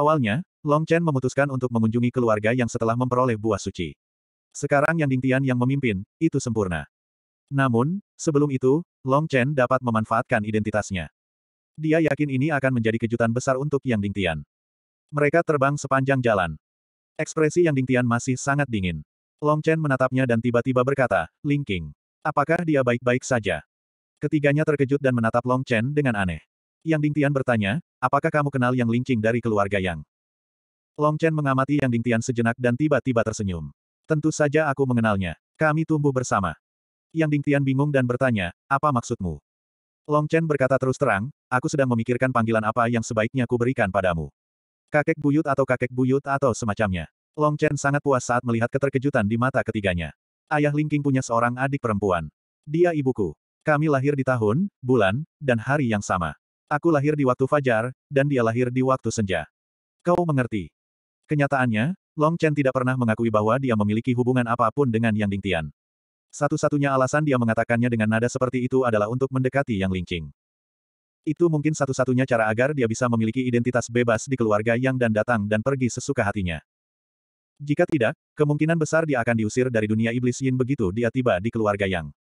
Awalnya, Long Chen memutuskan untuk mengunjungi keluarga yang setelah memperoleh buah suci. Sekarang yang Ding Tian yang memimpin, itu sempurna. Namun, sebelum itu, Long Chen dapat memanfaatkan identitasnya. Dia yakin ini akan menjadi kejutan besar untuk Yang Ding Tian. Mereka terbang sepanjang jalan. Ekspresi Yang Ding Tian masih sangat dingin. Long Chen menatapnya dan tiba-tiba berkata, Linking. Apakah dia baik-baik saja? Ketiganya terkejut dan menatap Long Chen dengan aneh. Yang Ding Tian bertanya, apakah kamu kenal Yang Lingqing dari keluarga Yang? Long Chen mengamati Yang Ding Tian sejenak dan tiba-tiba tersenyum. Tentu saja aku mengenalnya. Kami tumbuh bersama. Yang Ding Tian bingung dan bertanya, apa maksudmu? Long Chen berkata terus terang, aku sedang memikirkan panggilan apa yang sebaiknya kuberikan padamu. Kakek buyut atau kakek buyut atau semacamnya. Long Chen sangat puas saat melihat keterkejutan di mata ketiganya. Ayah Lingqing punya seorang adik perempuan. Dia ibuku. Kami lahir di tahun, bulan, dan hari yang sama. Aku lahir di waktu fajar, dan dia lahir di waktu senja. Kau mengerti. Kenyataannya, Long Chen tidak pernah mengakui bahwa dia memiliki hubungan apapun dengan Yang Ding Tian. Satu-satunya alasan dia mengatakannya dengan nada seperti itu adalah untuk mendekati Yang Lingqing. Itu mungkin satu-satunya cara agar dia bisa memiliki identitas bebas di keluarga Yang dan datang dan pergi sesuka hatinya. Jika tidak, kemungkinan besar dia akan diusir dari dunia iblis Yin begitu dia tiba di keluarga Yang.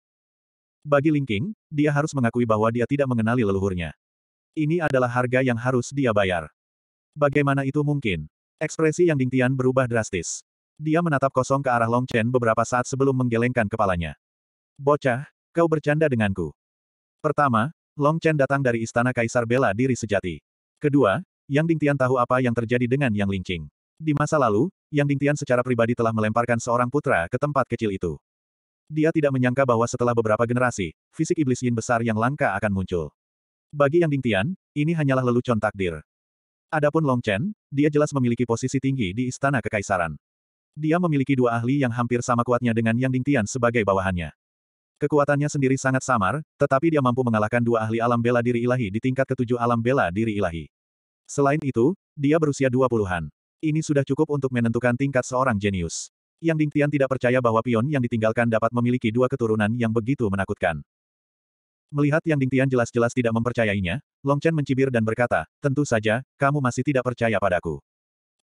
Bagi Lingqing, dia harus mengakui bahwa dia tidak mengenali leluhurnya. Ini adalah harga yang harus dia bayar. Bagaimana itu mungkin? Ekspresi Yang Dingtian berubah drastis. Dia menatap kosong ke arah Long Chen beberapa saat sebelum menggelengkan kepalanya. Bocah, kau bercanda denganku. Pertama, Long Chen datang dari istana Kaisar Bela Diri Sejati. Kedua, Yang Dingtian tahu apa yang terjadi dengan Yang Lingqing. Di masa lalu, Yang Dingtian secara pribadi telah melemparkan seorang putra ke tempat kecil itu. Dia tidak menyangka bahwa setelah beberapa generasi, fisik iblis yin besar yang langka akan muncul. Bagi Yang Dingtian, ini hanyalah lelucon takdir. Adapun Long Chen, dia jelas memiliki posisi tinggi di istana kekaisaran. Dia memiliki dua ahli yang hampir sama kuatnya dengan Yang Dingtian sebagai bawahannya. Kekuatannya sendiri sangat samar, tetapi dia mampu mengalahkan dua ahli alam bela diri ilahi di tingkat ketujuh alam bela diri ilahi. Selain itu, dia berusia dua puluhan. Ini sudah cukup untuk menentukan tingkat seorang jenius. Yang Dingtian tidak percaya bahwa pion yang ditinggalkan dapat memiliki dua keturunan yang begitu menakutkan. Melihat Yang Ding Tian jelas-jelas tidak mempercayainya, Long Chen mencibir dan berkata, tentu saja, kamu masih tidak percaya padaku.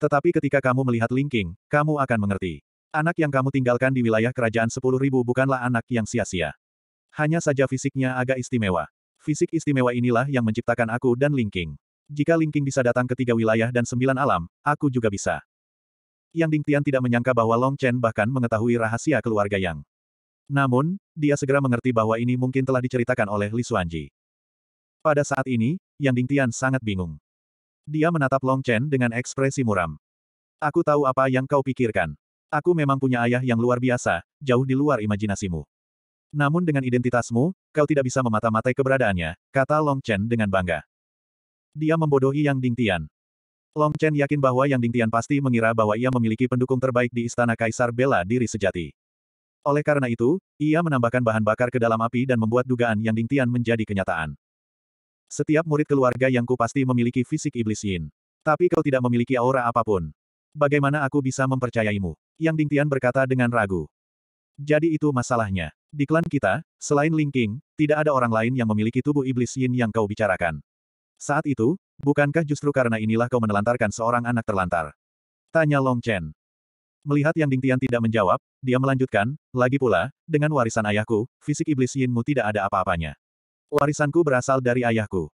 Tetapi ketika kamu melihat Ling Qing, kamu akan mengerti. Anak yang kamu tinggalkan di wilayah kerajaan sepuluh ribu bukanlah anak yang sia-sia. Hanya saja fisiknya agak istimewa. Fisik istimewa inilah yang menciptakan aku dan Ling Qing. Jika Ling Qing bisa datang ke tiga wilayah dan sembilan alam, aku juga bisa. Yang Ding Tian tidak menyangka bahwa Long Chen bahkan mengetahui rahasia keluarga Yang. Namun, dia segera mengerti bahwa ini mungkin telah diceritakan oleh Li Xuanji. Pada saat ini, Yang Dingtian sangat bingung. Dia menatap Long Chen dengan ekspresi muram. Aku tahu apa yang kau pikirkan. Aku memang punya ayah yang luar biasa, jauh di luar imajinasimu. Namun dengan identitasmu, kau tidak bisa memata-matai keberadaannya, kata Long Chen dengan bangga. Dia membodohi Yang Dingtian. Long Chen yakin bahwa Yang Dingtian pasti mengira bahwa ia memiliki pendukung terbaik di Istana Kaisar Bela Diri Sejati. Oleh karena itu, ia menambahkan bahan bakar ke dalam api dan membuat dugaan yang Dingtian menjadi kenyataan. Setiap murid keluarga yang ku pasti memiliki fisik iblis yin. Tapi kau tidak memiliki aura apapun. Bagaimana aku bisa mempercayaimu? Yang Dingtian berkata dengan ragu. Jadi itu masalahnya. Di klan kita, selain Ling King, tidak ada orang lain yang memiliki tubuh iblis yin yang kau bicarakan. Saat itu, bukankah justru karena inilah kau menelantarkan seorang anak terlantar? Tanya Long Chen. Melihat Yang Dingtian tidak menjawab, dia melanjutkan, lagi pula, dengan warisan ayahku, fisik iblis Yinmu tidak ada apa-apanya. Warisanku berasal dari ayahku.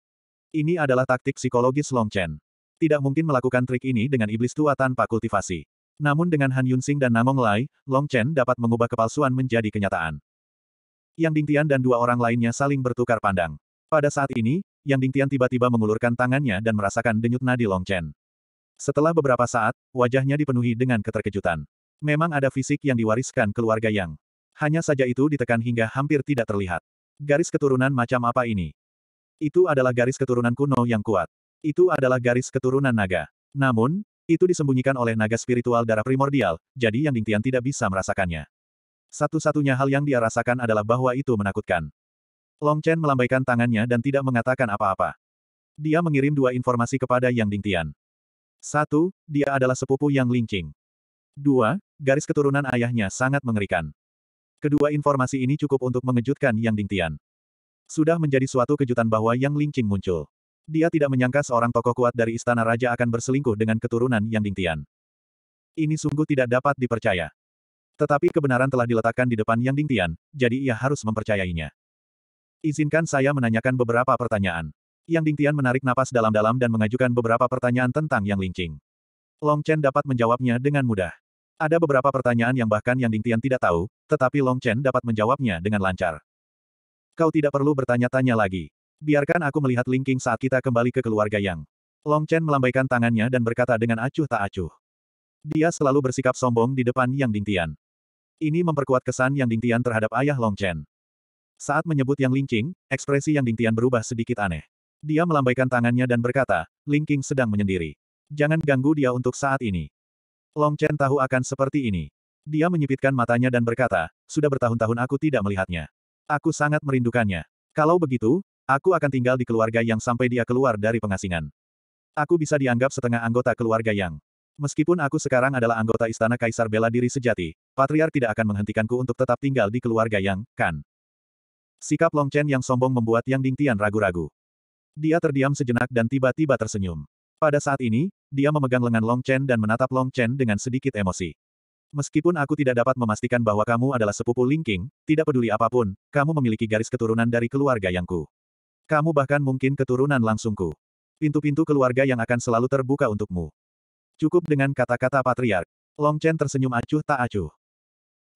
Ini adalah taktik psikologis Long Chen. Tidak mungkin melakukan trik ini dengan iblis tua tanpa kultivasi. Namun dengan Han Yunsing dan Namong Lai, Long Chen dapat mengubah kepalsuan menjadi kenyataan. Yang Ding Tian dan dua orang lainnya saling bertukar pandang. Pada saat ini, Yang Ding Tian tiba-tiba mengulurkan tangannya dan merasakan denyut nadi Long Chen. Setelah beberapa saat, wajahnya dipenuhi dengan keterkejutan. Memang ada fisik yang diwariskan keluarga Yang. Hanya saja itu ditekan hingga hampir tidak terlihat. Garis keturunan macam apa ini? Itu adalah garis keturunan kuno yang kuat. Itu adalah garis keturunan naga. Namun, itu disembunyikan oleh naga spiritual darah primordial, jadi Yang Dingtian tidak bisa merasakannya. Satu-satunya hal yang dia rasakan adalah bahwa itu menakutkan. Long Chen melambaikan tangannya dan tidak mengatakan apa-apa. Dia mengirim dua informasi kepada Yang Dingtian. Satu, dia adalah sepupu yang linking. Dua, garis keturunan ayahnya sangat mengerikan. Kedua informasi ini cukup untuk mengejutkan Yang Dingtian. Sudah menjadi suatu kejutan bahwa Yang Lingqing muncul. Dia tidak menyangka seorang tokoh kuat dari istana raja akan berselingkuh dengan keturunan Yang Dingtian. Ini sungguh tidak dapat dipercaya. Tetapi kebenaran telah diletakkan di depan Yang Dingtian, jadi ia harus mempercayainya. Izinkan saya menanyakan beberapa pertanyaan. Yang Dingtian menarik napas dalam-dalam dan mengajukan beberapa pertanyaan tentang Yang Lingqing. Long Chen dapat menjawabnya dengan mudah. Ada beberapa pertanyaan yang bahkan Yang Dingtian tidak tahu, tetapi Long Chen dapat menjawabnya dengan lancar. Kau tidak perlu bertanya-tanya lagi. Biarkan aku melihat Lingqing saat kita kembali ke keluarga Yang. Long Chen melambaikan tangannya dan berkata dengan acuh tak acuh. Dia selalu bersikap sombong di depan Yang Dingtian. Ini memperkuat kesan Yang Dingtian terhadap ayah Long Chen. Saat menyebut Yang Lingqing, ekspresi Yang Dingtian berubah sedikit aneh. Dia melambaikan tangannya dan berkata, Ling Qing sedang menyendiri. Jangan ganggu dia untuk saat ini. Long Chen tahu akan seperti ini. Dia menyipitkan matanya dan berkata, sudah bertahun-tahun aku tidak melihatnya. Aku sangat merindukannya. Kalau begitu, aku akan tinggal di keluarga yang sampai dia keluar dari pengasingan. Aku bisa dianggap setengah anggota keluarga yang. Meskipun aku sekarang adalah anggota istana Kaisar Bela Diri Sejati, Patriar tidak akan menghentikanku untuk tetap tinggal di keluarga yang, kan. Sikap Long Chen yang sombong membuat Yang Dingtian ragu-ragu. Dia terdiam sejenak dan tiba-tiba tersenyum. Pada saat ini, dia memegang lengan Long Chen dan menatap Long Chen dengan sedikit emosi. Meskipun aku tidak dapat memastikan bahwa kamu adalah sepupu Linking, tidak peduli apapun, kamu memiliki garis keturunan dari keluarga Yangku. Kamu bahkan mungkin keturunan langsungku. Pintu-pintu keluarga yang akan selalu terbuka untukmu. Cukup dengan kata-kata patriark. Long Chen tersenyum acuh tak acuh.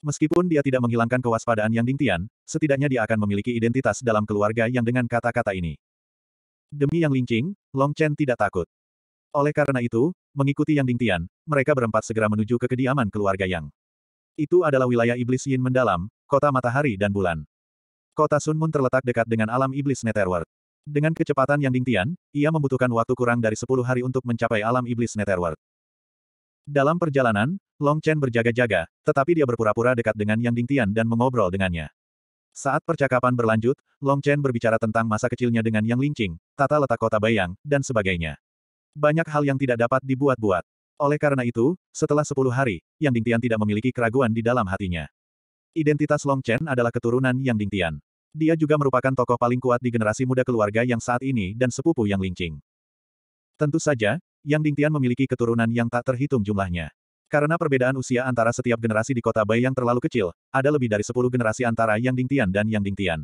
Meskipun dia tidak menghilangkan kewaspadaan Yang Dingtian, setidaknya dia akan memiliki identitas dalam keluarga yang dengan kata-kata ini. Demi yang lincing, Long Chen tidak takut. Oleh karena itu, mengikuti Yang Dingtian, mereka berempat segera menuju ke kediaman keluarga Yang. Itu adalah wilayah iblis Yin mendalam, kota matahari dan bulan. Kota Sun Moon terletak dekat dengan alam iblis Netherworld. Dengan kecepatan Yang Dingtian, ia membutuhkan waktu kurang dari 10 hari untuk mencapai alam iblis Netherworld. Dalam perjalanan, Long Chen berjaga-jaga, tetapi dia berpura-pura dekat dengan Yang Dingtian dan mengobrol dengannya. Saat percakapan berlanjut, Long Chen berbicara tentang masa kecilnya dengan Yang Lingqing, tata letak kota Bayang, dan sebagainya. Banyak hal yang tidak dapat dibuat-buat. Oleh karena itu, setelah 10 hari, Yang Dingtian tidak memiliki keraguan di dalam hatinya. Identitas Long Chen adalah keturunan Yang Dingtian. Dia juga merupakan tokoh paling kuat di generasi muda keluarga yang saat ini dan sepupu Yang Lingqing. Tentu saja, Yang Dingtian memiliki keturunan yang tak terhitung jumlahnya. Karena perbedaan usia antara setiap generasi di kota Bai yang terlalu kecil, ada lebih dari sepuluh generasi antara Yang Dingtian dan Yang Dingtian.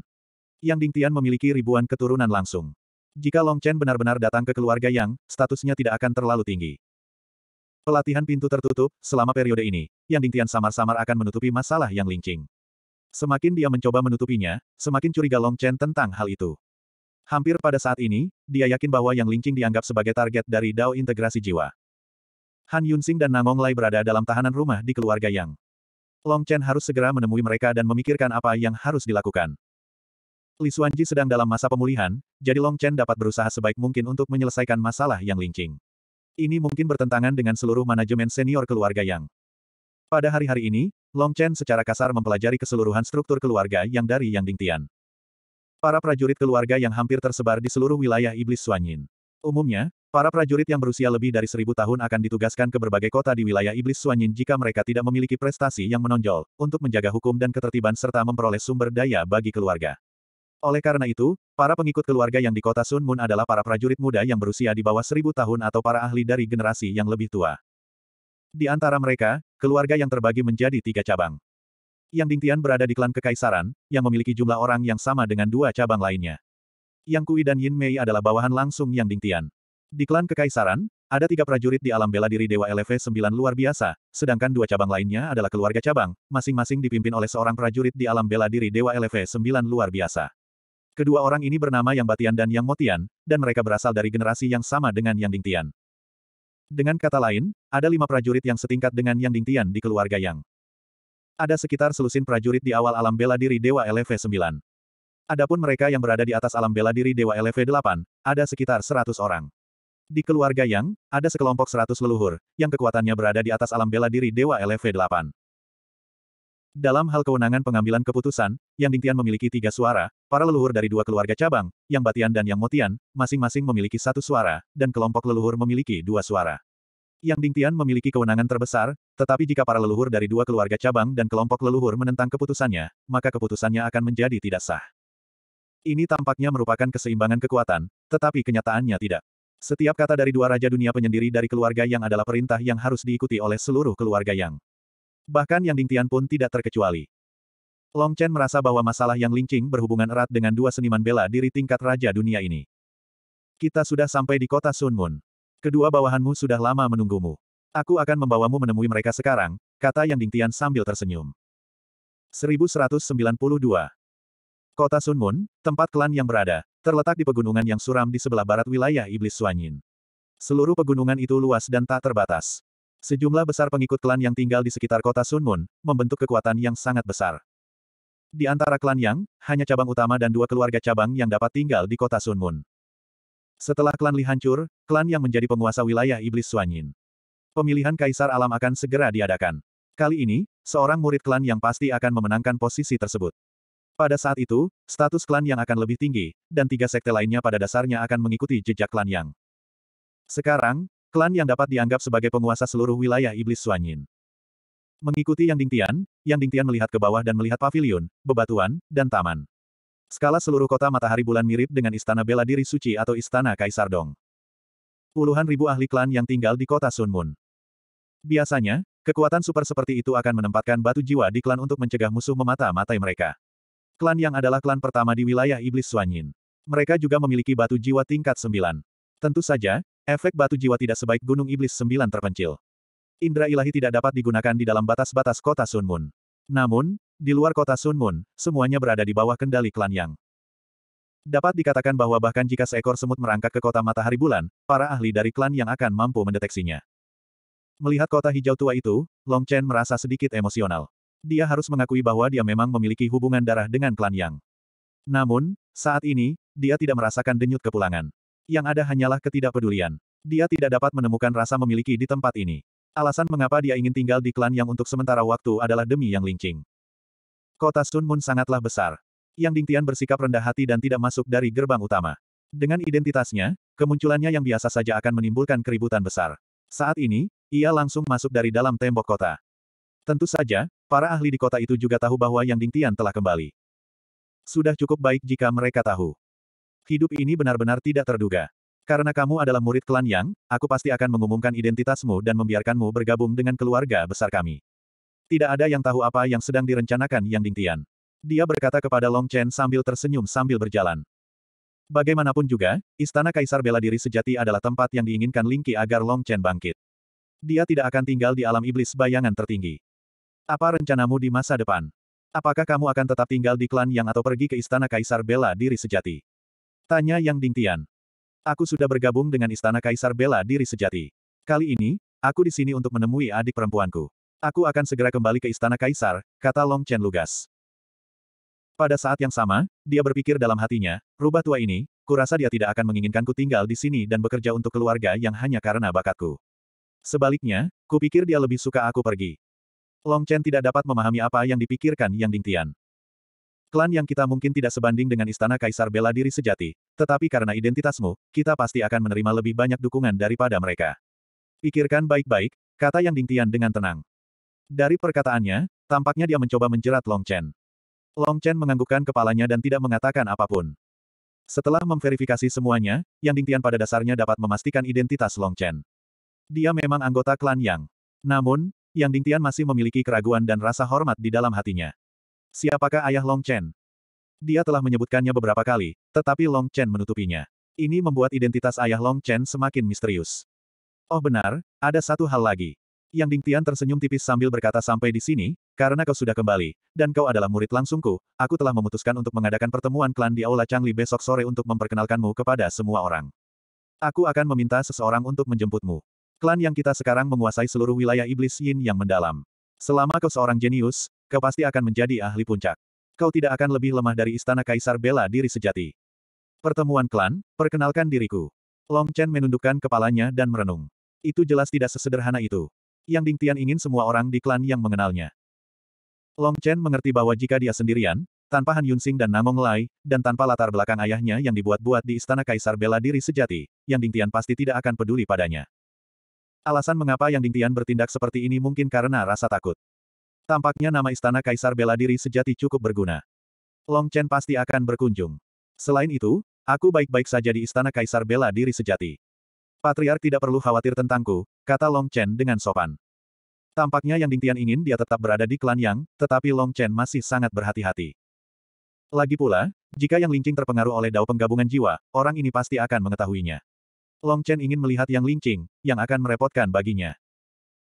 Yang Dingtian memiliki ribuan keturunan langsung. Jika Long Chen benar-benar datang ke keluarga Yang, statusnya tidak akan terlalu tinggi. Pelatihan pintu tertutup, selama periode ini, Yang Dingtian samar-samar akan menutupi masalah Yang Lingqing. Semakin dia mencoba menutupinya, semakin curiga Long Chen tentang hal itu. Hampir pada saat ini, dia yakin bahwa Yang Lingqing dianggap sebagai target dari Dao Integrasi Jiwa. Han Yunsing dan Nangong Lai berada dalam tahanan rumah di keluarga Yang. Long Chen harus segera menemui mereka dan memikirkan apa yang harus dilakukan. Li Xuanji sedang dalam masa pemulihan, jadi Long Chen dapat berusaha sebaik mungkin untuk menyelesaikan masalah yang lincing. Ini mungkin bertentangan dengan seluruh manajemen senior keluarga Yang. Pada hari-hari ini, Long Chen secara kasar mempelajari keseluruhan struktur keluarga yang dari Yang Dingtian. Para prajurit keluarga yang hampir tersebar di seluruh wilayah Iblis Suanyin. Umumnya, para prajurit yang berusia lebih dari seribu tahun akan ditugaskan ke berbagai kota di wilayah iblis Suanyin jika mereka tidak memiliki prestasi yang menonjol, untuk menjaga hukum dan ketertiban serta memperoleh sumber daya bagi keluarga. Oleh karena itu, para pengikut keluarga yang di kota Sun Moon adalah para prajurit muda yang berusia di bawah seribu tahun atau para ahli dari generasi yang lebih tua. Di antara mereka, keluarga yang terbagi menjadi tiga cabang. Yang Dingtian berada di klan Kekaisaran, yang memiliki jumlah orang yang sama dengan dua cabang lainnya. Yang Kui dan Yin Mei adalah bawahan langsung Yang Ding Tian. Di klan Kekaisaran, ada tiga prajurit di alam bela diri Dewa LV9 luar biasa, sedangkan dua cabang lainnya adalah keluarga cabang, masing-masing dipimpin oleh seorang prajurit di alam bela diri Dewa LV9 luar biasa. Kedua orang ini bernama Yang Batian dan Yang Motian, dan mereka berasal dari generasi yang sama dengan Yang Ding Tian. Dengan kata lain, ada lima prajurit yang setingkat dengan Yang Ding Tian di keluarga Yang. Ada sekitar selusin prajurit di awal alam bela diri Dewa LV9. Adapun mereka yang berada di atas alam bela diri Dewa LV8, ada sekitar 100 orang. Di keluarga Yang, ada sekelompok 100 leluhur, yang kekuatannya berada di atas alam bela diri Dewa LV8. Dalam hal kewenangan pengambilan keputusan, Yang Dingtian memiliki tiga suara, para leluhur dari dua keluarga cabang, Yang Batian dan Yang Motian, masing-masing memiliki satu suara, dan kelompok leluhur memiliki dua suara. Yang Dingtian memiliki kewenangan terbesar, tetapi jika para leluhur dari dua keluarga cabang dan kelompok leluhur menentang keputusannya, maka keputusannya akan menjadi tidak sah. Ini tampaknya merupakan keseimbangan kekuatan, tetapi kenyataannya tidak. Setiap kata dari dua raja dunia penyendiri dari keluarga yang adalah perintah yang harus diikuti oleh seluruh keluarga yang. Bahkan Yang Dingtian pun tidak terkecuali. Long Chen merasa bahwa masalah Yang Lingqing berhubungan erat dengan dua seniman bela diri tingkat raja dunia ini. Kita sudah sampai di kota Sunmun. Kedua bawahanmu sudah lama menunggumu. Aku akan membawamu menemui mereka sekarang, kata Yang Dingtian sambil tersenyum. 1192. Kota Sunmun, tempat klan yang berada, terletak di pegunungan yang suram di sebelah barat wilayah Iblis Suanyin. Seluruh pegunungan itu luas dan tak terbatas. Sejumlah besar pengikut klan yang tinggal di sekitar kota Sunmun, membentuk kekuatan yang sangat besar. Di antara klan Yang, hanya cabang utama dan dua keluarga cabang yang dapat tinggal di kota Sunmun. Setelah klan Li hancur, klan Yang menjadi penguasa wilayah Iblis Suanyin. Pemilihan Kaisar Alam akan segera diadakan. Kali ini, seorang murid klan Yang pasti akan memenangkan posisi tersebut. Pada saat itu, status klan yang akan lebih tinggi, dan tiga sekte lainnya pada dasarnya akan mengikuti jejak klan yang. Sekarang, klan yang dapat dianggap sebagai penguasa seluruh wilayah iblis Suanyin. Mengikuti Yang Dingtian, Yang Dingtian melihat ke bawah dan melihat pavilion, bebatuan, dan taman. Skala seluruh kota matahari bulan mirip dengan istana bela diri suci atau istana Kaisar Dong. Puluhan ribu ahli klan yang tinggal di kota Sunmun. Biasanya, kekuatan super seperti itu akan menempatkan batu jiwa di klan untuk mencegah musuh memata-matai mereka. Klan yang adalah klan pertama di wilayah Iblis Suanyin. Mereka juga memiliki batu jiwa tingkat sembilan. Tentu saja, efek batu jiwa tidak sebaik Gunung Iblis sembilan terpencil. Indra ilahi tidak dapat digunakan di dalam batas-batas kota Sunmun. Namun, di luar kota Sunmun, semuanya berada di bawah kendali klan Yang. Dapat dikatakan bahwa bahkan jika seekor semut merangkak ke kota matahari bulan, para ahli dari klan yang akan mampu mendeteksinya. Melihat kota hijau tua itu, Long Chen merasa sedikit emosional. Dia harus mengakui bahwa dia memang memiliki hubungan darah dengan klan Yang. Namun, saat ini, dia tidak merasakan denyut kepulangan. Yang ada hanyalah ketidakpedulian. Dia tidak dapat menemukan rasa memiliki di tempat ini. Alasan mengapa dia ingin tinggal di klan yang untuk sementara waktu adalah demi yang Lingqing. Kota Sun Moon sangatlah besar. Yang Dingtian bersikap rendah hati dan tidak masuk dari gerbang utama. Dengan identitasnya, kemunculannya yang biasa saja akan menimbulkan keributan besar. Saat ini, ia langsung masuk dari dalam tembok kota. Tentu saja, Para ahli di kota itu juga tahu bahwa Yang Dingtian telah kembali. Sudah cukup baik jika mereka tahu. Hidup ini benar-benar tidak terduga. Karena kamu adalah murid klan Yang, aku pasti akan mengumumkan identitasmu dan membiarkanmu bergabung dengan keluarga besar kami. Tidak ada yang tahu apa yang sedang direncanakan Yang Dingtian. Dia berkata kepada Long Chen sambil tersenyum sambil berjalan. Bagaimanapun juga, istana kaisar bela diri sejati adalah tempat yang diinginkan Lingqi agar Long Chen bangkit. Dia tidak akan tinggal di alam iblis bayangan tertinggi. Apa rencanamu di masa depan? Apakah kamu akan tetap tinggal di klan yang atau pergi ke istana Kaisar Bela Diri Sejati? Tanya Yang Dingtian. Aku sudah bergabung dengan istana Kaisar Bela Diri Sejati. Kali ini, aku di sini untuk menemui adik perempuanku. Aku akan segera kembali ke istana Kaisar, kata Long Chen lugas. Pada saat yang sama, dia berpikir dalam hatinya, rubah tua ini, kurasa dia tidak akan menginginkanku tinggal di sini dan bekerja untuk keluarga yang hanya karena bakatku. Sebaliknya, kupikir dia lebih suka aku pergi. Long Chen tidak dapat memahami apa yang dipikirkan Yang Ding Tian. Klan yang kita mungkin tidak sebanding dengan istana kaisar bela diri sejati, tetapi karena identitasmu, kita pasti akan menerima lebih banyak dukungan daripada mereka. Pikirkan baik-baik, kata Yang Ding Tian dengan tenang. Dari perkataannya, tampaknya dia mencoba menjerat Long Chen. Long Chen menganggukkan kepalanya dan tidak mengatakan apapun. Setelah memverifikasi semuanya, Yang Ding Tian pada dasarnya dapat memastikan identitas Long Chen. Dia memang anggota klan Yang. Namun, yang Ding Tian masih memiliki keraguan dan rasa hormat di dalam hatinya. Siapakah ayah Long Chen? Dia telah menyebutkannya beberapa kali, tetapi Long Chen menutupinya. Ini membuat identitas ayah Long Chen semakin misterius. Oh benar, ada satu hal lagi. Yang Ding Tian tersenyum tipis sambil berkata sampai di sini, karena kau sudah kembali, dan kau adalah murid langsungku, aku telah memutuskan untuk mengadakan pertemuan klan di Aula Changli besok sore untuk memperkenalkanmu kepada semua orang. Aku akan meminta seseorang untuk menjemputmu. Klan yang kita sekarang menguasai seluruh wilayah iblis yin yang mendalam. Selama kau seorang jenius, kau pasti akan menjadi ahli puncak. Kau tidak akan lebih lemah dari istana kaisar bela diri sejati. Pertemuan klan, perkenalkan diriku. Long Chen menundukkan kepalanya dan merenung. Itu jelas tidak sesederhana itu. Yang Ding Tian ingin semua orang di klan yang mengenalnya. Long Chen mengerti bahwa jika dia sendirian, tanpa Han Yunsing dan Namong Lai, dan tanpa latar belakang ayahnya yang dibuat-buat di istana kaisar bela diri sejati, Yang Ding Tian pasti tidak akan peduli padanya. Alasan mengapa Yang Dingtian bertindak seperti ini mungkin karena rasa takut. Tampaknya nama istana Kaisar bela diri sejati cukup berguna. Long Chen pasti akan berkunjung. Selain itu, aku baik-baik saja di istana Kaisar bela diri sejati. Patriark tidak perlu khawatir tentangku, kata Long Chen dengan sopan. Tampaknya Yang Dingtian ingin dia tetap berada di klan Yang, tetapi Long Chen masih sangat berhati-hati. Lagi pula, jika Yang Lingqing terpengaruh oleh dao penggabungan jiwa, orang ini pasti akan mengetahuinya. Long Chen ingin melihat Yang Lingqing, yang akan merepotkan baginya.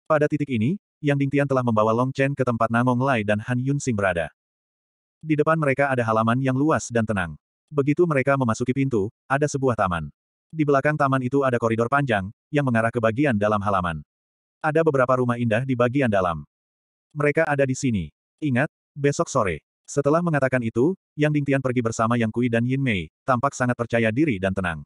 Pada titik ini, Yang Dingtian telah membawa Long Chen ke tempat Nangong Lai dan Han Yunsing berada. Di depan mereka ada halaman yang luas dan tenang. Begitu mereka memasuki pintu, ada sebuah taman. Di belakang taman itu ada koridor panjang, yang mengarah ke bagian dalam halaman. Ada beberapa rumah indah di bagian dalam. Mereka ada di sini. Ingat, besok sore. Setelah mengatakan itu, Yang Dingtian pergi bersama Yang Kui dan Yin Mei, tampak sangat percaya diri dan tenang.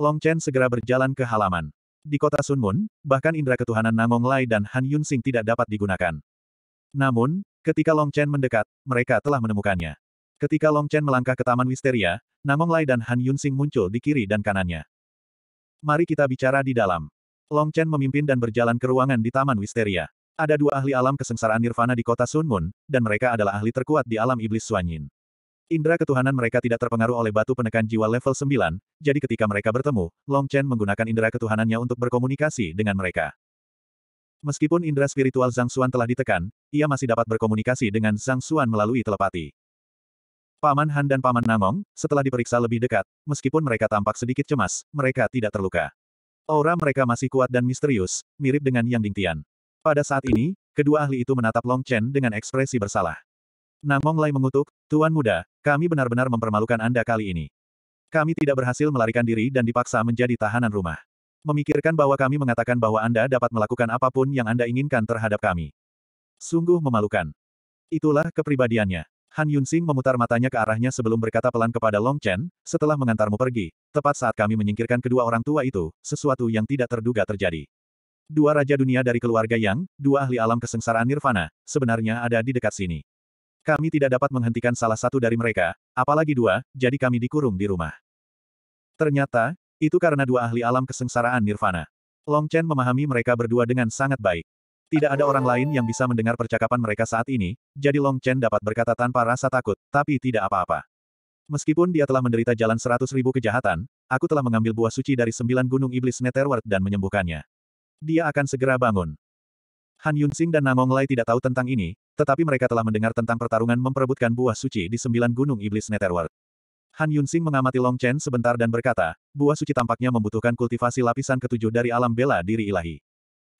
Long Chen segera berjalan ke halaman. Di kota Sunmun, bahkan indera ketuhanan Namong Lai dan Han Yunsing tidak dapat digunakan. Namun, ketika Long Chen mendekat, mereka telah menemukannya. Ketika Long Chen melangkah ke Taman Wisteria, Namong Lai dan Han Yunsing muncul di kiri dan kanannya. Mari kita bicara di dalam. Long Chen memimpin dan berjalan ke ruangan di Taman Wisteria. Ada dua ahli alam kesengsaraan nirvana di kota Sunmun, dan mereka adalah ahli terkuat di alam iblis Suanyin. Indra ketuhanan mereka tidak terpengaruh oleh batu penekan jiwa level 9, jadi ketika mereka bertemu, Long Chen menggunakan indra ketuhanannya untuk berkomunikasi dengan mereka. Meskipun indra spiritual Zhang Xuan telah ditekan, ia masih dapat berkomunikasi dengan Zhang Xuan melalui telepati. Paman Han dan Paman Namong, setelah diperiksa lebih dekat, meskipun mereka tampak sedikit cemas, mereka tidak terluka. Aura mereka masih kuat dan misterius, mirip dengan Yang Ding Tian. Pada saat ini, kedua ahli itu menatap Long Chen dengan ekspresi bersalah. Namong Lai mengutuk, Tuan Muda, kami benar-benar mempermalukan Anda kali ini. Kami tidak berhasil melarikan diri dan dipaksa menjadi tahanan rumah. Memikirkan bahwa kami mengatakan bahwa Anda dapat melakukan apapun yang Anda inginkan terhadap kami. Sungguh memalukan. Itulah kepribadiannya. Han Yunsing memutar matanya ke arahnya sebelum berkata pelan kepada Long Chen, setelah mengantarmu pergi, tepat saat kami menyingkirkan kedua orang tua itu, sesuatu yang tidak terduga terjadi. Dua raja dunia dari keluarga Yang, dua ahli alam kesengsaraan Nirvana, sebenarnya ada di dekat sini. Kami tidak dapat menghentikan salah satu dari mereka, apalagi dua, jadi kami dikurung di rumah. Ternyata, itu karena dua ahli alam kesengsaraan nirvana. Long Chen memahami mereka berdua dengan sangat baik. Tidak ada orang lain yang bisa mendengar percakapan mereka saat ini, jadi Long Chen dapat berkata tanpa rasa takut, tapi tidak apa-apa. Meskipun dia telah menderita jalan seratus ribu kejahatan, aku telah mengambil buah suci dari sembilan gunung iblis Netherworld dan menyembuhkannya. Dia akan segera bangun. Han Yunsing dan Nangong Lai tidak tahu tentang ini, tetapi mereka telah mendengar tentang pertarungan memperebutkan buah suci di sembilan gunung iblis Netherworld. Han Yunsing mengamati Long Chen sebentar dan berkata, buah suci tampaknya membutuhkan kultivasi lapisan ketujuh dari alam bela diri ilahi.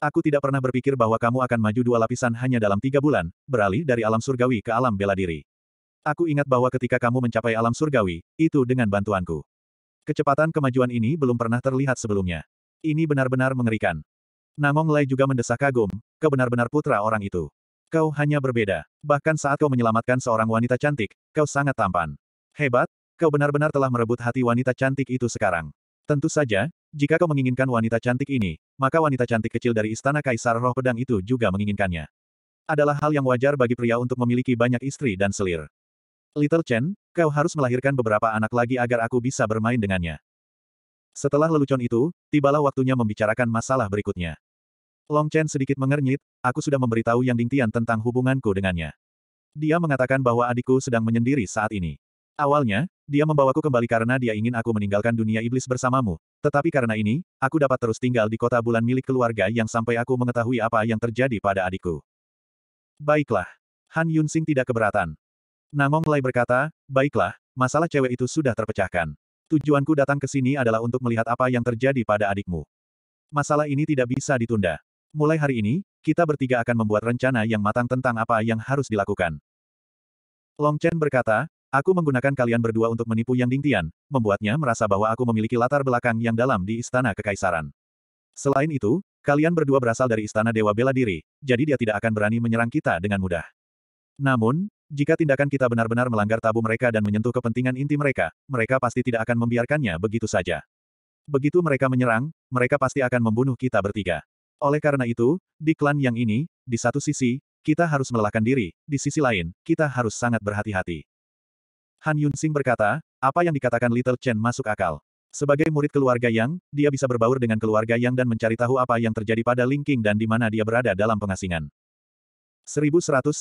Aku tidak pernah berpikir bahwa kamu akan maju dua lapisan hanya dalam tiga bulan, beralih dari alam surgawi ke alam bela diri. Aku ingat bahwa ketika kamu mencapai alam surgawi, itu dengan bantuanku. Kecepatan kemajuan ini belum pernah terlihat sebelumnya. Ini benar-benar mengerikan. Namong Lai juga mendesak kagum, kau benar-benar putra orang itu. Kau hanya berbeda. Bahkan saat kau menyelamatkan seorang wanita cantik, kau sangat tampan. Hebat, kau benar-benar telah merebut hati wanita cantik itu sekarang. Tentu saja, jika kau menginginkan wanita cantik ini, maka wanita cantik kecil dari istana Kaisar Roh Pedang itu juga menginginkannya. Adalah hal yang wajar bagi pria untuk memiliki banyak istri dan selir. Little Chen, kau harus melahirkan beberapa anak lagi agar aku bisa bermain dengannya. Setelah lelucon itu, tibalah waktunya membicarakan masalah berikutnya. Long Chen sedikit mengernyit, aku sudah memberitahu Yang Ding Tian tentang hubunganku dengannya. Dia mengatakan bahwa adikku sedang menyendiri saat ini. Awalnya, dia membawaku kembali karena dia ingin aku meninggalkan dunia iblis bersamamu. Tetapi karena ini, aku dapat terus tinggal di kota bulan milik keluarga yang sampai aku mengetahui apa yang terjadi pada adikku. Baiklah. Han Yunxing tidak keberatan. Namong Lai berkata, baiklah, masalah cewek itu sudah terpecahkan. Tujuanku datang ke sini adalah untuk melihat apa yang terjadi pada adikmu. Masalah ini tidak bisa ditunda. Mulai hari ini, kita bertiga akan membuat rencana yang matang tentang apa yang harus dilakukan. Long Chen berkata, Aku menggunakan kalian berdua untuk menipu Yang Dingtian, membuatnya merasa bahwa aku memiliki latar belakang yang dalam di Istana Kekaisaran. Selain itu, kalian berdua berasal dari Istana Dewa Bela Diri, jadi dia tidak akan berani menyerang kita dengan mudah. Namun, jika tindakan kita benar-benar melanggar tabu mereka dan menyentuh kepentingan inti mereka, mereka pasti tidak akan membiarkannya begitu saja. Begitu mereka menyerang, mereka pasti akan membunuh kita bertiga. Oleh karena itu, di klan yang ini, di satu sisi, kita harus melelahkan diri, di sisi lain, kita harus sangat berhati-hati. Han Yunxing berkata, apa yang dikatakan Little Chen masuk akal. Sebagai murid keluarga Yang, dia bisa berbaur dengan keluarga Yang dan mencari tahu apa yang terjadi pada Ling dan di mana dia berada dalam pengasingan. 1193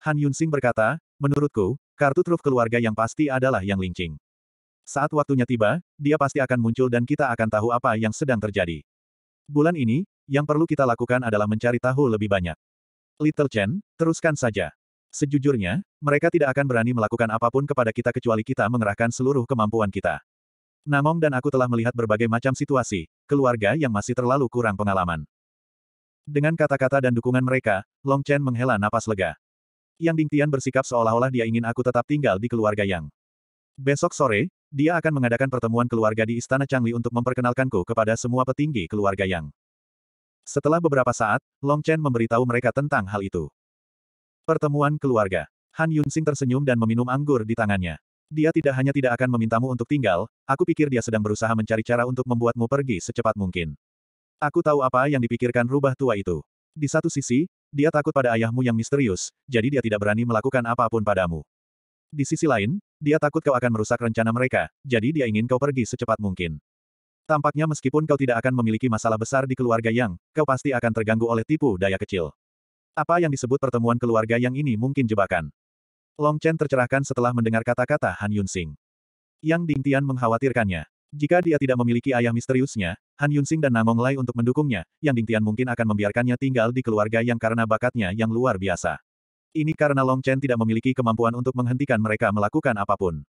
Han Yunsing berkata, menurutku, kartu truf keluarga yang pasti adalah yang lincing. Saat waktunya tiba, dia pasti akan muncul dan kita akan tahu apa yang sedang terjadi. Bulan ini, yang perlu kita lakukan adalah mencari tahu lebih banyak. Little Chen, teruskan saja. Sejujurnya, mereka tidak akan berani melakukan apapun kepada kita kecuali kita mengerahkan seluruh kemampuan kita. Namong dan aku telah melihat berbagai macam situasi, keluarga yang masih terlalu kurang pengalaman. Dengan kata-kata dan dukungan mereka, Long Chen menghela napas lega. Yang Ding Tian bersikap seolah-olah dia ingin aku tetap tinggal di keluarga Yang. Besok sore, dia akan mengadakan pertemuan keluarga di Istana Changli untuk memperkenalkanku kepada semua petinggi keluarga Yang. Setelah beberapa saat, Long Chen memberitahu mereka tentang hal itu. Pertemuan keluarga. Han Yunxing tersenyum dan meminum anggur di tangannya. Dia tidak hanya tidak akan memintamu untuk tinggal, aku pikir dia sedang berusaha mencari cara untuk membuatmu pergi secepat mungkin. Aku tahu apa yang dipikirkan rubah tua itu. Di satu sisi, dia takut pada ayahmu yang misterius, jadi dia tidak berani melakukan apapun padamu. Di sisi lain, dia takut kau akan merusak rencana mereka, jadi dia ingin kau pergi secepat mungkin. Tampaknya meskipun kau tidak akan memiliki masalah besar di keluarga yang, kau pasti akan terganggu oleh tipu daya kecil. Apa yang disebut pertemuan keluarga yang ini mungkin jebakan. Long Chen tercerahkan setelah mendengar kata-kata Han Yun Sing. Yang Ding Tian mengkhawatirkannya. Jika dia tidak memiliki ayah misteriusnya, Han Yunsing dan Namong Lai untuk mendukungnya, Yang Dingtian mungkin akan membiarkannya tinggal di keluarga yang karena bakatnya yang luar biasa. Ini karena Long Chen tidak memiliki kemampuan untuk menghentikan mereka melakukan apapun.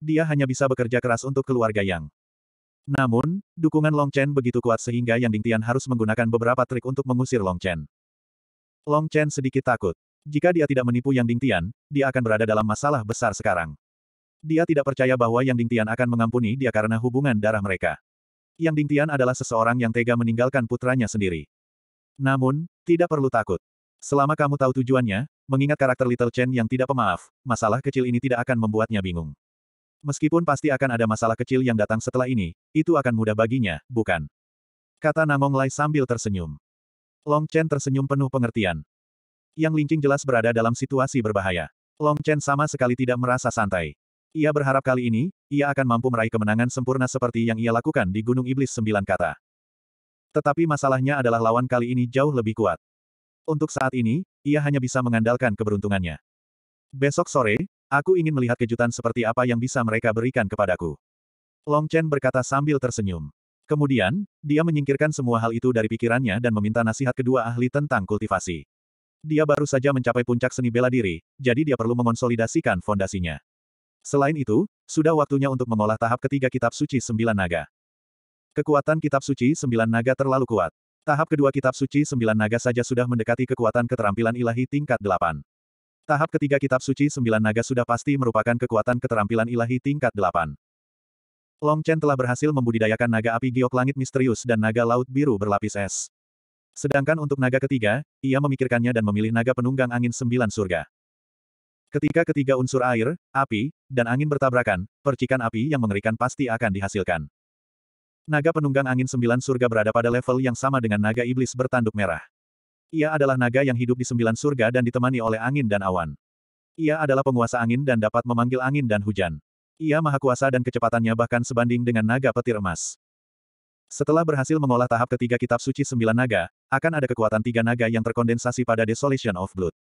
Dia hanya bisa bekerja keras untuk keluarga Yang. Namun, dukungan Long Chen begitu kuat sehingga Yang Dingtian harus menggunakan beberapa trik untuk mengusir Long Chen. Long Chen sedikit takut. Jika dia tidak menipu Yang Dingtian, dia akan berada dalam masalah besar sekarang. Dia tidak percaya bahwa Yang Dingtian akan mengampuni dia karena hubungan darah mereka. Yang Dingtian adalah seseorang yang tega meninggalkan putranya sendiri. Namun, tidak perlu takut. Selama kamu tahu tujuannya, mengingat karakter Little Chen yang tidak pemaaf, masalah kecil ini tidak akan membuatnya bingung. Meskipun pasti akan ada masalah kecil yang datang setelah ini, itu akan mudah baginya, bukan? Kata Namong Lai sambil tersenyum. Long Chen tersenyum penuh pengertian. Yang Lincing jelas berada dalam situasi berbahaya. Long Chen sama sekali tidak merasa santai. Ia berharap kali ini, ia akan mampu meraih kemenangan sempurna seperti yang ia lakukan di Gunung Iblis Sembilan Kata. Tetapi masalahnya adalah lawan kali ini jauh lebih kuat. Untuk saat ini, ia hanya bisa mengandalkan keberuntungannya. Besok sore, aku ingin melihat kejutan seperti apa yang bisa mereka berikan kepadaku. Long Chen berkata sambil tersenyum. Kemudian, dia menyingkirkan semua hal itu dari pikirannya dan meminta nasihat kedua ahli tentang kultivasi. Dia baru saja mencapai puncak seni bela diri, jadi dia perlu mengonsolidasikan fondasinya. Selain itu, sudah waktunya untuk mengolah tahap ketiga kitab suci sembilan naga. Kekuatan kitab suci sembilan naga terlalu kuat. Tahap kedua kitab suci sembilan naga saja sudah mendekati kekuatan keterampilan ilahi tingkat delapan. Tahap ketiga kitab suci sembilan naga sudah pasti merupakan kekuatan keterampilan ilahi tingkat delapan. Long Chen telah berhasil membudidayakan naga api giok langit misterius dan naga laut biru berlapis es. Sedangkan untuk naga ketiga, ia memikirkannya dan memilih naga penunggang angin sembilan surga. Ketika ketiga unsur air, api, dan angin bertabrakan, percikan api yang mengerikan pasti akan dihasilkan. Naga penunggang angin sembilan surga berada pada level yang sama dengan naga iblis bertanduk merah. Ia adalah naga yang hidup di sembilan surga dan ditemani oleh angin dan awan. Ia adalah penguasa angin dan dapat memanggil angin dan hujan. Ia maha kuasa dan kecepatannya bahkan sebanding dengan naga petir emas. Setelah berhasil mengolah tahap ketiga kitab suci sembilan naga, akan ada kekuatan tiga naga yang terkondensasi pada Desolation of Blood.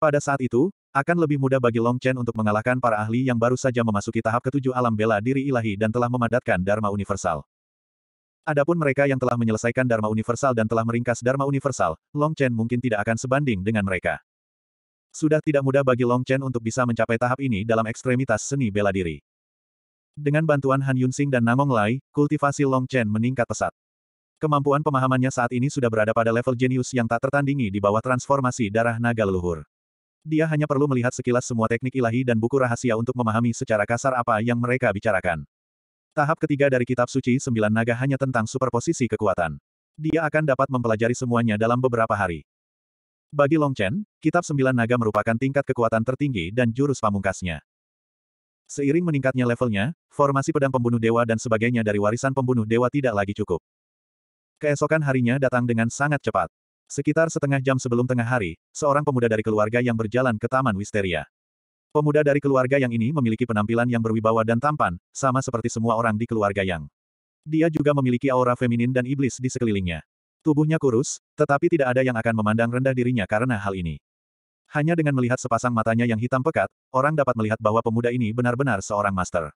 Pada saat itu, akan lebih mudah bagi Long Chen untuk mengalahkan para ahli yang baru saja memasuki tahap ketujuh alam bela diri ilahi dan telah memadatkan Dharma Universal. Adapun mereka yang telah menyelesaikan Dharma Universal dan telah meringkas Dharma Universal, Long Chen mungkin tidak akan sebanding dengan mereka. Sudah tidak mudah bagi Long Chen untuk bisa mencapai tahap ini dalam ekstremitas seni bela diri. Dengan bantuan Han Yunsing dan Nangong Lai, kultivasi Long Chen meningkat pesat. Kemampuan pemahamannya saat ini sudah berada pada level jenius yang tak tertandingi di bawah transformasi darah naga leluhur. Dia hanya perlu melihat sekilas semua teknik ilahi dan buku rahasia untuk memahami secara kasar apa yang mereka bicarakan. Tahap ketiga dari kitab suci sembilan naga hanya tentang superposisi kekuatan. Dia akan dapat mempelajari semuanya dalam beberapa hari. Bagi Long Chen, kitab sembilan naga merupakan tingkat kekuatan tertinggi dan jurus pamungkasnya. Seiring meningkatnya levelnya, formasi pedang pembunuh dewa dan sebagainya dari warisan pembunuh dewa tidak lagi cukup. Keesokan harinya datang dengan sangat cepat. Sekitar setengah jam sebelum tengah hari, seorang pemuda dari keluarga yang berjalan ke Taman Wisteria. Pemuda dari keluarga yang ini memiliki penampilan yang berwibawa dan tampan, sama seperti semua orang di keluarga yang. Dia juga memiliki aura feminin dan iblis di sekelilingnya. Tubuhnya kurus, tetapi tidak ada yang akan memandang rendah dirinya karena hal ini. Hanya dengan melihat sepasang matanya yang hitam pekat, orang dapat melihat bahwa pemuda ini benar-benar seorang master.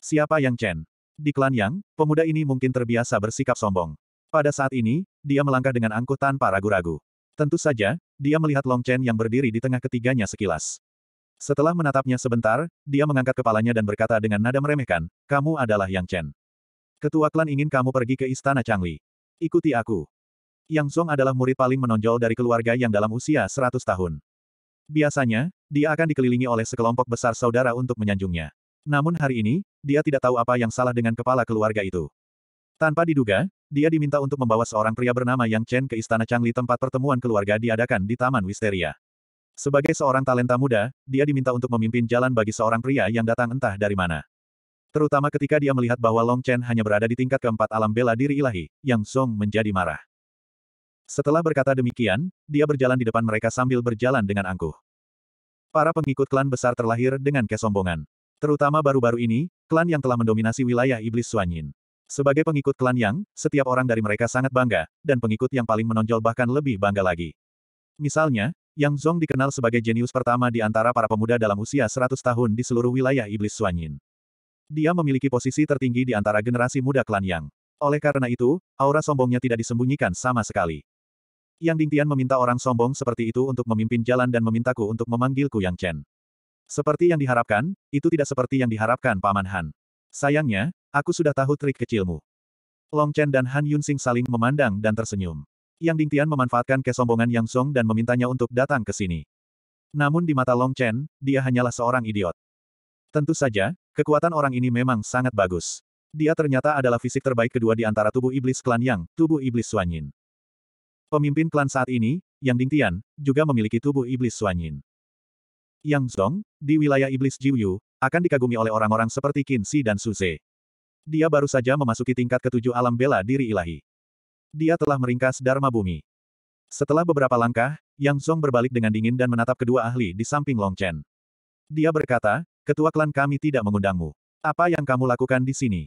Siapa Yang Chen? Di klan Yang, pemuda ini mungkin terbiasa bersikap sombong. Pada saat ini, dia melangkah dengan angkuh tanpa ragu-ragu. Tentu saja, dia melihat Long Chen yang berdiri di tengah ketiganya sekilas. Setelah menatapnya sebentar, dia mengangkat kepalanya dan berkata dengan nada meremehkan, kamu adalah Yang Chen. Ketua klan ingin kamu pergi ke istana Changli. Ikuti aku. Yang Song adalah murid paling menonjol dari keluarga yang dalam usia 100 tahun. Biasanya, dia akan dikelilingi oleh sekelompok besar saudara untuk menyanjungnya. Namun hari ini, dia tidak tahu apa yang salah dengan kepala keluarga itu. Tanpa diduga, dia diminta untuk membawa seorang pria bernama Yang Chen ke Istana Changli tempat pertemuan keluarga diadakan di Taman Wisteria. Sebagai seorang talenta muda, dia diminta untuk memimpin jalan bagi seorang pria yang datang entah dari mana. Terutama ketika dia melihat bahwa Long Chen hanya berada di tingkat keempat alam bela diri ilahi, Yang Song menjadi marah. Setelah berkata demikian, dia berjalan di depan mereka sambil berjalan dengan angkuh. Para pengikut klan besar terlahir dengan kesombongan. Terutama baru-baru ini, klan yang telah mendominasi wilayah iblis Suanyin. Sebagai pengikut klan Yang, setiap orang dari mereka sangat bangga, dan pengikut yang paling menonjol bahkan lebih bangga lagi. Misalnya, Yang Zong dikenal sebagai jenius pertama di antara para pemuda dalam usia 100 tahun di seluruh wilayah iblis Suanyin. Dia memiliki posisi tertinggi di antara generasi muda klan Yang. Oleh karena itu, aura sombongnya tidak disembunyikan sama sekali. Yang Ding Tian meminta orang sombong seperti itu untuk memimpin jalan dan memintaku untuk memanggilku Yang Chen. Seperti yang diharapkan, itu tidak seperti yang diharapkan Paman Han. Sayangnya, aku sudah tahu trik kecilmu. Long Chen dan Han Yunsing saling memandang dan tersenyum. Yang Ding Tian memanfaatkan kesombongan Yang Song dan memintanya untuk datang ke sini. Namun di mata Long Chen, dia hanyalah seorang idiot. Tentu saja, kekuatan orang ini memang sangat bagus. Dia ternyata adalah fisik terbaik kedua di antara tubuh iblis klan Yang, tubuh iblis Suanyin. Pemimpin klan saat ini, Yang Ding Tian, juga memiliki tubuh iblis Suanyin. Yang Song di wilayah iblis Jiuyu, akan dikagumi oleh orang-orang seperti Qin dan Suze. Dia baru saja memasuki tingkat ketujuh alam bela diri ilahi. Dia telah meringkas Dharma Bumi. Setelah beberapa langkah, Yang Zong berbalik dengan dingin dan menatap kedua ahli di samping Long Chen. Dia berkata, ketua klan kami tidak mengundangmu. Apa yang kamu lakukan di sini?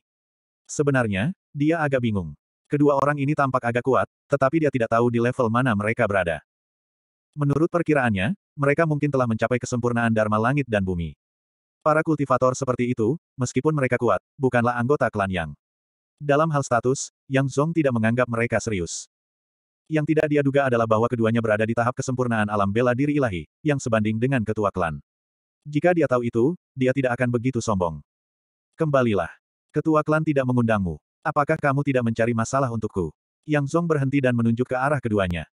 Sebenarnya, dia agak bingung. Kedua orang ini tampak agak kuat, tetapi dia tidak tahu di level mana mereka berada. Menurut perkiraannya, mereka mungkin telah mencapai kesempurnaan Dharma Langit dan Bumi. Para kultivator seperti itu, meskipun mereka kuat, bukanlah anggota klan Yang. Dalam hal status, Yang Zong tidak menganggap mereka serius. Yang tidak dia duga adalah bahwa keduanya berada di tahap kesempurnaan alam bela diri ilahi, yang sebanding dengan ketua klan. Jika dia tahu itu, dia tidak akan begitu sombong. Kembalilah. Ketua klan tidak mengundangmu. Apakah kamu tidak mencari masalah untukku? Yang Zong berhenti dan menunjuk ke arah keduanya.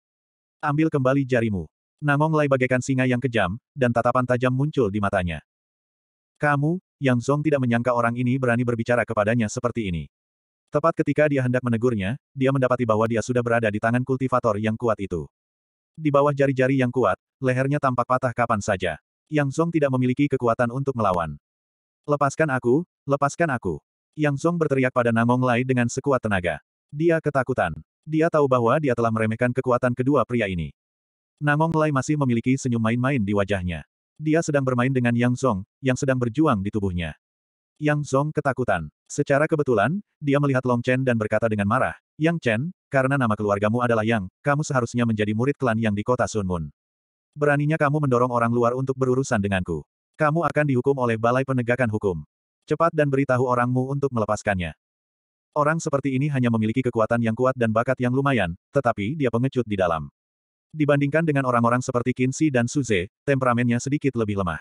Ambil kembali jarimu. Namong Lai bagaikan singa yang kejam, dan tatapan tajam muncul di matanya. Kamu, Yang Zong tidak menyangka orang ini berani berbicara kepadanya seperti ini. Tepat ketika dia hendak menegurnya, dia mendapati bahwa dia sudah berada di tangan kultivator yang kuat itu. Di bawah jari-jari yang kuat, lehernya tampak patah kapan saja. Yang Zong tidak memiliki kekuatan untuk melawan. Lepaskan aku, lepaskan aku. Yang Zong berteriak pada Nangong Lai dengan sekuat tenaga. Dia ketakutan. Dia tahu bahwa dia telah meremehkan kekuatan kedua pria ini. Nangong Lai masih memiliki senyum main-main di wajahnya. Dia sedang bermain dengan Yang Zong, yang sedang berjuang di tubuhnya. Yang Zong ketakutan. Secara kebetulan, dia melihat Long Chen dan berkata dengan marah, Yang Chen, karena nama keluargamu adalah Yang, kamu seharusnya menjadi murid klan Yang di kota Sun Moon. Beraninya kamu mendorong orang luar untuk berurusan denganku. Kamu akan dihukum oleh Balai Penegakan Hukum. Cepat dan beritahu orangmu untuk melepaskannya. Orang seperti ini hanya memiliki kekuatan yang kuat dan bakat yang lumayan, tetapi dia pengecut di dalam. Dibandingkan dengan orang-orang seperti Kinsi dan Suze, temperamennya sedikit lebih lemah.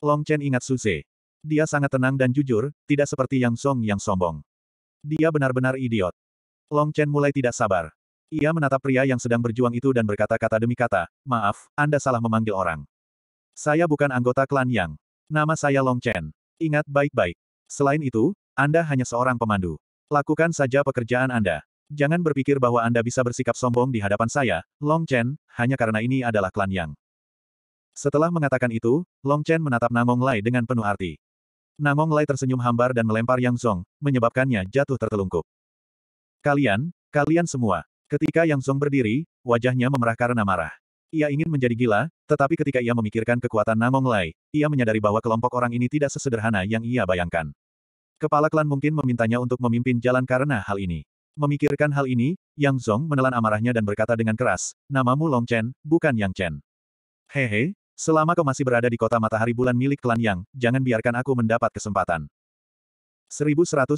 Long Chen ingat Suze. Dia sangat tenang dan jujur, tidak seperti Yang Song yang sombong. Dia benar-benar idiot. Long Chen mulai tidak sabar. Ia menatap pria yang sedang berjuang itu dan berkata-kata demi kata, maaf, Anda salah memanggil orang. Saya bukan anggota klan Yang. Nama saya Long Chen. Ingat baik-baik. Selain itu, Anda hanya seorang pemandu. Lakukan saja pekerjaan Anda. Jangan berpikir bahwa Anda bisa bersikap sombong di hadapan saya, Long Chen, hanya karena ini adalah klan Yang. Setelah mengatakan itu, Long Chen menatap Nangong Lai dengan penuh arti. Nangong Lai tersenyum hambar dan melempar Yang Zong, menyebabkannya jatuh tertelungkup. Kalian, kalian semua. Ketika Yang Zong berdiri, wajahnya memerah karena marah. Ia ingin menjadi gila, tetapi ketika ia memikirkan kekuatan Nangong Lai, ia menyadari bahwa kelompok orang ini tidak sesederhana yang ia bayangkan. Kepala klan mungkin memintanya untuk memimpin jalan karena hal ini. Memikirkan hal ini, Yang Zong menelan amarahnya dan berkata dengan keras, namamu Long Chen, bukan Yang Chen. Hehe, selama kau masih berada di kota matahari bulan milik klan Yang, jangan biarkan aku mendapat kesempatan. 1194.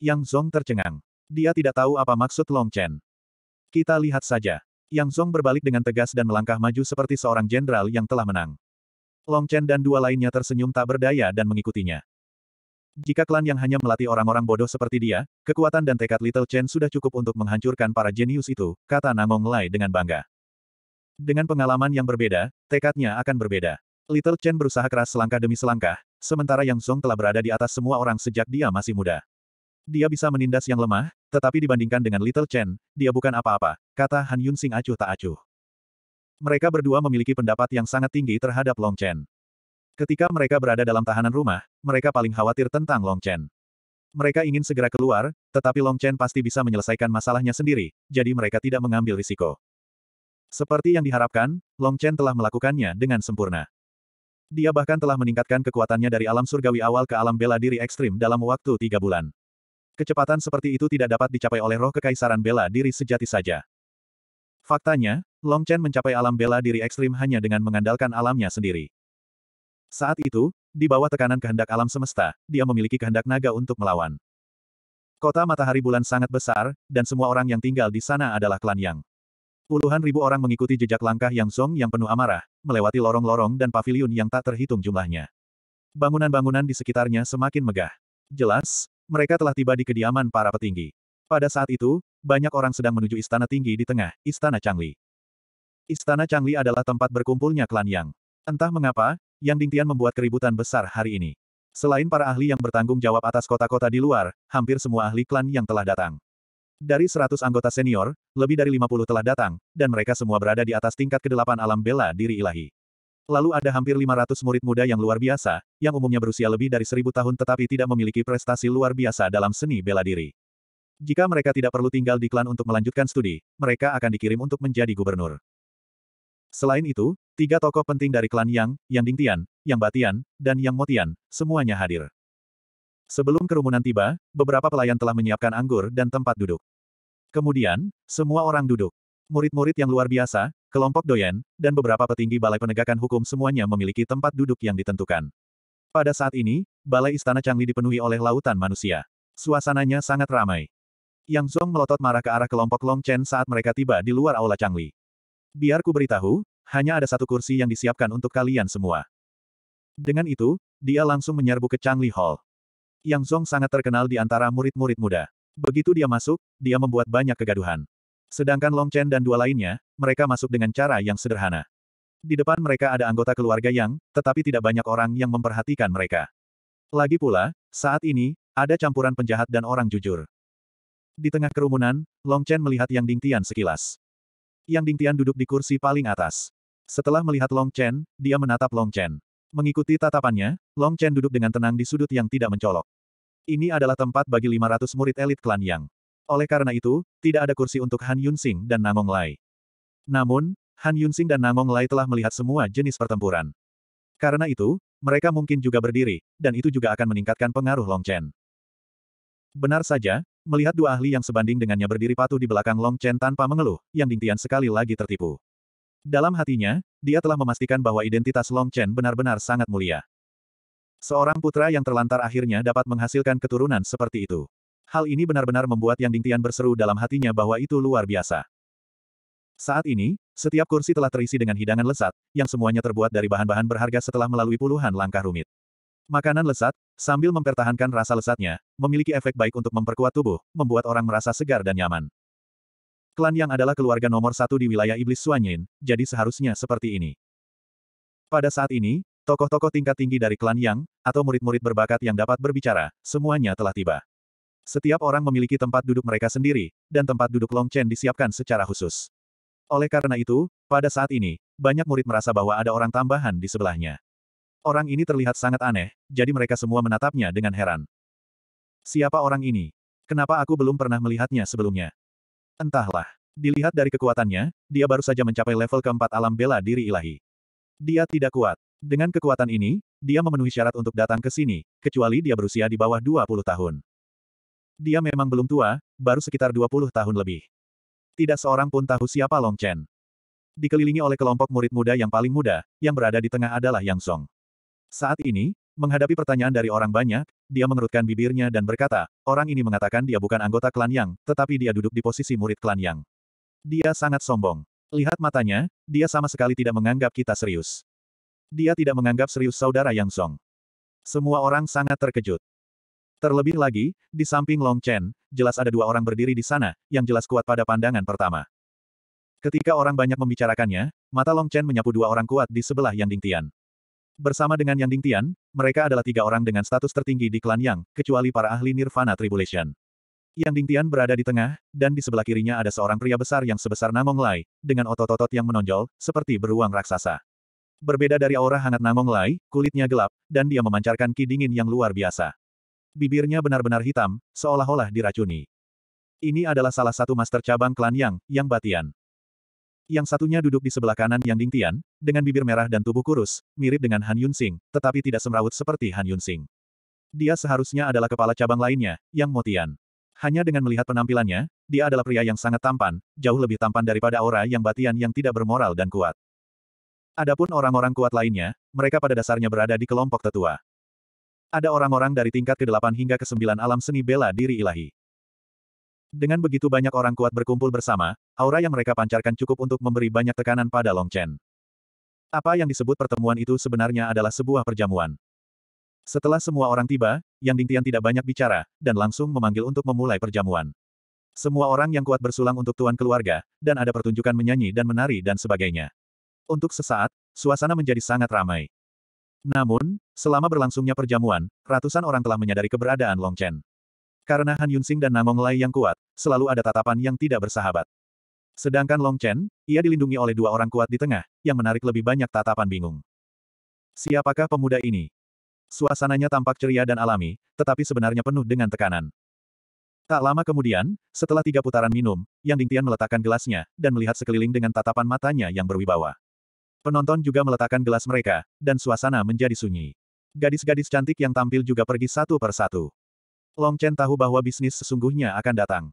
Yang Zong tercengang. Dia tidak tahu apa maksud Long Chen. Kita lihat saja. Yang Zong berbalik dengan tegas dan melangkah maju seperti seorang jenderal yang telah menang. Long Chen dan dua lainnya tersenyum tak berdaya dan mengikutinya. Jika klan yang hanya melatih orang-orang bodoh seperti dia, kekuatan dan tekad Little Chen sudah cukup untuk menghancurkan para jenius itu, kata Namong Lai dengan bangga. Dengan pengalaman yang berbeda, tekadnya akan berbeda. Little Chen berusaha keras selangkah demi selangkah, sementara Yang Song telah berada di atas semua orang sejak dia masih muda. Dia bisa menindas yang lemah, tetapi dibandingkan dengan Little Chen, dia bukan apa-apa, kata Han Yun Sing acuh tak acuh. Mereka berdua memiliki pendapat yang sangat tinggi terhadap Long Chen. Ketika mereka berada dalam tahanan rumah, mereka paling khawatir tentang Long Chen. Mereka ingin segera keluar, tetapi Long Chen pasti bisa menyelesaikan masalahnya sendiri, jadi mereka tidak mengambil risiko. Seperti yang diharapkan, Long Chen telah melakukannya dengan sempurna. Dia bahkan telah meningkatkan kekuatannya dari alam surgawi awal ke alam bela diri ekstrim dalam waktu tiga bulan. Kecepatan seperti itu tidak dapat dicapai oleh roh kekaisaran bela diri sejati saja. Faktanya, Long Chen mencapai alam bela diri ekstrim hanya dengan mengandalkan alamnya sendiri. Saat itu, di bawah tekanan kehendak alam semesta, dia memiliki kehendak naga untuk melawan. Kota matahari bulan sangat besar, dan semua orang yang tinggal di sana adalah klan Yang. Puluhan ribu orang mengikuti jejak langkah Yang Song yang penuh amarah, melewati lorong-lorong dan paviliun yang tak terhitung jumlahnya. Bangunan-bangunan di sekitarnya semakin megah. Jelas, mereka telah tiba di kediaman para petinggi. Pada saat itu, banyak orang sedang menuju istana tinggi di tengah, Istana Changli. Istana Changli adalah tempat berkumpulnya klan Yang. Entah mengapa, yang Dingtian membuat keributan besar hari ini. Selain para ahli yang bertanggung jawab atas kota-kota di luar, hampir semua ahli klan yang telah datang. Dari 100 anggota senior, lebih dari 50 telah datang, dan mereka semua berada di atas tingkat ke kedelapan alam bela diri ilahi. Lalu ada hampir 500 murid muda yang luar biasa, yang umumnya berusia lebih dari 1000 tahun tetapi tidak memiliki prestasi luar biasa dalam seni bela diri. Jika mereka tidak perlu tinggal di klan untuk melanjutkan studi, mereka akan dikirim untuk menjadi gubernur. Selain itu, tiga tokoh penting dari klan Yang, Yang Dingtian, Yang Batian, dan Yang Motian, semuanya hadir. Sebelum kerumunan tiba, beberapa pelayan telah menyiapkan anggur dan tempat duduk. Kemudian, semua orang duduk. Murid-murid yang luar biasa, kelompok doyen, dan beberapa petinggi balai penegakan hukum semuanya memiliki tempat duduk yang ditentukan. Pada saat ini, balai istana Changli dipenuhi oleh lautan manusia. Suasananya sangat ramai. Yang Zhong melotot marah ke arah kelompok Long Chen saat mereka tiba di luar aula Changli. Biar ku beritahu, hanya ada satu kursi yang disiapkan untuk kalian semua. Dengan itu, dia langsung menyerbu ke Changli Hall. Yang Zong sangat terkenal di antara murid-murid muda. Begitu dia masuk, dia membuat banyak kegaduhan. Sedangkan Long Chen dan dua lainnya, mereka masuk dengan cara yang sederhana. Di depan mereka ada anggota keluarga yang, tetapi tidak banyak orang yang memperhatikan mereka. Lagi pula, saat ini, ada campuran penjahat dan orang jujur. Di tengah kerumunan, Long Chen melihat Yang Ding Tian sekilas. Yang Dingtian duduk di kursi paling atas. Setelah melihat Long Chen, dia menatap Long Chen. Mengikuti tatapannya, Long Chen duduk dengan tenang di sudut yang tidak mencolok. Ini adalah tempat bagi 500 murid elit klan Yang. Oleh karena itu, tidak ada kursi untuk Han Yunsing dan Namong Lai. Namun, Han Yunsing dan Namong Lai telah melihat semua jenis pertempuran. Karena itu, mereka mungkin juga berdiri, dan itu juga akan meningkatkan pengaruh Long Chen. Benar saja, Melihat dua ahli yang sebanding dengannya berdiri patuh di belakang Long Chen tanpa mengeluh, Yang Dingtian sekali lagi tertipu. Dalam hatinya, dia telah memastikan bahwa identitas Long Chen benar-benar sangat mulia. Seorang putra yang terlantar akhirnya dapat menghasilkan keturunan seperti itu. Hal ini benar-benar membuat Yang Dingtian berseru dalam hatinya bahwa itu luar biasa. Saat ini, setiap kursi telah terisi dengan hidangan lezat, yang semuanya terbuat dari bahan-bahan berharga setelah melalui puluhan langkah rumit. Makanan lezat, sambil mempertahankan rasa lezatnya, memiliki efek baik untuk memperkuat tubuh, membuat orang merasa segar dan nyaman. Klan yang adalah keluarga nomor satu di wilayah iblis Suanyin, jadi seharusnya seperti ini. Pada saat ini, tokoh-tokoh tingkat tinggi dari klan Yang, atau murid-murid berbakat yang dapat berbicara, semuanya telah tiba. Setiap orang memiliki tempat duduk mereka sendiri, dan tempat duduk Long Chen disiapkan secara khusus. Oleh karena itu, pada saat ini, banyak murid merasa bahwa ada orang tambahan di sebelahnya. Orang ini terlihat sangat aneh, jadi mereka semua menatapnya dengan heran. Siapa orang ini? Kenapa aku belum pernah melihatnya sebelumnya? Entahlah. Dilihat dari kekuatannya, dia baru saja mencapai level keempat alam bela diri ilahi. Dia tidak kuat. Dengan kekuatan ini, dia memenuhi syarat untuk datang ke sini, kecuali dia berusia di bawah 20 tahun. Dia memang belum tua, baru sekitar 20 tahun lebih. Tidak seorang pun tahu siapa Long Chen. Dikelilingi oleh kelompok murid muda yang paling muda, yang berada di tengah adalah Yang Song. Saat ini, menghadapi pertanyaan dari orang banyak, dia mengerutkan bibirnya dan berkata, orang ini mengatakan dia bukan anggota klan Yang, tetapi dia duduk di posisi murid klan Yang. Dia sangat sombong. Lihat matanya, dia sama sekali tidak menganggap kita serius. Dia tidak menganggap serius saudara Yang Song. Semua orang sangat terkejut. Terlebih lagi, di samping Long Chen, jelas ada dua orang berdiri di sana, yang jelas kuat pada pandangan pertama. Ketika orang banyak membicarakannya, mata Long Chen menyapu dua orang kuat di sebelah Yang Dingtian. Bersama dengan Yang Dingtian, mereka adalah tiga orang dengan status tertinggi di klan Yang, kecuali para ahli Nirvana Tribulation. Yang Dingtian berada di tengah, dan di sebelah kirinya ada seorang pria besar yang sebesar Namong Lai, dengan otot-otot yang menonjol, seperti beruang raksasa. Berbeda dari aura hangat Namong Lai, kulitnya gelap, dan dia memancarkan ki dingin yang luar biasa. Bibirnya benar-benar hitam, seolah-olah diracuni. Ini adalah salah satu master cabang klan Yang, Yang Batian. Yang satunya duduk di sebelah kanan Yang Dingtian, dengan bibir merah dan tubuh kurus, mirip dengan Han Yun Sing, tetapi tidak semrawut seperti Han Yun Sing. Dia seharusnya adalah kepala cabang lainnya, Yang Motian. Hanya dengan melihat penampilannya, dia adalah pria yang sangat tampan, jauh lebih tampan daripada aura Yang Batian yang tidak bermoral dan kuat. Adapun orang-orang kuat lainnya, mereka pada dasarnya berada di kelompok tetua. Ada orang-orang dari tingkat ke-8 hingga ke-9 alam seni bela diri ilahi. Dengan begitu banyak orang kuat berkumpul bersama, aura yang mereka pancarkan cukup untuk memberi banyak tekanan pada Long Chen. Apa yang disebut pertemuan itu sebenarnya adalah sebuah perjamuan. Setelah semua orang tiba, Yang Dingtian tidak banyak bicara, dan langsung memanggil untuk memulai perjamuan. Semua orang yang kuat bersulang untuk tuan keluarga, dan ada pertunjukan menyanyi dan menari dan sebagainya. Untuk sesaat, suasana menjadi sangat ramai. Namun, selama berlangsungnya perjamuan, ratusan orang telah menyadari keberadaan Long Chen. Karena Han Yunsing dan Namong Lai yang kuat, selalu ada tatapan yang tidak bersahabat. Sedangkan Long Chen, ia dilindungi oleh dua orang kuat di tengah, yang menarik lebih banyak tatapan bingung. Siapakah pemuda ini? Suasananya tampak ceria dan alami, tetapi sebenarnya penuh dengan tekanan. Tak lama kemudian, setelah tiga putaran minum, Yang Dingtian meletakkan gelasnya, dan melihat sekeliling dengan tatapan matanya yang berwibawa. Penonton juga meletakkan gelas mereka, dan suasana menjadi sunyi. Gadis-gadis cantik yang tampil juga pergi satu per satu. Long Chen tahu bahwa bisnis sesungguhnya akan datang.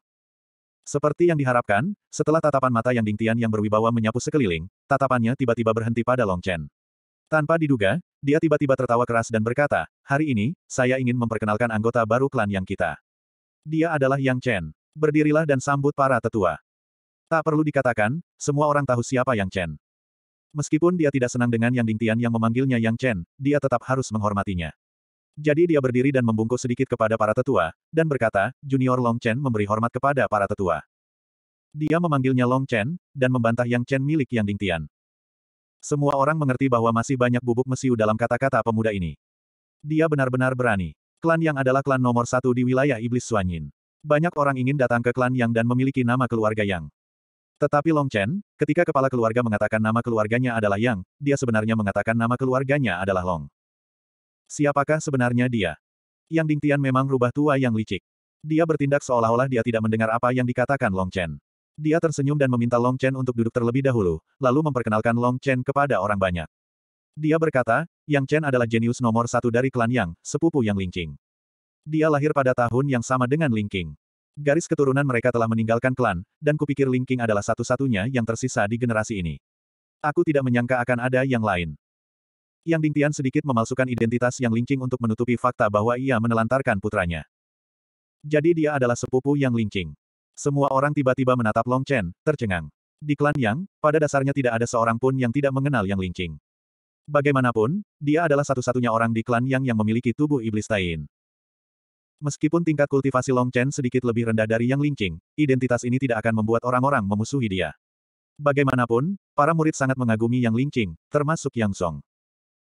Seperti yang diharapkan, setelah tatapan mata yang dingtian yang berwibawa menyapu sekeliling, tatapannya tiba-tiba berhenti pada Long Chen. Tanpa diduga, dia tiba-tiba tertawa keras dan berkata, hari ini, saya ingin memperkenalkan anggota baru klan yang kita. Dia adalah Yang Chen. Berdirilah dan sambut para tetua. Tak perlu dikatakan, semua orang tahu siapa Yang Chen. Meskipun dia tidak senang dengan Yang Dingtian yang memanggilnya Yang Chen, dia tetap harus menghormatinya. Jadi dia berdiri dan membungkuk sedikit kepada para tetua, dan berkata, Junior Long Chen memberi hormat kepada para tetua. Dia memanggilnya Long Chen, dan membantah Yang Chen milik Yang Ding Tian. Semua orang mengerti bahwa masih banyak bubuk mesiu dalam kata-kata pemuda ini. Dia benar-benar berani. Klan Yang adalah klan nomor satu di wilayah Iblis Suanyin. Banyak orang ingin datang ke klan Yang dan memiliki nama keluarga Yang. Tetapi Long Chen, ketika kepala keluarga mengatakan nama keluarganya adalah Yang, dia sebenarnya mengatakan nama keluarganya adalah Long. Siapakah sebenarnya dia? Yang Dingtian memang rubah tua yang licik. Dia bertindak seolah-olah dia tidak mendengar apa yang dikatakan Long Chen. Dia tersenyum dan meminta Long Chen untuk duduk terlebih dahulu, lalu memperkenalkan Long Chen kepada orang banyak. Dia berkata, Yang Chen adalah jenius nomor satu dari klan Yang, sepupu Yang Lingqing. Dia lahir pada tahun yang sama dengan Lingqing. Garis keturunan mereka telah meninggalkan klan, dan kupikir Lingqing adalah satu-satunya yang tersisa di generasi ini. Aku tidak menyangka akan ada yang lain. Yang Dingtian sedikit memalsukan identitas yang Lingqing untuk menutupi fakta bahwa ia menelantarkan putranya. Jadi dia adalah sepupu yang Lingqing. Semua orang tiba-tiba menatap Long Chen, tercengang. Di klan Yang, pada dasarnya tidak ada seorang pun yang tidak mengenal Yang Lingqing. Bagaimanapun, dia adalah satu-satunya orang di klan Yang yang memiliki tubuh iblis Tain. Meskipun tingkat kultivasi Long Chen sedikit lebih rendah dari Yang Lingqing, identitas ini tidak akan membuat orang-orang memusuhi dia. Bagaimanapun, para murid sangat mengagumi Yang Lingqing, termasuk Yang Song.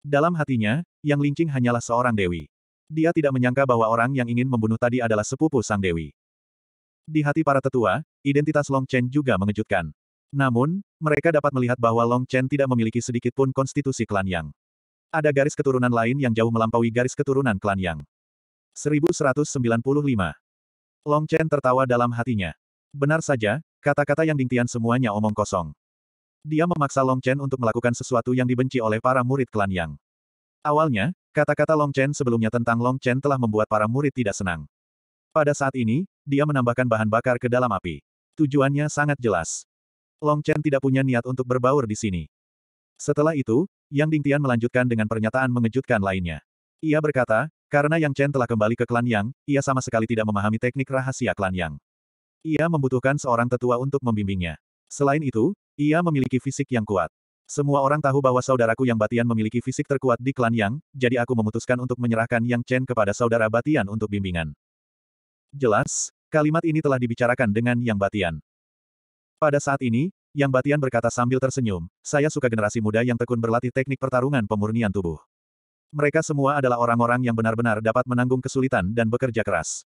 Dalam hatinya, Yang Lingqing hanyalah seorang dewi. Dia tidak menyangka bahwa orang yang ingin membunuh tadi adalah sepupu sang dewi. Di hati para tetua, identitas Long Chen juga mengejutkan. Namun, mereka dapat melihat bahwa Long Chen tidak memiliki sedikit pun konstitusi klan Yang. Ada garis keturunan lain yang jauh melampaui garis keturunan klan Yang. 1195. Long Chen tertawa dalam hatinya. Benar saja, kata-kata yang Dingtian semuanya omong kosong. Dia memaksa Long Chen untuk melakukan sesuatu yang dibenci oleh para murid klan Yang. Awalnya, kata-kata Long Chen sebelumnya tentang Long Chen telah membuat para murid tidak senang. Pada saat ini, dia menambahkan bahan bakar ke dalam api. Tujuannya sangat jelas. Long Chen tidak punya niat untuk berbaur di sini. Setelah itu, Yang Ding Tian melanjutkan dengan pernyataan mengejutkan lainnya. Ia berkata, karena Yang Chen telah kembali ke klan Yang, ia sama sekali tidak memahami teknik rahasia klan Yang. Ia membutuhkan seorang tetua untuk membimbingnya. Selain itu, ia memiliki fisik yang kuat. Semua orang tahu bahwa saudaraku yang Batian memiliki fisik terkuat di klan Yang, jadi aku memutuskan untuk menyerahkan Yang Chen kepada saudara Batian untuk bimbingan. Jelas, kalimat ini telah dibicarakan dengan Yang Batian. Pada saat ini, Yang Batian berkata sambil tersenyum, saya suka generasi muda yang tekun berlatih teknik pertarungan pemurnian tubuh. Mereka semua adalah orang-orang yang benar-benar dapat menanggung kesulitan dan bekerja keras.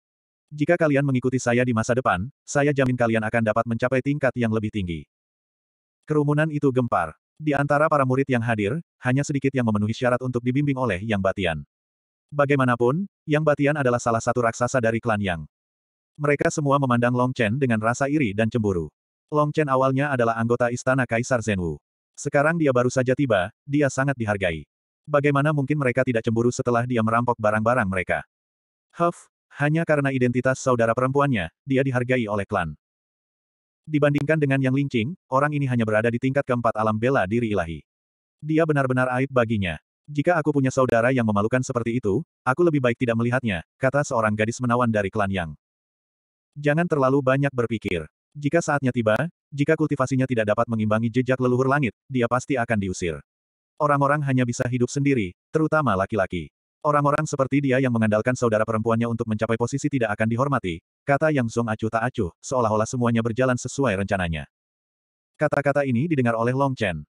Jika kalian mengikuti saya di masa depan, saya jamin kalian akan dapat mencapai tingkat yang lebih tinggi. Kerumunan itu gempar. Di antara para murid yang hadir, hanya sedikit yang memenuhi syarat untuk dibimbing oleh Yang Batian. Bagaimanapun, Yang Batian adalah salah satu raksasa dari klan Yang. Mereka semua memandang Long Chen dengan rasa iri dan cemburu. Long Chen awalnya adalah anggota istana Kaisar Zhenwu. Sekarang dia baru saja tiba, dia sangat dihargai. Bagaimana mungkin mereka tidak cemburu setelah dia merampok barang-barang mereka? Huff, hanya karena identitas saudara perempuannya, dia dihargai oleh klan. Dibandingkan dengan yang lincing, orang ini hanya berada di tingkat keempat alam bela diri ilahi. Dia benar-benar aib baginya. Jika aku punya saudara yang memalukan seperti itu, aku lebih baik tidak melihatnya, kata seorang gadis menawan dari klan Yang. Jangan terlalu banyak berpikir. Jika saatnya tiba, jika kultivasinya tidak dapat mengimbangi jejak leluhur langit, dia pasti akan diusir. Orang-orang hanya bisa hidup sendiri, terutama laki-laki. Orang-orang seperti dia yang mengandalkan saudara perempuannya untuk mencapai posisi tidak akan dihormati, kata Yang Song acuh tak acuh, seolah-olah semuanya berjalan sesuai rencananya. Kata-kata ini didengar oleh Long Chen.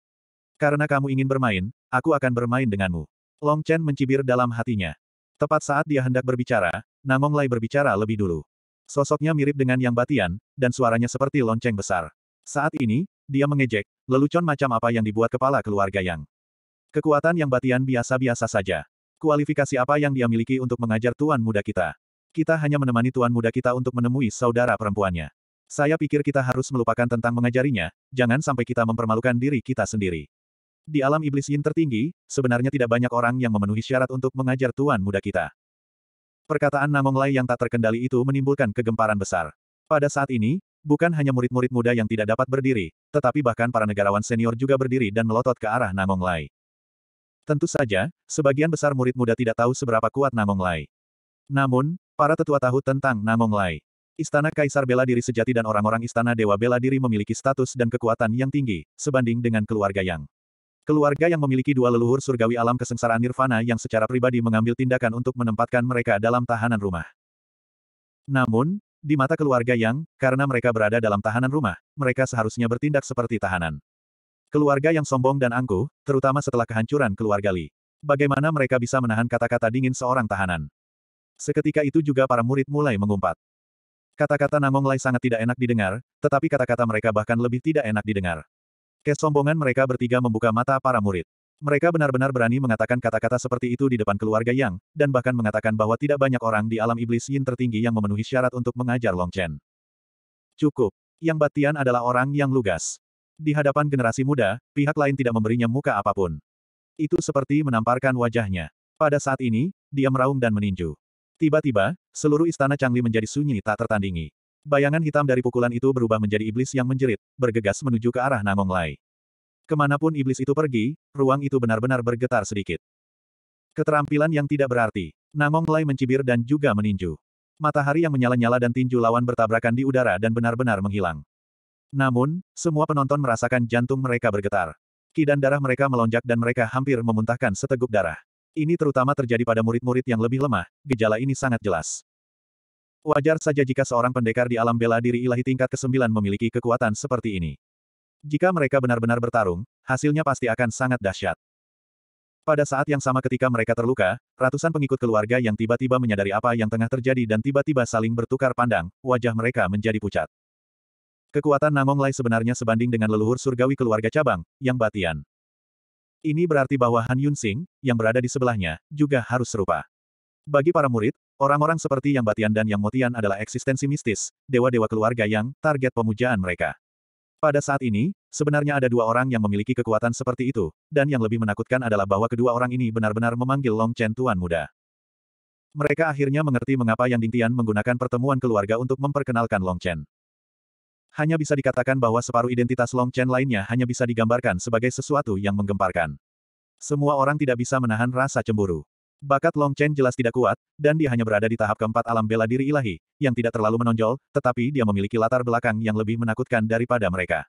Karena kamu ingin bermain, aku akan bermain denganmu. Long Chen mencibir dalam hatinya. Tepat saat dia hendak berbicara, Namong Lai berbicara lebih dulu. Sosoknya mirip dengan Yang Batian, dan suaranya seperti lonceng besar. Saat ini, dia mengejek, lelucon macam apa yang dibuat kepala keluarga Yang. Kekuatan Yang Batian biasa-biasa saja. Kualifikasi apa yang dia miliki untuk mengajar tuan muda kita? Kita hanya menemani tuan muda kita untuk menemui saudara perempuannya. Saya pikir kita harus melupakan tentang mengajarinya, jangan sampai kita mempermalukan diri kita sendiri. Di alam iblis yin tertinggi, sebenarnya tidak banyak orang yang memenuhi syarat untuk mengajar tuan muda kita. Perkataan Namong Lai yang tak terkendali itu menimbulkan kegemparan besar. Pada saat ini, bukan hanya murid-murid muda yang tidak dapat berdiri, tetapi bahkan para negarawan senior juga berdiri dan melotot ke arah Namong Lai. Tentu saja, sebagian besar murid muda tidak tahu seberapa kuat Namong Lai. Namun, para tetua tahu tentang Namong Lai. Istana Kaisar Bela Diri Sejati dan orang-orang Istana Dewa Bela Diri memiliki status dan kekuatan yang tinggi, sebanding dengan keluarga yang. Keluarga yang memiliki dua leluhur surgawi alam kesengsaraan nirvana yang secara pribadi mengambil tindakan untuk menempatkan mereka dalam tahanan rumah. Namun, di mata keluarga yang, karena mereka berada dalam tahanan rumah, mereka seharusnya bertindak seperti tahanan. Keluarga yang sombong dan angkuh, terutama setelah kehancuran keluarga Li. Bagaimana mereka bisa menahan kata-kata dingin seorang tahanan? Seketika itu juga para murid mulai mengumpat. Kata-kata Nangong Lai sangat tidak enak didengar, tetapi kata-kata mereka bahkan lebih tidak enak didengar. Kesombongan mereka bertiga membuka mata para murid. Mereka benar-benar berani mengatakan kata-kata seperti itu di depan keluarga Yang, dan bahkan mengatakan bahwa tidak banyak orang di alam iblis Yin tertinggi yang memenuhi syarat untuk mengajar Long Chen. Cukup. Yang Batian adalah orang yang lugas. Di hadapan generasi muda, pihak lain tidak memberinya muka apapun. Itu seperti menamparkan wajahnya. Pada saat ini, dia meraung dan meninju. Tiba-tiba, seluruh istana Changli menjadi sunyi tak tertandingi. Bayangan hitam dari pukulan itu berubah menjadi iblis yang menjerit, bergegas menuju ke arah Nangong Lai. Kemanapun iblis itu pergi, ruang itu benar-benar bergetar sedikit. Keterampilan yang tidak berarti. Nangong Lai mencibir dan juga meninju. Matahari yang menyala-nyala dan tinju lawan bertabrakan di udara dan benar-benar menghilang. Namun, semua penonton merasakan jantung mereka bergetar. Kidan darah mereka melonjak dan mereka hampir memuntahkan seteguk darah. Ini terutama terjadi pada murid-murid yang lebih lemah, gejala ini sangat jelas. Wajar saja jika seorang pendekar di alam bela diri ilahi tingkat ke-9 memiliki kekuatan seperti ini. Jika mereka benar-benar bertarung, hasilnya pasti akan sangat dahsyat. Pada saat yang sama ketika mereka terluka, ratusan pengikut keluarga yang tiba-tiba menyadari apa yang tengah terjadi dan tiba-tiba saling bertukar pandang, wajah mereka menjadi pucat. Kekuatan Nangong Lai sebenarnya sebanding dengan leluhur surgawi keluarga cabang, yang batian. Ini berarti bahwa Han Yun Sing, yang berada di sebelahnya, juga harus serupa. Bagi para murid, orang-orang seperti Yang Batian dan Yang Motian adalah eksistensi mistis, dewa-dewa keluarga yang target pemujaan mereka. Pada saat ini, sebenarnya ada dua orang yang memiliki kekuatan seperti itu, dan yang lebih menakutkan adalah bahwa kedua orang ini benar-benar memanggil Long Chen Tuan Muda. Mereka akhirnya mengerti mengapa Yang Dingtian menggunakan pertemuan keluarga untuk memperkenalkan Long Chen hanya bisa dikatakan bahwa separuh identitas Long Chen lainnya hanya bisa digambarkan sebagai sesuatu yang menggemparkan. Semua orang tidak bisa menahan rasa cemburu. Bakat Long Chen jelas tidak kuat, dan dia hanya berada di tahap keempat alam bela diri ilahi, yang tidak terlalu menonjol, tetapi dia memiliki latar belakang yang lebih menakutkan daripada mereka.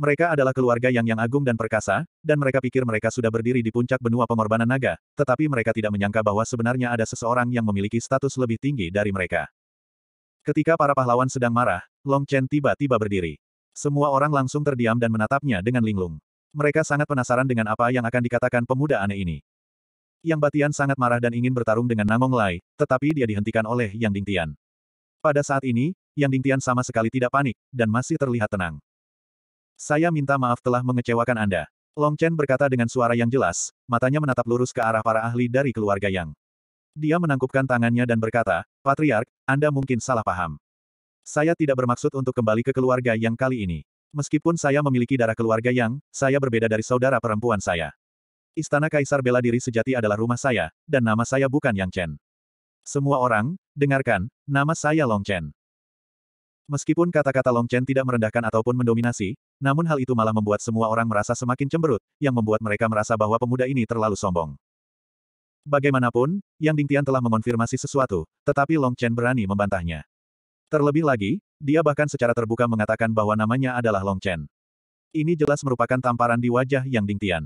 Mereka adalah keluarga yang yang agung dan perkasa, dan mereka pikir mereka sudah berdiri di puncak benua pengorbanan naga, tetapi mereka tidak menyangka bahwa sebenarnya ada seseorang yang memiliki status lebih tinggi dari mereka. Ketika para pahlawan sedang marah, Long Chen tiba-tiba berdiri. Semua orang langsung terdiam dan menatapnya dengan linglung. Mereka sangat penasaran dengan apa yang akan dikatakan pemuda aneh ini. Yang Batian sangat marah dan ingin bertarung dengan Namong Lai, tetapi dia dihentikan oleh Yang Ding Tian. Pada saat ini, Yang Ding Tian sama sekali tidak panik, dan masih terlihat tenang. Saya minta maaf telah mengecewakan Anda. Long Chen berkata dengan suara yang jelas, matanya menatap lurus ke arah para ahli dari keluarga Yang. Dia menangkupkan tangannya dan berkata, Patriark, Anda mungkin salah paham. Saya tidak bermaksud untuk kembali ke keluarga yang kali ini. Meskipun saya memiliki darah keluarga yang, saya berbeda dari saudara perempuan saya. Istana Kaisar Bela Diri sejati adalah rumah saya, dan nama saya bukan Yang Chen. Semua orang, dengarkan, nama saya Long Chen. Meskipun kata-kata Long Chen tidak merendahkan ataupun mendominasi, namun hal itu malah membuat semua orang merasa semakin cemberut, yang membuat mereka merasa bahwa pemuda ini terlalu sombong. Bagaimanapun, Yang Dingtian telah mengonfirmasi sesuatu, tetapi Long Chen berani membantahnya. Terlebih lagi, dia bahkan secara terbuka mengatakan bahwa namanya adalah Long Chen. Ini jelas merupakan tamparan di wajah Yang Dingtian.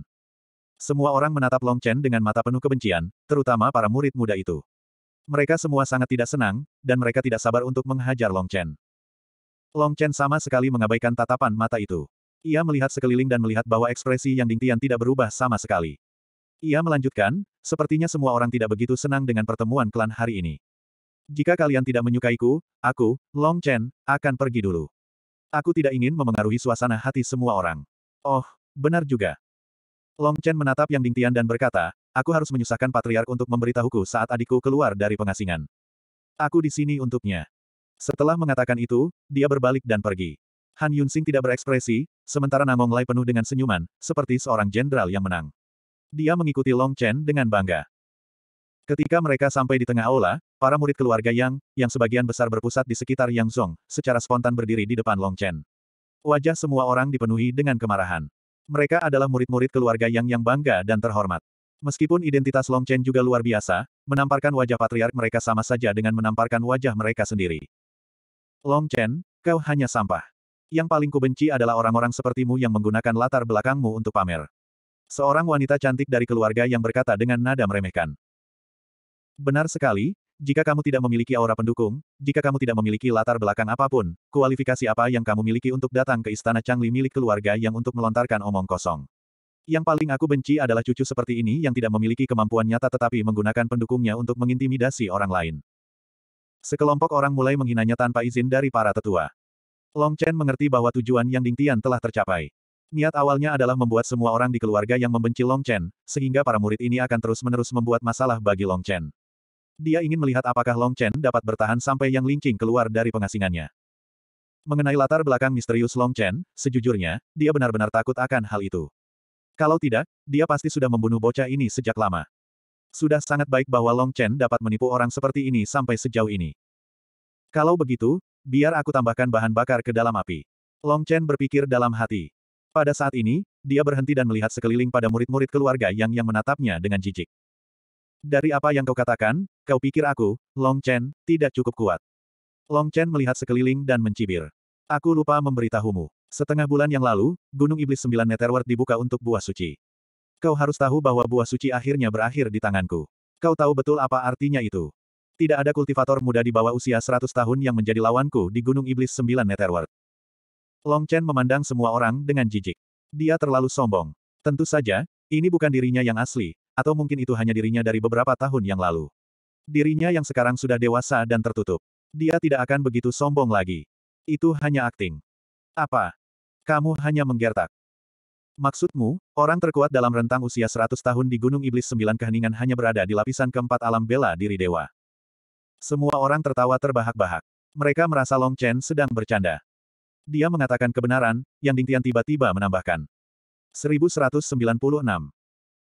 Semua orang menatap Long Chen dengan mata penuh kebencian, terutama para murid muda itu. Mereka semua sangat tidak senang, dan mereka tidak sabar untuk menghajar Long Chen. Long Chen sama sekali mengabaikan tatapan mata itu. Ia melihat sekeliling dan melihat bahwa ekspresi Yang Dingtian tidak berubah sama sekali. Ia melanjutkan, sepertinya semua orang tidak begitu senang dengan pertemuan klan hari ini. Jika kalian tidak menyukaiku, aku, Long Chen, akan pergi dulu. Aku tidak ingin memengaruhi suasana hati semua orang. Oh, benar juga. Long Chen menatap Yang Dingtian dan berkata, aku harus menyusahkan patriark untuk memberitahuku saat adikku keluar dari pengasingan. Aku di sini untuknya. Setelah mengatakan itu, dia berbalik dan pergi. Han Yunxing tidak berekspresi, sementara Namong Lai penuh dengan senyuman, seperti seorang jenderal yang menang. Dia mengikuti Long Chen dengan bangga. Ketika mereka sampai di tengah aula, para murid keluarga Yang, yang sebagian besar berpusat di sekitar Yang Zhong, secara spontan berdiri di depan Long Chen. Wajah semua orang dipenuhi dengan kemarahan. Mereka adalah murid-murid keluarga Yang yang bangga dan terhormat. Meskipun identitas Long Chen juga luar biasa, menamparkan wajah patriark mereka sama saja dengan menamparkan wajah mereka sendiri. Long Chen, kau hanya sampah. Yang paling kubenci adalah orang-orang sepertimu yang menggunakan latar belakangmu untuk pamer. Seorang wanita cantik dari keluarga yang berkata dengan nada meremehkan. Benar sekali, jika kamu tidak memiliki aura pendukung, jika kamu tidak memiliki latar belakang apapun, kualifikasi apa yang kamu miliki untuk datang ke istana Changli milik keluarga yang untuk melontarkan omong kosong. Yang paling aku benci adalah cucu seperti ini yang tidak memiliki kemampuan nyata tetapi menggunakan pendukungnya untuk mengintimidasi orang lain. Sekelompok orang mulai menghinanya tanpa izin dari para tetua. Long Chen mengerti bahwa tujuan Yang Dingtian telah tercapai. Niat awalnya adalah membuat semua orang di keluarga yang membenci Long Chen, sehingga para murid ini akan terus-menerus membuat masalah bagi Long Chen. Dia ingin melihat apakah Long Chen dapat bertahan sampai Yang Lingqing keluar dari pengasingannya. Mengenai latar belakang misterius Long Chen, sejujurnya, dia benar-benar takut akan hal itu. Kalau tidak, dia pasti sudah membunuh bocah ini sejak lama. Sudah sangat baik bahwa Long Chen dapat menipu orang seperti ini sampai sejauh ini. Kalau begitu, biar aku tambahkan bahan bakar ke dalam api. Long Chen berpikir dalam hati. Pada saat ini, dia berhenti dan melihat sekeliling pada murid-murid keluarga Yang yang menatapnya dengan jijik. Dari apa yang kau katakan, kau pikir aku, Long Chen, tidak cukup kuat. Long Chen melihat sekeliling dan mencibir. Aku lupa memberitahumu. Setengah bulan yang lalu, Gunung Iblis Sembilan Netherworld dibuka untuk buah suci. Kau harus tahu bahwa buah suci akhirnya berakhir di tanganku. Kau tahu betul apa artinya itu. Tidak ada kultivator muda di bawah usia 100 tahun yang menjadi lawanku di Gunung Iblis Sembilan Netherworld. Long Chen memandang semua orang dengan jijik. Dia terlalu sombong. Tentu saja, ini bukan dirinya yang asli, atau mungkin itu hanya dirinya dari beberapa tahun yang lalu. Dirinya yang sekarang sudah dewasa dan tertutup. Dia tidak akan begitu sombong lagi. Itu hanya akting. Apa? Kamu hanya menggertak. Maksudmu, orang terkuat dalam rentang usia 100 tahun di Gunung Iblis Sembilan Keheningan hanya berada di lapisan keempat alam bela diri dewa. Semua orang tertawa terbahak-bahak. Mereka merasa Long Chen sedang bercanda. Dia mengatakan kebenaran, yang Dingtian tiba-tiba menambahkan. 1196.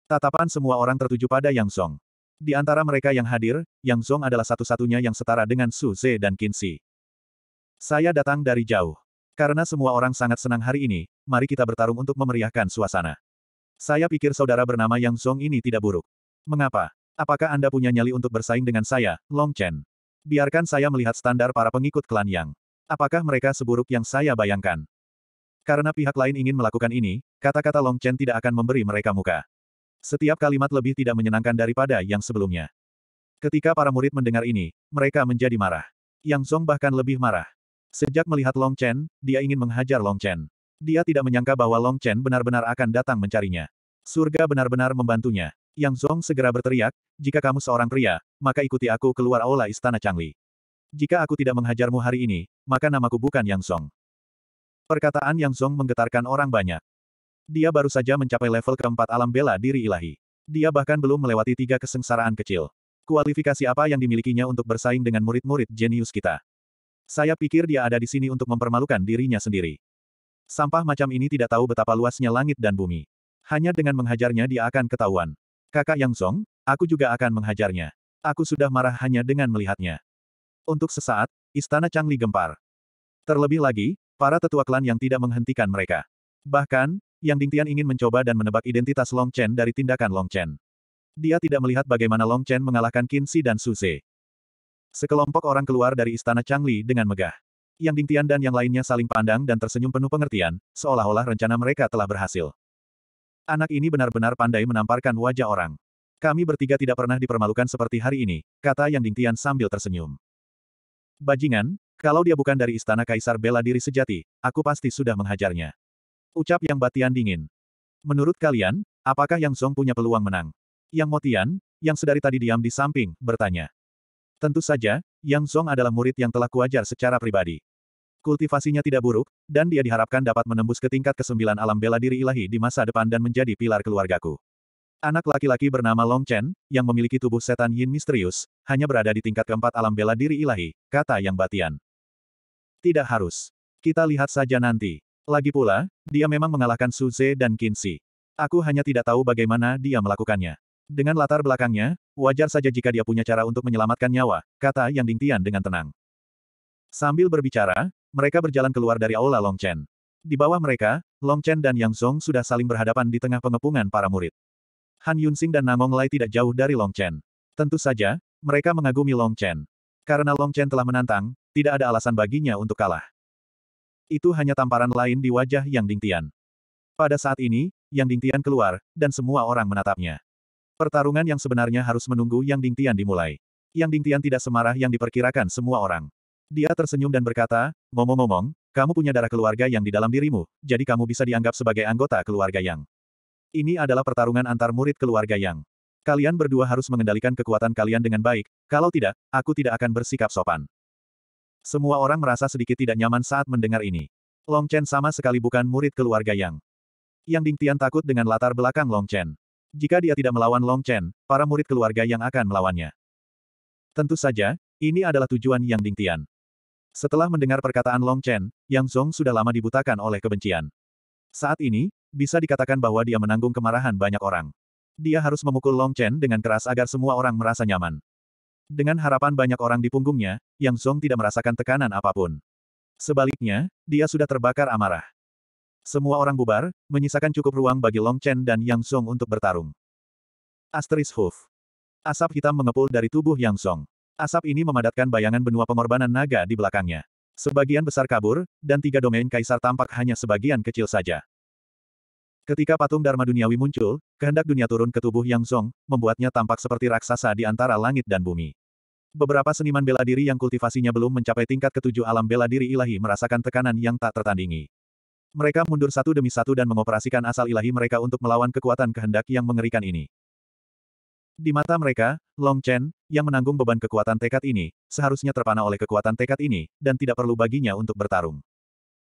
Tatapan semua orang tertuju pada Yang Song. Di antara mereka yang hadir, Yang Song adalah satu-satunya yang setara dengan Su Ze dan Qin Shi. Saya datang dari jauh. Karena semua orang sangat senang hari ini, mari kita bertarung untuk memeriahkan suasana. Saya pikir saudara bernama Yang Song ini tidak buruk. Mengapa? Apakah Anda punya nyali untuk bersaing dengan saya, Long Chen? Biarkan saya melihat standar para pengikut klan Yang. Apakah mereka seburuk yang saya bayangkan? Karena pihak lain ingin melakukan ini, kata-kata Long Chen tidak akan memberi mereka muka. Setiap kalimat lebih tidak menyenangkan daripada yang sebelumnya. Ketika para murid mendengar ini, mereka menjadi marah. Yang Song bahkan lebih marah. Sejak melihat Long Chen, dia ingin menghajar Long Chen. Dia tidak menyangka bahwa Long Chen benar-benar akan datang mencarinya. Surga benar-benar membantunya. Yang Song segera berteriak, jika kamu seorang pria, maka ikuti aku keluar aula istana Changli. Jika aku tidak menghajarmu hari ini, maka namaku bukan Yang Song. Perkataan Yang Song menggetarkan orang banyak. Dia baru saja mencapai level keempat alam bela diri ilahi. Dia bahkan belum melewati tiga kesengsaraan kecil. Kualifikasi apa yang dimilikinya untuk bersaing dengan murid-murid jenius kita? Saya pikir dia ada di sini untuk mempermalukan dirinya sendiri. Sampah macam ini tidak tahu betapa luasnya langit dan bumi. Hanya dengan menghajarnya dia akan ketahuan. Kakak Yang Song, aku juga akan menghajarnya. Aku sudah marah hanya dengan melihatnya. Untuk sesaat, istana Changli gempar. Terlebih lagi, para tetua klan yang tidak menghentikan mereka. Bahkan, Yang Dingtian ingin mencoba dan menebak identitas Long Chen dari tindakan Long Chen. Dia tidak melihat bagaimana Long Chen mengalahkan Qin Shi dan Su Ze. Sekelompok orang keluar dari istana Changli dengan megah. Yang Dingtian dan yang lainnya saling pandang dan tersenyum penuh pengertian, seolah-olah rencana mereka telah berhasil. Anak ini benar-benar pandai menamparkan wajah orang. Kami bertiga tidak pernah dipermalukan seperti hari ini, kata Yang Dingtian sambil tersenyum. Bajingan, kalau dia bukan dari istana kaisar bela diri sejati, aku pasti sudah menghajarnya. Ucap Yang Batian dingin. Menurut kalian, apakah Yang Song punya peluang menang? Yang Motian, yang sedari tadi diam di samping, bertanya. Tentu saja, Yang Song adalah murid yang telah kuajar secara pribadi. Kultivasinya tidak buruk, dan dia diharapkan dapat menembus ke tingkat kesembilan alam bela diri ilahi di masa depan dan menjadi pilar keluargaku. Anak laki-laki bernama Long Chen, yang memiliki tubuh setan yin misterius, hanya berada di tingkat keempat alam bela diri ilahi, kata Yang Batian. Tidak harus. Kita lihat saja nanti. Lagi pula, dia memang mengalahkan Suze dan Qin Aku hanya tidak tahu bagaimana dia melakukannya. Dengan latar belakangnya, wajar saja jika dia punya cara untuk menyelamatkan nyawa, kata Yang Dingtian dengan tenang. Sambil berbicara, mereka berjalan keluar dari aula Long Chen. Di bawah mereka, Long Chen dan Yang Song sudah saling berhadapan di tengah pengepungan para murid. Han Yunsing dan Nangong Lai tidak jauh dari Long Chen. Tentu saja, mereka mengagumi Long Chen. Karena Long Chen telah menantang, tidak ada alasan baginya untuk kalah. Itu hanya tamparan lain di wajah Yang Dingtian. Pada saat ini, Yang Dingtian keluar, dan semua orang menatapnya. Pertarungan yang sebenarnya harus menunggu Yang Dingtian dimulai. Yang Dingtian tidak semarah yang diperkirakan semua orang. Dia tersenyum dan berkata, ngomong-ngomong, kamu punya darah keluarga yang di dalam dirimu, jadi kamu bisa dianggap sebagai anggota keluarga Yang. Ini adalah pertarungan antar murid keluarga Yang. Kalian berdua harus mengendalikan kekuatan kalian dengan baik, kalau tidak, aku tidak akan bersikap sopan. Semua orang merasa sedikit tidak nyaman saat mendengar ini. Long Chen sama sekali bukan murid keluarga Yang. Yang Dingtian takut dengan latar belakang Long Chen. Jika dia tidak melawan Long Chen, para murid keluarga yang akan melawannya. Tentu saja, ini adalah tujuan Yang Dingtian. Setelah mendengar perkataan Long Chen, Yang Zong sudah lama dibutakan oleh kebencian. Saat ini, bisa dikatakan bahwa dia menanggung kemarahan banyak orang. Dia harus memukul Long Chen dengan keras agar semua orang merasa nyaman. Dengan harapan banyak orang di punggungnya, Yang Song tidak merasakan tekanan apapun. Sebaliknya, dia sudah terbakar amarah. Semua orang bubar, menyisakan cukup ruang bagi Long Chen dan Yang Song untuk bertarung. Asteris Hoof. Asap hitam mengepul dari tubuh Yang Song. Asap ini memadatkan bayangan benua pengorbanan naga di belakangnya. Sebagian besar kabur, dan tiga domain kaisar tampak hanya sebagian kecil saja. Ketika patung Dharma Duniawi muncul, kehendak dunia turun ke tubuh Yang Song, membuatnya tampak seperti raksasa di antara langit dan bumi. Beberapa seniman bela diri yang kultivasinya belum mencapai tingkat ketujuh alam bela diri ilahi merasakan tekanan yang tak tertandingi. Mereka mundur satu demi satu dan mengoperasikan asal ilahi mereka untuk melawan kekuatan kehendak yang mengerikan ini. Di mata mereka, Long Chen, yang menanggung beban kekuatan tekad ini, seharusnya terpana oleh kekuatan tekad ini, dan tidak perlu baginya untuk bertarung.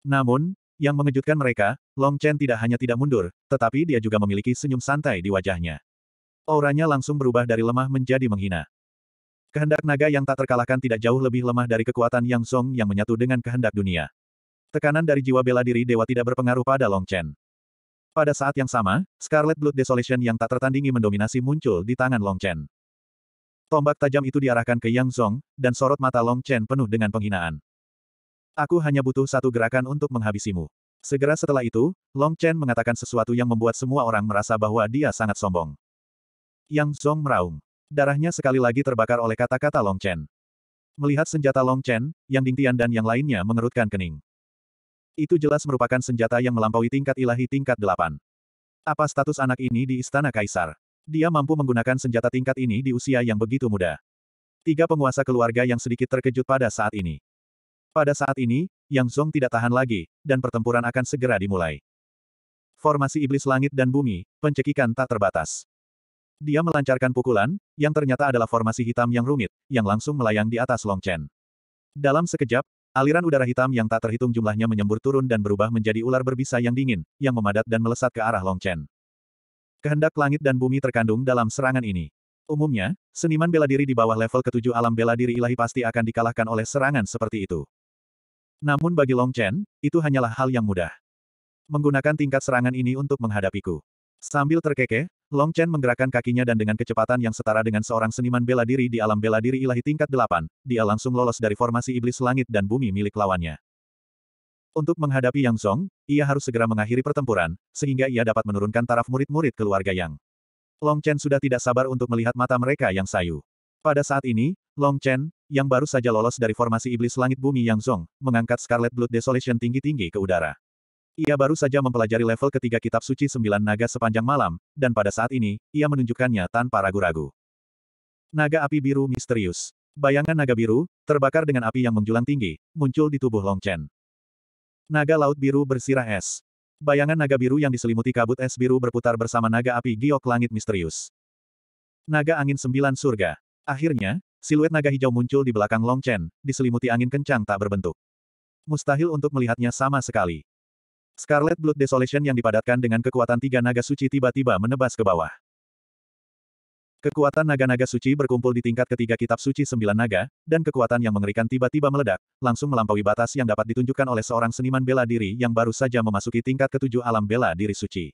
Namun, yang mengejutkan mereka, Long Chen tidak hanya tidak mundur, tetapi dia juga memiliki senyum santai di wajahnya. Auranya langsung berubah dari lemah menjadi menghina. Kehendak naga yang tak terkalahkan tidak jauh lebih lemah dari kekuatan Yang Song yang menyatu dengan kehendak dunia. Tekanan dari jiwa bela diri dewa tidak berpengaruh pada Long Chen. Pada saat yang sama, Scarlet Blood Desolation yang tak tertandingi mendominasi muncul di tangan Long Chen. Tombak tajam itu diarahkan ke Yang Song, dan sorot mata Long Chen penuh dengan penghinaan. Aku hanya butuh satu gerakan untuk menghabisimu. Segera setelah itu, Long Chen mengatakan sesuatu yang membuat semua orang merasa bahwa dia sangat sombong. Yang Zhong meraung. Darahnya sekali lagi terbakar oleh kata-kata Long Chen. Melihat senjata Long Chen, Yang Dingtian dan yang lainnya mengerutkan kening. Itu jelas merupakan senjata yang melampaui tingkat ilahi tingkat delapan. Apa status anak ini di Istana Kaisar? Dia mampu menggunakan senjata tingkat ini di usia yang begitu muda. Tiga penguasa keluarga yang sedikit terkejut pada saat ini. Pada saat ini, Yang Zong tidak tahan lagi, dan pertempuran akan segera dimulai. Formasi iblis langit dan bumi, pencekikan tak terbatas. Dia melancarkan pukulan, yang ternyata adalah formasi hitam yang rumit, yang langsung melayang di atas Long Chen. Dalam sekejap, aliran udara hitam yang tak terhitung jumlahnya menyembur turun dan berubah menjadi ular berbisa yang dingin, yang memadat dan melesat ke arah Long Chen. Kehendak langit dan bumi terkandung dalam serangan ini. Umumnya, seniman bela diri di bawah level ketujuh alam bela diri ilahi pasti akan dikalahkan oleh serangan seperti itu. Namun bagi Long Chen, itu hanyalah hal yang mudah. Menggunakan tingkat serangan ini untuk menghadapiku. Sambil terkekeh, Long Chen menggerakkan kakinya dan dengan kecepatan yang setara dengan seorang seniman bela diri di alam bela diri ilahi tingkat delapan, dia langsung lolos dari formasi iblis langit dan bumi milik lawannya. Untuk menghadapi Yang Song, ia harus segera mengakhiri pertempuran, sehingga ia dapat menurunkan taraf murid-murid keluarga Yang. Long Chen sudah tidak sabar untuk melihat mata mereka yang sayu. Pada saat ini, Long Chen, yang baru saja lolos dari formasi iblis langit bumi Yang Zong, mengangkat Scarlet Blood Desolation tinggi-tinggi ke udara. Ia baru saja mempelajari level ketiga kitab suci sembilan naga sepanjang malam, dan pada saat ini, ia menunjukkannya tanpa ragu-ragu. Naga api biru misterius. Bayangan naga biru, terbakar dengan api yang menjulang tinggi, muncul di tubuh Long Chen. Naga laut biru bersirah es. Bayangan naga biru yang diselimuti kabut es biru berputar bersama naga api giok langit misterius. Naga angin sembilan surga. Akhirnya, siluet naga hijau muncul di belakang Long Chen, diselimuti angin kencang tak berbentuk. Mustahil untuk melihatnya sama sekali. Scarlet Blood Desolation yang dipadatkan dengan kekuatan tiga naga suci tiba-tiba menebas ke bawah. Kekuatan naga-naga suci berkumpul di tingkat ketiga kitab suci sembilan naga, dan kekuatan yang mengerikan tiba-tiba meledak, langsung melampaui batas yang dapat ditunjukkan oleh seorang seniman bela diri yang baru saja memasuki tingkat ketujuh alam bela diri suci.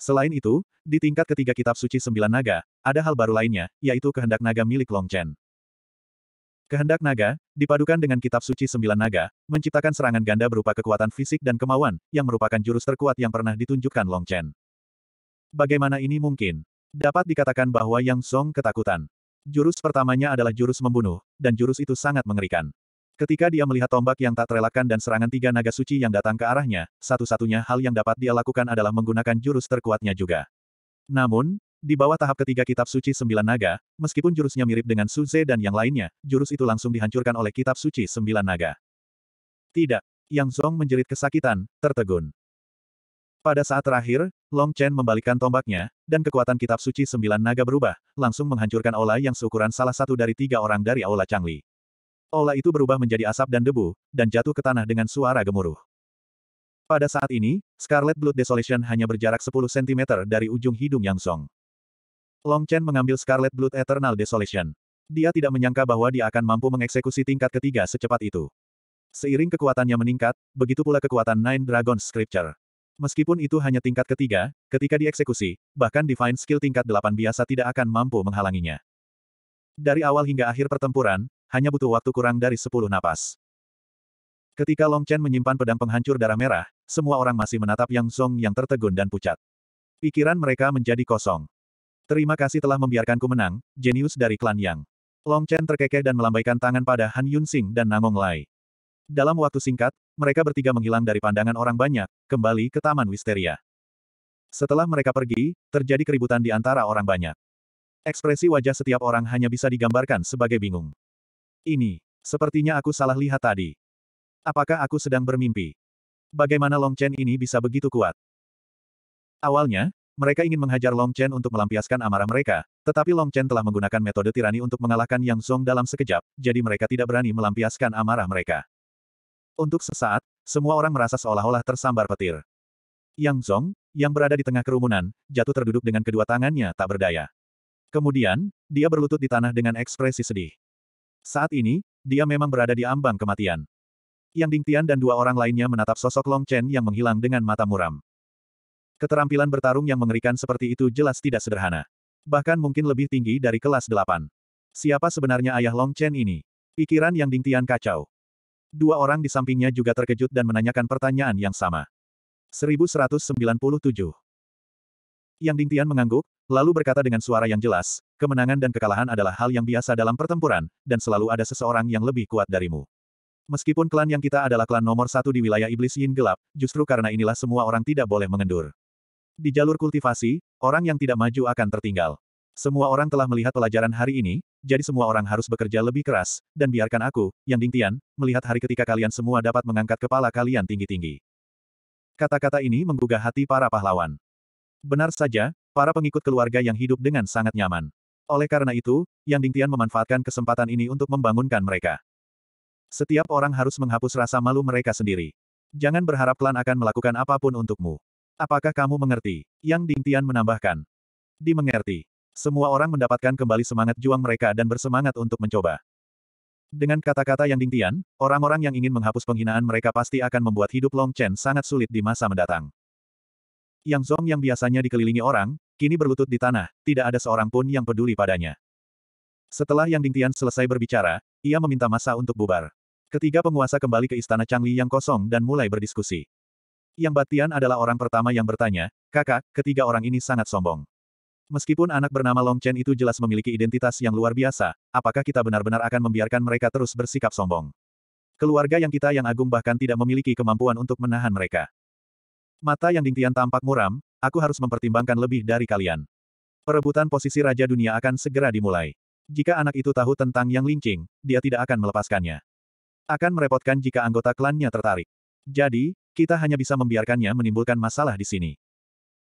Selain itu, di tingkat ketiga kitab suci sembilan naga, ada hal baru lainnya, yaitu kehendak naga milik Long Chen. Kehendak naga, dipadukan dengan kitab suci sembilan naga, menciptakan serangan ganda berupa kekuatan fisik dan kemauan, yang merupakan jurus terkuat yang pernah ditunjukkan Long Chen. Bagaimana ini mungkin? Dapat dikatakan bahwa Yang Song ketakutan. Jurus pertamanya adalah jurus membunuh, dan jurus itu sangat mengerikan. Ketika dia melihat tombak yang tak terelakkan dan serangan tiga naga suci yang datang ke arahnya, satu-satunya hal yang dapat dia lakukan adalah menggunakan jurus terkuatnya juga. Namun, di bawah tahap ketiga kitab suci sembilan naga, meskipun jurusnya mirip dengan Suze dan yang lainnya, jurus itu langsung dihancurkan oleh kitab suci sembilan naga. Tidak. Yang Zong menjerit kesakitan, tertegun. Pada saat terakhir, Long Chen membalikkan tombaknya, dan kekuatan kitab suci sembilan naga berubah, langsung menghancurkan Ola yang seukuran salah satu dari tiga orang dari Aula Changli. Ola itu berubah menjadi asap dan debu, dan jatuh ke tanah dengan suara gemuruh. Pada saat ini, Scarlet Blood Desolation hanya berjarak 10 cm dari ujung hidung Yang Song. Long Chen mengambil Scarlet Blood Eternal Desolation. Dia tidak menyangka bahwa dia akan mampu mengeksekusi tingkat ketiga secepat itu. Seiring kekuatannya meningkat, begitu pula kekuatan Nine Dragon Scripture. Meskipun itu hanya tingkat ketiga, ketika dieksekusi, bahkan Divine Skill tingkat delapan biasa tidak akan mampu menghalanginya. Dari awal hingga akhir pertempuran, hanya butuh waktu kurang dari sepuluh napas. Ketika Long Chen menyimpan pedang penghancur darah merah, semua orang masih menatap Yang Song yang tertegun dan pucat. Pikiran mereka menjadi kosong. Terima kasih telah membiarkanku menang, jenius dari klan Yang. Long Chen terkekeh dan melambaikan tangan pada Han Yun Sing dan Nangong Lai. Dalam waktu singkat, mereka bertiga menghilang dari pandangan orang banyak, kembali ke Taman Wisteria. Setelah mereka pergi, terjadi keributan di antara orang banyak. Ekspresi wajah setiap orang hanya bisa digambarkan sebagai bingung. Ini, sepertinya aku salah lihat tadi. Apakah aku sedang bermimpi? Bagaimana Long Chen ini bisa begitu kuat? Awalnya, mereka ingin menghajar Long Chen untuk melampiaskan amarah mereka, tetapi Long Chen telah menggunakan metode tirani untuk mengalahkan Yang Song dalam sekejap, jadi mereka tidak berani melampiaskan amarah mereka. Untuk sesaat, semua orang merasa seolah-olah tersambar petir. Yang Song, yang berada di tengah kerumunan, jatuh terduduk dengan kedua tangannya tak berdaya. Kemudian, dia berlutut di tanah dengan ekspresi sedih. Saat ini, dia memang berada di ambang kematian. Yang Ding Tian dan dua orang lainnya menatap sosok Long Chen yang menghilang dengan mata muram. Keterampilan bertarung yang mengerikan seperti itu jelas tidak sederhana. Bahkan mungkin lebih tinggi dari kelas 8. Siapa sebenarnya ayah Long Chen ini? Pikiran yang Ding Tian kacau. Dua orang di sampingnya juga terkejut dan menanyakan pertanyaan yang sama. 1197. Yang Ding Tian mengangguk, lalu berkata dengan suara yang jelas, kemenangan dan kekalahan adalah hal yang biasa dalam pertempuran, dan selalu ada seseorang yang lebih kuat darimu. Meskipun klan yang kita adalah klan nomor satu di wilayah iblis Yin gelap, justru karena inilah semua orang tidak boleh mengendur. Di jalur kultivasi, orang yang tidak maju akan tertinggal. Semua orang telah melihat pelajaran hari ini, jadi semua orang harus bekerja lebih keras, dan biarkan aku, yang dingtian, melihat hari ketika kalian semua dapat mengangkat kepala kalian tinggi-tinggi. Kata-kata ini menggugah hati para pahlawan. Benar saja, para pengikut keluarga yang hidup dengan sangat nyaman. Oleh karena itu, Yang Dingtian memanfaatkan kesempatan ini untuk membangunkan mereka. Setiap orang harus menghapus rasa malu mereka sendiri. Jangan berharap klan akan melakukan apapun untukmu. Apakah kamu mengerti? Yang Dingtian menambahkan. Dimengerti. Semua orang mendapatkan kembali semangat juang mereka dan bersemangat untuk mencoba. Dengan kata-kata yang Dingtian, orang-orang yang ingin menghapus penghinaan mereka pasti akan membuat hidup Long Chen sangat sulit di masa mendatang. Yang Zong yang biasanya dikelilingi orang, kini berlutut di tanah, tidak ada seorang pun yang peduli padanya. Setelah Yang Dingtian selesai berbicara, ia meminta masa untuk bubar. Ketiga penguasa kembali ke istana Changli yang kosong dan mulai berdiskusi. Yang Batian adalah orang pertama yang bertanya, kakak, ketiga orang ini sangat sombong. Meskipun anak bernama Long Chen itu jelas memiliki identitas yang luar biasa, apakah kita benar-benar akan membiarkan mereka terus bersikap sombong? Keluarga yang kita yang agung bahkan tidak memiliki kemampuan untuk menahan mereka. Mata yang Dingtian tampak muram, aku harus mempertimbangkan lebih dari kalian. Perebutan posisi Raja Dunia akan segera dimulai. Jika anak itu tahu tentang yang lincing, dia tidak akan melepaskannya. Akan merepotkan jika anggota klannya tertarik. Jadi, kita hanya bisa membiarkannya menimbulkan masalah di sini.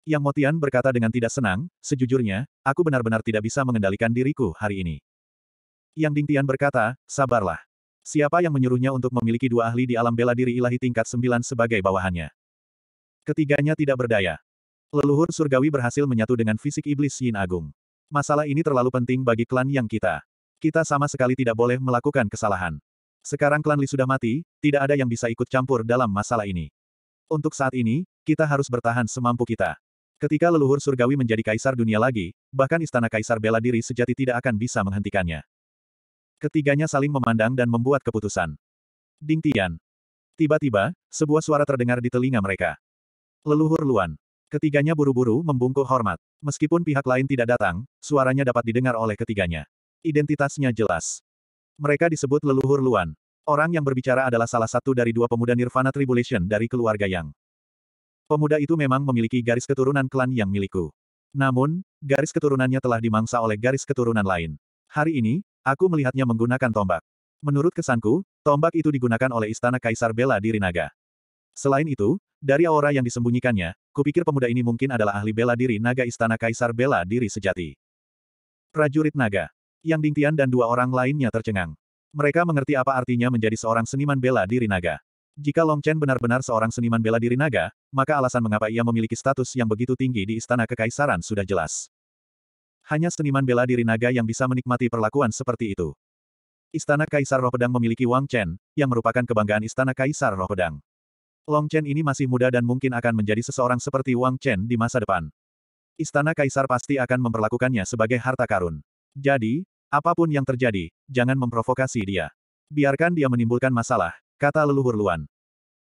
Yang Motian berkata dengan tidak senang, sejujurnya, aku benar-benar tidak bisa mengendalikan diriku hari ini. Yang Dingtian berkata, sabarlah. Siapa yang menyuruhnya untuk memiliki dua ahli di alam bela diri ilahi tingkat sembilan sebagai bawahannya? Ketiganya tidak berdaya. Leluhur surgawi berhasil menyatu dengan fisik iblis Yin Agung. Masalah ini terlalu penting bagi klan yang kita. Kita sama sekali tidak boleh melakukan kesalahan. Sekarang klan Li sudah mati, tidak ada yang bisa ikut campur dalam masalah ini. Untuk saat ini, kita harus bertahan semampu kita. Ketika leluhur surgawi menjadi kaisar dunia lagi, bahkan istana kaisar bela diri sejati tidak akan bisa menghentikannya. Ketiganya saling memandang dan membuat keputusan. Ding Tian. Tiba-tiba, sebuah suara terdengar di telinga mereka. Leluhur Luan. Ketiganya buru-buru membungkuk hormat. Meskipun pihak lain tidak datang, suaranya dapat didengar oleh ketiganya. Identitasnya jelas. Mereka disebut leluhur Luan. Orang yang berbicara adalah salah satu dari dua pemuda Nirvana Tribulation dari keluarga Yang. Pemuda itu memang memiliki garis keturunan klan yang milikku. Namun, garis keturunannya telah dimangsa oleh garis keturunan lain. Hari ini, aku melihatnya menggunakan tombak. Menurut kesanku, tombak itu digunakan oleh Istana Kaisar Bela di Rinaga. Selain itu, dari aura yang disembunyikannya, kupikir pemuda ini mungkin adalah ahli bela diri naga Istana Kaisar Bela Diri sejati. Prajurit Naga yang Dingtian dan dua orang lainnya tercengang. Mereka mengerti apa artinya menjadi seorang seniman bela diri naga. Jika Long Chen benar-benar seorang seniman bela diri naga, maka alasan mengapa ia memiliki status yang begitu tinggi di Istana Kekaisaran sudah jelas. Hanya seniman bela diri naga yang bisa menikmati perlakuan seperti itu. Istana Kaisar Roh Pedang memiliki Wang Chen, yang merupakan kebanggaan Istana Kaisar Roh Pedang. Long Chen ini masih muda dan mungkin akan menjadi seseorang seperti Wang Chen di masa depan. Istana Kaisar pasti akan memperlakukannya sebagai harta karun. Jadi, Apapun yang terjadi, jangan memprovokasi dia. Biarkan dia menimbulkan masalah, kata leluhur Luan.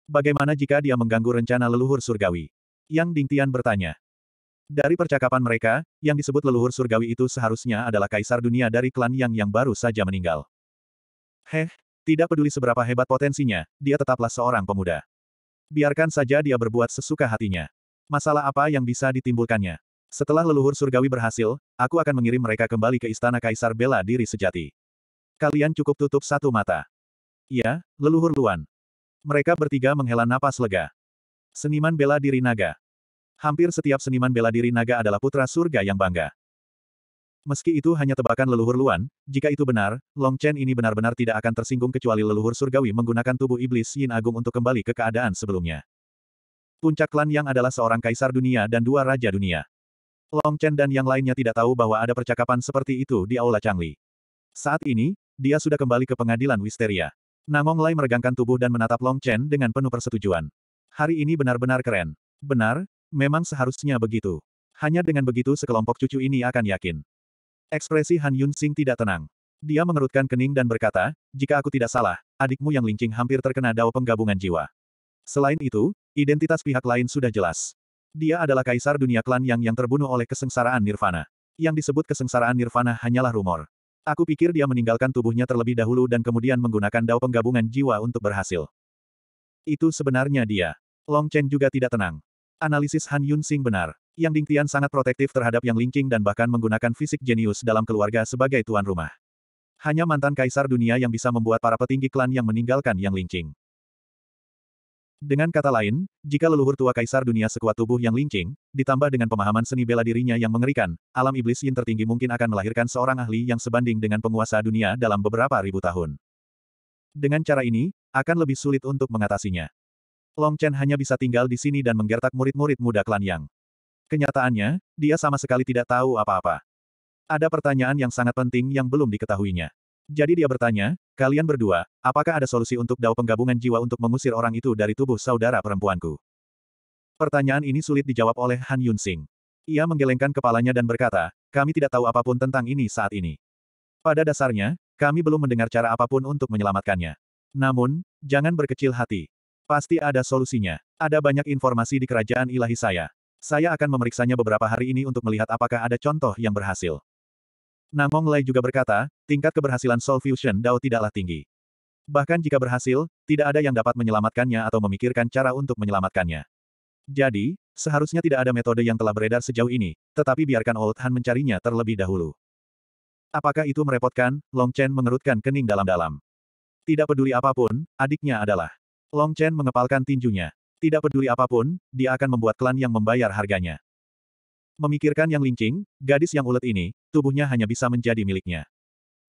Bagaimana jika dia mengganggu rencana leluhur surgawi? Yang Ding Tian bertanya. Dari percakapan mereka, yang disebut leluhur surgawi itu seharusnya adalah kaisar dunia dari klan Yang yang baru saja meninggal. Heh, tidak peduli seberapa hebat potensinya, dia tetaplah seorang pemuda. Biarkan saja dia berbuat sesuka hatinya. Masalah apa yang bisa ditimbulkannya? Setelah leluhur surgawi berhasil, aku akan mengirim mereka kembali ke istana Kaisar Bela Diri Sejati. Kalian cukup tutup satu mata. Ya, leluhur Luan. Mereka bertiga menghela napas lega. Seniman bela diri naga. Hampir setiap seniman bela diri naga adalah putra surga yang bangga. Meski itu hanya tebakan leluhur Luan, jika itu benar, Long Chen ini benar-benar tidak akan tersinggung kecuali leluhur surgawi menggunakan tubuh iblis Yin Agung untuk kembali ke keadaan sebelumnya. Puncak klan yang adalah seorang kaisar dunia dan dua raja dunia. Long Chen dan yang lainnya tidak tahu bahwa ada percakapan seperti itu di Aula Changli. Saat ini, dia sudah kembali ke pengadilan Wisteria. Nangong Lai meregangkan tubuh dan menatap Long Chen dengan penuh persetujuan. Hari ini benar-benar keren. Benar, memang seharusnya begitu. Hanya dengan begitu sekelompok cucu ini akan yakin. Ekspresi Han Yun Sing tidak tenang. Dia mengerutkan kening dan berkata, jika aku tidak salah, adikmu yang lincing hampir terkena dao penggabungan jiwa. Selain itu, identitas pihak lain sudah jelas. Dia adalah kaisar dunia klan yang yang terbunuh oleh kesengsaraan Nirvana. Yang disebut kesengsaraan Nirvana hanyalah rumor. Aku pikir dia meninggalkan tubuhnya terlebih dahulu dan kemudian menggunakan dao penggabungan jiwa untuk berhasil. Itu sebenarnya dia. Long Chen juga tidak tenang. Analisis Han Yun Sing benar. Yang Ding Tian sangat protektif terhadap Yang Lingqing dan bahkan menggunakan fisik jenius dalam keluarga sebagai tuan rumah. Hanya mantan kaisar dunia yang bisa membuat para petinggi klan yang meninggalkan Yang Lingqing. Dengan kata lain, jika leluhur tua kaisar dunia sekuat tubuh yang lincing, ditambah dengan pemahaman seni bela dirinya yang mengerikan, alam iblis yin tertinggi mungkin akan melahirkan seorang ahli yang sebanding dengan penguasa dunia dalam beberapa ribu tahun. Dengan cara ini, akan lebih sulit untuk mengatasinya. Long Chen hanya bisa tinggal di sini dan menggertak murid-murid muda klan Yang. Kenyataannya, dia sama sekali tidak tahu apa-apa. Ada pertanyaan yang sangat penting yang belum diketahuinya. Jadi dia bertanya, kalian berdua, apakah ada solusi untuk dao penggabungan jiwa untuk mengusir orang itu dari tubuh saudara perempuanku? Pertanyaan ini sulit dijawab oleh Han Yun Sing. Ia menggelengkan kepalanya dan berkata, kami tidak tahu apapun tentang ini saat ini. Pada dasarnya, kami belum mendengar cara apapun untuk menyelamatkannya. Namun, jangan berkecil hati. Pasti ada solusinya. Ada banyak informasi di kerajaan ilahi saya. Saya akan memeriksanya beberapa hari ini untuk melihat apakah ada contoh yang berhasil. Namong Lai juga berkata, tingkat keberhasilan Soul Fusion Dao tidaklah tinggi. Bahkan jika berhasil, tidak ada yang dapat menyelamatkannya atau memikirkan cara untuk menyelamatkannya. Jadi, seharusnya tidak ada metode yang telah beredar sejauh ini, tetapi biarkan Old Han mencarinya terlebih dahulu. Apakah itu merepotkan? Long Chen mengerutkan kening dalam-dalam. Tidak peduli apapun, adiknya adalah. Long Chen mengepalkan tinjunya. Tidak peduli apapun, dia akan membuat klan yang membayar harganya. Memikirkan yang lincing, gadis yang ulet ini, tubuhnya hanya bisa menjadi miliknya.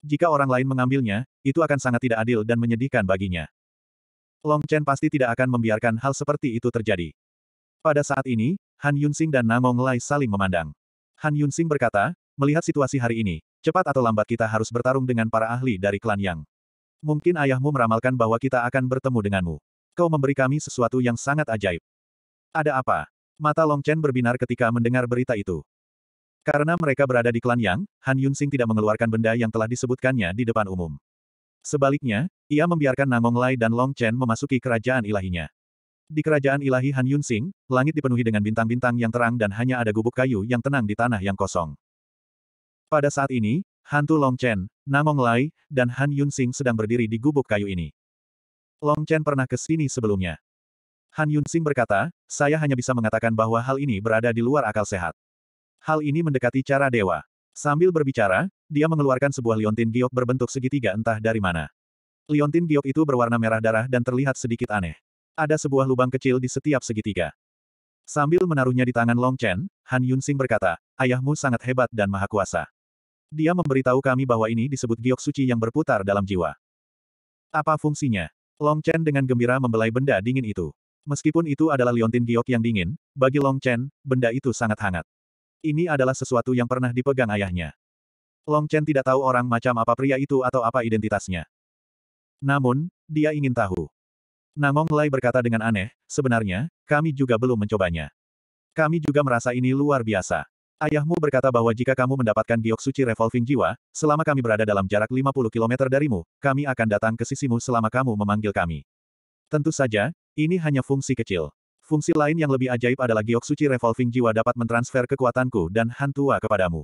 Jika orang lain mengambilnya, itu akan sangat tidak adil dan menyedihkan baginya. Long Chen pasti tidak akan membiarkan hal seperti itu terjadi. Pada saat ini, Han Yunsing dan Nangong Lai saling memandang. Han Yunsing berkata, melihat situasi hari ini, cepat atau lambat kita harus bertarung dengan para ahli dari klan Yang. Mungkin ayahmu meramalkan bahwa kita akan bertemu denganmu. Kau memberi kami sesuatu yang sangat ajaib. Ada apa? Mata Long Chen berbinar ketika mendengar berita itu. Karena mereka berada di klan Yang, Han Yunsing tidak mengeluarkan benda yang telah disebutkannya di depan umum. Sebaliknya, ia membiarkan Nangong Lai dan Long Chen memasuki kerajaan ilahinya. Di kerajaan ilahi Han Yunsing, langit dipenuhi dengan bintang-bintang yang terang dan hanya ada gubuk kayu yang tenang di tanah yang kosong. Pada saat ini, hantu Long Chen, Nangong Lai, dan Han Yunsing sedang berdiri di gubuk kayu ini. Long Chen pernah ke sini sebelumnya. Han Yunxing berkata, saya hanya bisa mengatakan bahwa hal ini berada di luar akal sehat. Hal ini mendekati cara dewa. Sambil berbicara, dia mengeluarkan sebuah liontin giok berbentuk segitiga entah dari mana. Liontin giok itu berwarna merah darah dan terlihat sedikit aneh. Ada sebuah lubang kecil di setiap segitiga. Sambil menaruhnya di tangan Long Chen, Han Yunxing berkata, ayahmu sangat hebat dan maha kuasa. Dia memberitahu kami bahwa ini disebut giok suci yang berputar dalam jiwa. Apa fungsinya? Long Chen dengan gembira membelai benda dingin itu. Meskipun itu adalah liontin giok yang dingin, bagi Long Chen, benda itu sangat hangat. Ini adalah sesuatu yang pernah dipegang ayahnya. Long Chen tidak tahu orang macam apa pria itu atau apa identitasnya. Namun, dia ingin tahu. Namong Lai berkata dengan aneh, sebenarnya, kami juga belum mencobanya. Kami juga merasa ini luar biasa. Ayahmu berkata bahwa jika kamu mendapatkan giok suci revolving jiwa, selama kami berada dalam jarak 50 km darimu, kami akan datang ke sisimu selama kamu memanggil kami. Tentu saja, ini hanya fungsi kecil. Fungsi lain yang lebih ajaib adalah giok suci revolving jiwa dapat mentransfer kekuatanku dan hantua kepadamu.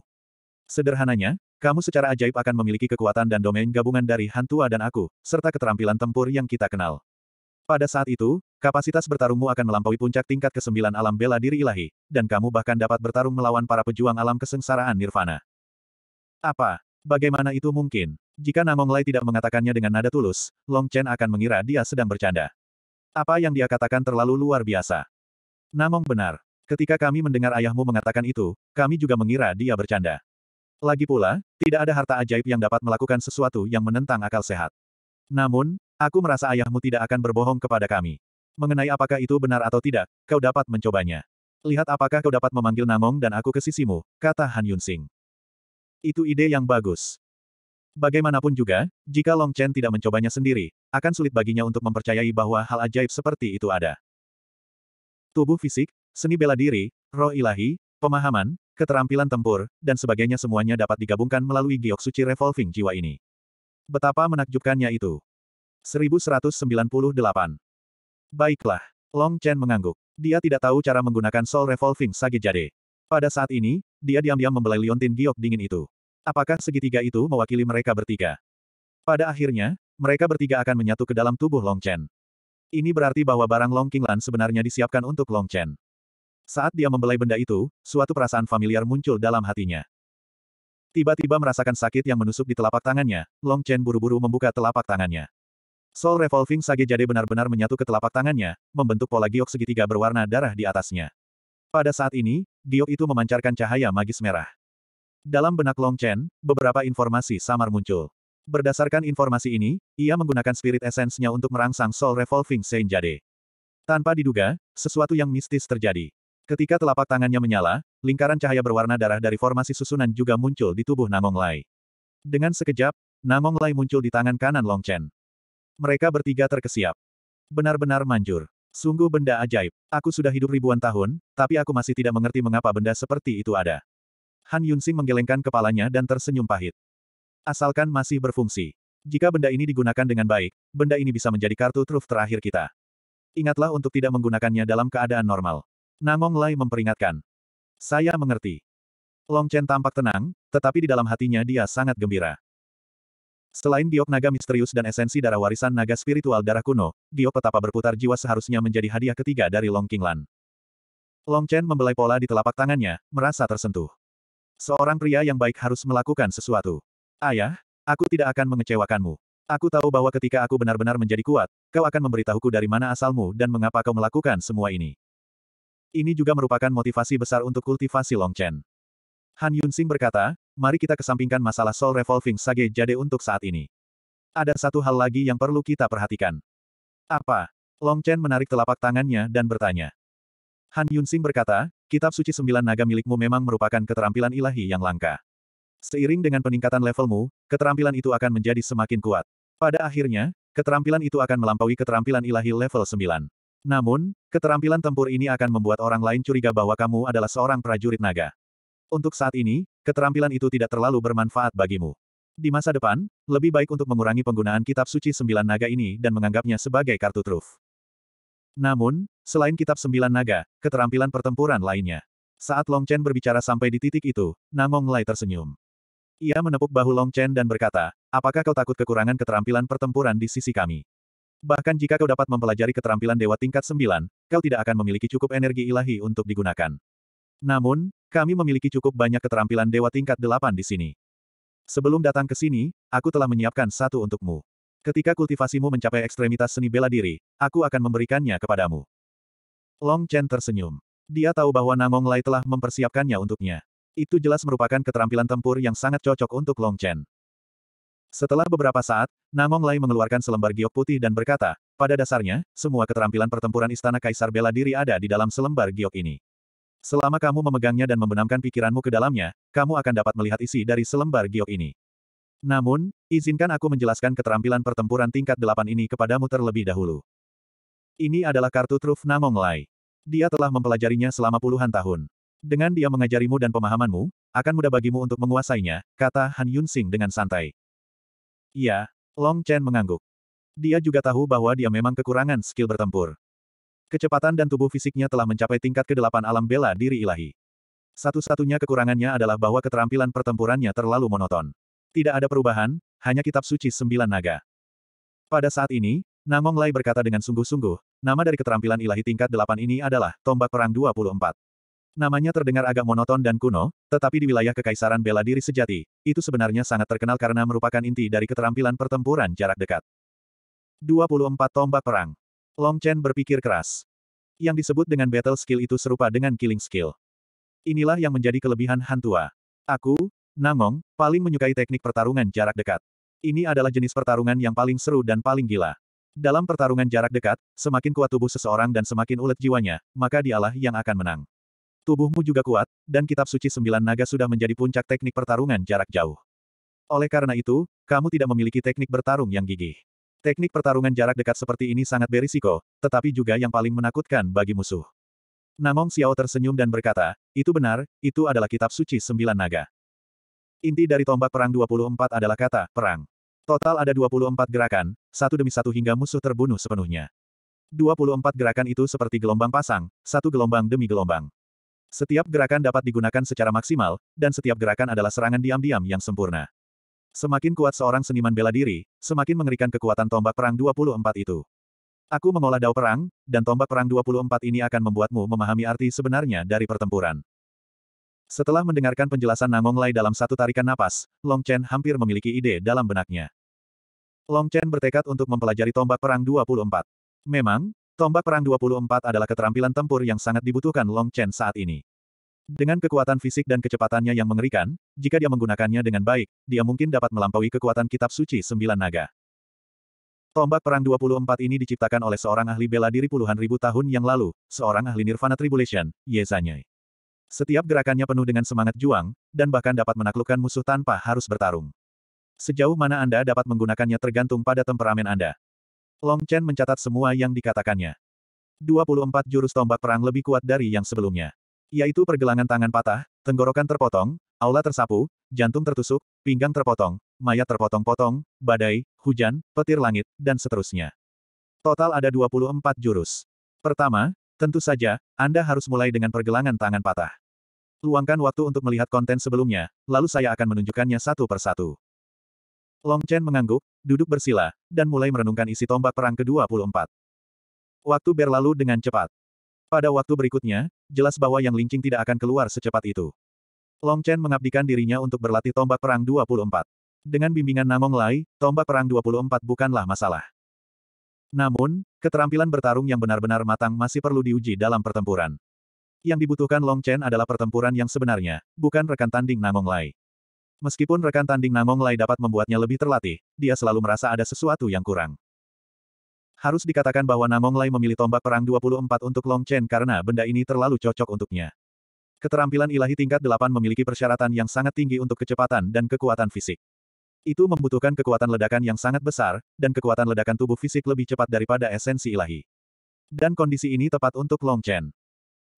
Sederhananya, kamu secara ajaib akan memiliki kekuatan dan domain gabungan dari hantua dan aku, serta keterampilan tempur yang kita kenal. Pada saat itu, kapasitas bertarungmu akan melampaui puncak tingkat ke-9 alam bela diri ilahi, dan kamu bahkan dapat bertarung melawan para pejuang alam kesengsaraan nirvana. Apa? Bagaimana itu mungkin? Jika Namong Lai tidak mengatakannya dengan nada tulus, Long Chen akan mengira dia sedang bercanda. Apa yang dia katakan terlalu luar biasa. Namong benar. Ketika kami mendengar ayahmu mengatakan itu, kami juga mengira dia bercanda. Lagi pula, tidak ada harta ajaib yang dapat melakukan sesuatu yang menentang akal sehat. Namun, aku merasa ayahmu tidak akan berbohong kepada kami. Mengenai apakah itu benar atau tidak, kau dapat mencobanya. Lihat apakah kau dapat memanggil Namong dan aku ke sisimu, kata Han Yunsing. Itu ide yang bagus. Bagaimanapun juga, jika Long Chen tidak mencobanya sendiri, akan sulit baginya untuk mempercayai bahwa hal ajaib seperti itu ada. Tubuh fisik, seni bela diri, roh ilahi, pemahaman, keterampilan tempur, dan sebagainya semuanya dapat digabungkan melalui giok suci revolving jiwa ini. Betapa menakjubkannya itu. 1198. Baiklah. Long Chen mengangguk. Dia tidak tahu cara menggunakan Soul Revolving Sage Jade. Pada saat ini, dia diam-diam membelai liontin giok dingin itu. Apakah segitiga itu mewakili mereka bertiga? Pada akhirnya, mereka bertiga akan menyatu ke dalam tubuh Long Chen. Ini berarti bahwa barang Long Qinglan sebenarnya disiapkan untuk Long Chen. Saat dia membelai benda itu, suatu perasaan familiar muncul dalam hatinya. Tiba-tiba merasakan sakit yang menusuk di telapak tangannya, Long Chen buru-buru membuka telapak tangannya. Soul Revolving Sage Jade benar-benar menyatu ke telapak tangannya, membentuk pola giok segitiga berwarna darah di atasnya. Pada saat ini, giok itu memancarkan cahaya magis merah. Dalam benak Long Chen, beberapa informasi samar muncul. Berdasarkan informasi ini, ia menggunakan spirit esensnya untuk merangsang Soul Revolving Saint Jade. Tanpa diduga, sesuatu yang mistis terjadi. Ketika telapak tangannya menyala, lingkaran cahaya berwarna darah dari formasi susunan juga muncul di tubuh Namong Lai. Dengan sekejap, Namong Lai muncul di tangan kanan Long Chen. Mereka bertiga terkesiap. Benar-benar manjur. Sungguh benda ajaib. Aku sudah hidup ribuan tahun, tapi aku masih tidak mengerti mengapa benda seperti itu ada. Han Yunxing menggelengkan kepalanya dan tersenyum pahit. Asalkan masih berfungsi. Jika benda ini digunakan dengan baik, benda ini bisa menjadi kartu truf terakhir kita. Ingatlah untuk tidak menggunakannya dalam keadaan normal. Namong Lai memperingatkan. Saya mengerti. Long Chen tampak tenang, tetapi di dalam hatinya dia sangat gembira. Selain giok naga misterius dan esensi darah warisan naga spiritual darah kuno, giok petapa berputar jiwa seharusnya menjadi hadiah ketiga dari Long Qinglan. Long Chen membelai pola di telapak tangannya, merasa tersentuh. Seorang pria yang baik harus melakukan sesuatu. Ayah, aku tidak akan mengecewakanmu. Aku tahu bahwa ketika aku benar-benar menjadi kuat, kau akan memberitahuku dari mana asalmu dan mengapa kau melakukan semua ini. Ini juga merupakan motivasi besar untuk kultivasi Long Chen. Han Yunsing berkata, mari kita kesampingkan masalah Soul Revolving Sage Jade untuk saat ini. Ada satu hal lagi yang perlu kita perhatikan. Apa? Long Chen menarik telapak tangannya dan bertanya. Han Yunsing berkata, Kitab suci sembilan naga milikmu memang merupakan keterampilan ilahi yang langka. Seiring dengan peningkatan levelmu, keterampilan itu akan menjadi semakin kuat. Pada akhirnya, keterampilan itu akan melampaui keterampilan ilahi level 9. Namun, keterampilan tempur ini akan membuat orang lain curiga bahwa kamu adalah seorang prajurit naga. Untuk saat ini, keterampilan itu tidak terlalu bermanfaat bagimu. Di masa depan, lebih baik untuk mengurangi penggunaan kitab suci sembilan naga ini dan menganggapnya sebagai kartu truf. Namun, Selain kitab sembilan naga, keterampilan pertempuran lainnya. Saat Long Chen berbicara sampai di titik itu, Namong Lai tersenyum. Ia menepuk bahu Long Chen dan berkata, apakah kau takut kekurangan keterampilan pertempuran di sisi kami? Bahkan jika kau dapat mempelajari keterampilan dewa tingkat sembilan, kau tidak akan memiliki cukup energi ilahi untuk digunakan. Namun, kami memiliki cukup banyak keterampilan dewa tingkat delapan di sini. Sebelum datang ke sini, aku telah menyiapkan satu untukmu. Ketika kultivasimu mencapai ekstremitas seni bela diri, aku akan memberikannya kepadamu. Long Chen tersenyum. Dia tahu bahwa Namong Lai telah mempersiapkannya untuknya. Itu jelas merupakan keterampilan tempur yang sangat cocok untuk Long Chen. Setelah beberapa saat, Namong Lai mengeluarkan selembar giok putih dan berkata, pada dasarnya, semua keterampilan pertempuran Istana Kaisar Bela Diri ada di dalam selembar giok ini. Selama kamu memegangnya dan membenamkan pikiranmu ke dalamnya, kamu akan dapat melihat isi dari selembar giok ini. Namun, izinkan aku menjelaskan keterampilan pertempuran tingkat delapan ini kepadamu terlebih dahulu. Ini adalah kartu truf Namonglai. Dia telah mempelajarinya selama puluhan tahun. Dengan dia mengajarimu dan pemahamanmu, akan mudah bagimu untuk menguasainya, kata Han Yunsing dengan santai. Iya, Long Chen mengangguk. Dia juga tahu bahwa dia memang kekurangan skill bertempur. Kecepatan dan tubuh fisiknya telah mencapai tingkat ke-8 alam bela diri ilahi. Satu-satunya kekurangannya adalah bahwa keterampilan pertempurannya terlalu monoton. Tidak ada perubahan, hanya kitab suci sembilan naga. Pada saat ini, Namong Lai berkata dengan sungguh-sungguh, nama dari keterampilan ilahi tingkat delapan ini adalah Tombak Perang 24. Namanya terdengar agak monoton dan kuno, tetapi di wilayah Kekaisaran Bela Diri Sejati, itu sebenarnya sangat terkenal karena merupakan inti dari keterampilan pertempuran jarak dekat. 24 Tombak Perang Long Chen berpikir keras. Yang disebut dengan battle skill itu serupa dengan killing skill. Inilah yang menjadi kelebihan Hantua. Aku, Namong, paling menyukai teknik pertarungan jarak dekat. Ini adalah jenis pertarungan yang paling seru dan paling gila. Dalam pertarungan jarak dekat, semakin kuat tubuh seseorang dan semakin ulet jiwanya, maka dialah yang akan menang. Tubuhmu juga kuat, dan kitab suci sembilan naga sudah menjadi puncak teknik pertarungan jarak jauh. Oleh karena itu, kamu tidak memiliki teknik bertarung yang gigih. Teknik pertarungan jarak dekat seperti ini sangat berisiko, tetapi juga yang paling menakutkan bagi musuh. Namong Xiao tersenyum dan berkata, itu benar, itu adalah kitab suci sembilan naga. Inti dari tombak perang 24 adalah kata, perang. Total ada 24 gerakan, satu demi satu hingga musuh terbunuh sepenuhnya. 24 gerakan itu seperti gelombang pasang, satu gelombang demi gelombang. Setiap gerakan dapat digunakan secara maksimal, dan setiap gerakan adalah serangan diam-diam yang sempurna. Semakin kuat seorang seniman bela diri, semakin mengerikan kekuatan tombak perang 24 itu. Aku mengolah dao perang, dan tombak perang 24 ini akan membuatmu memahami arti sebenarnya dari pertempuran. Setelah mendengarkan penjelasan Nangong Lai dalam satu tarikan napas, Long Chen hampir memiliki ide dalam benaknya. Long Chen bertekad untuk mempelajari tombak perang 24. Memang, tombak perang 24 adalah keterampilan tempur yang sangat dibutuhkan Long Chen saat ini. Dengan kekuatan fisik dan kecepatannya yang mengerikan, jika dia menggunakannya dengan baik, dia mungkin dapat melampaui kekuatan kitab suci sembilan naga. Tombak Perang 24 ini diciptakan oleh seorang ahli bela diri puluhan ribu tahun yang lalu, seorang ahli Nirvana Tribulation, Ye Zanyai. Setiap gerakannya penuh dengan semangat juang, dan bahkan dapat menaklukkan musuh tanpa harus bertarung. Sejauh mana Anda dapat menggunakannya tergantung pada temperamen Anda. Long Chen mencatat semua yang dikatakannya. 24 jurus tombak perang lebih kuat dari yang sebelumnya. Yaitu pergelangan tangan patah, tenggorokan terpotong, aula tersapu, jantung tertusuk, pinggang terpotong, mayat terpotong-potong, badai, hujan, petir langit, dan seterusnya. Total ada 24 jurus. Pertama, tentu saja, Anda harus mulai dengan pergelangan tangan patah. Luangkan waktu untuk melihat konten sebelumnya, lalu saya akan menunjukkannya satu persatu. Long Chen mengangguk, duduk bersila, dan mulai merenungkan isi tombak perang ke-24. Waktu berlalu dengan cepat. Pada waktu berikutnya, jelas bahwa Yang Lingqing tidak akan keluar secepat itu. Long Chen mengabdikan dirinya untuk berlatih tombak perang 24. Dengan bimbingan Namong Lai, tombak perang 24 bukanlah masalah. Namun, keterampilan bertarung yang benar-benar matang masih perlu diuji dalam pertempuran. Yang dibutuhkan Long Chen adalah pertempuran yang sebenarnya, bukan rekan tanding Namong Lai. Meskipun rekan tanding Namong Lai dapat membuatnya lebih terlatih, dia selalu merasa ada sesuatu yang kurang. Harus dikatakan bahwa Namong Lai memilih tombak perang 24 untuk Long Chen karena benda ini terlalu cocok untuknya. Keterampilan ilahi tingkat 8 memiliki persyaratan yang sangat tinggi untuk kecepatan dan kekuatan fisik. Itu membutuhkan kekuatan ledakan yang sangat besar, dan kekuatan ledakan tubuh fisik lebih cepat daripada esensi ilahi. Dan kondisi ini tepat untuk Long Chen.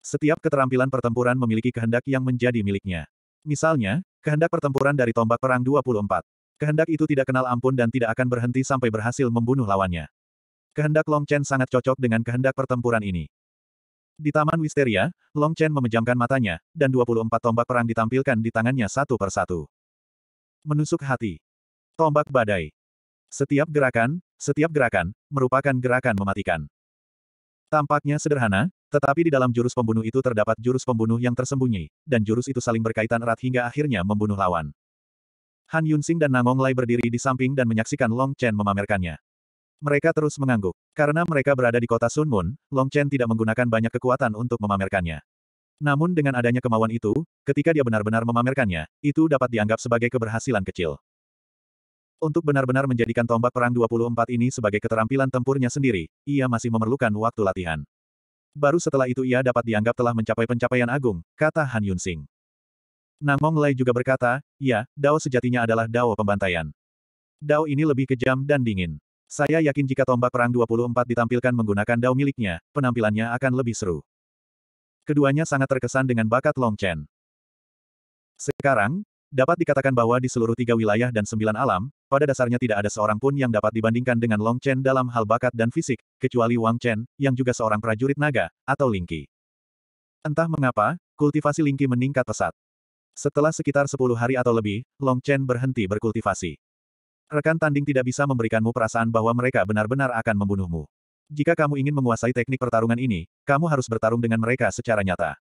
Setiap keterampilan pertempuran memiliki kehendak yang menjadi miliknya. Misalnya, kehendak pertempuran dari tombak perang 24. Kehendak itu tidak kenal ampun dan tidak akan berhenti sampai berhasil membunuh lawannya. Kehendak Long Chen sangat cocok dengan kehendak pertempuran ini. Di Taman Wisteria, Long Chen memejamkan matanya, dan 24 tombak perang ditampilkan di tangannya satu persatu. Menusuk hati. Tombak badai. Setiap gerakan, setiap gerakan, merupakan gerakan mematikan. Tampaknya sederhana, tetapi di dalam jurus pembunuh itu terdapat jurus pembunuh yang tersembunyi, dan jurus itu saling berkaitan erat hingga akhirnya membunuh lawan. Han Yunsing dan Nangong Lai berdiri di samping dan menyaksikan Long Chen memamerkannya. Mereka terus mengangguk. Karena mereka berada di kota Sun Moon, Long Chen tidak menggunakan banyak kekuatan untuk memamerkannya. Namun dengan adanya kemauan itu, ketika dia benar-benar memamerkannya, itu dapat dianggap sebagai keberhasilan kecil. Untuk benar-benar menjadikan tombak perang 24 ini sebagai keterampilan tempurnya sendiri, ia masih memerlukan waktu latihan. Baru setelah itu ia dapat dianggap telah mencapai pencapaian agung, kata Han Yun Sing. Namong Lai juga berkata, ya, Dao sejatinya adalah Dao pembantaian. Dao ini lebih kejam dan dingin. Saya yakin jika tombak perang 24 ditampilkan menggunakan Dao miliknya, penampilannya akan lebih seru. Keduanya sangat terkesan dengan bakat Long Chen. Sekarang, Dapat dikatakan bahwa di seluruh tiga wilayah dan sembilan alam, pada dasarnya tidak ada seorang pun yang dapat dibandingkan dengan Long Chen dalam hal bakat dan fisik, kecuali Wang Chen, yang juga seorang prajurit naga, atau Lingqi. Entah mengapa, kultivasi Lingqi meningkat pesat. Setelah sekitar sepuluh hari atau lebih, Long Chen berhenti berkultivasi. Rekan tanding tidak bisa memberikanmu perasaan bahwa mereka benar-benar akan membunuhmu. Jika kamu ingin menguasai teknik pertarungan ini, kamu harus bertarung dengan mereka secara nyata.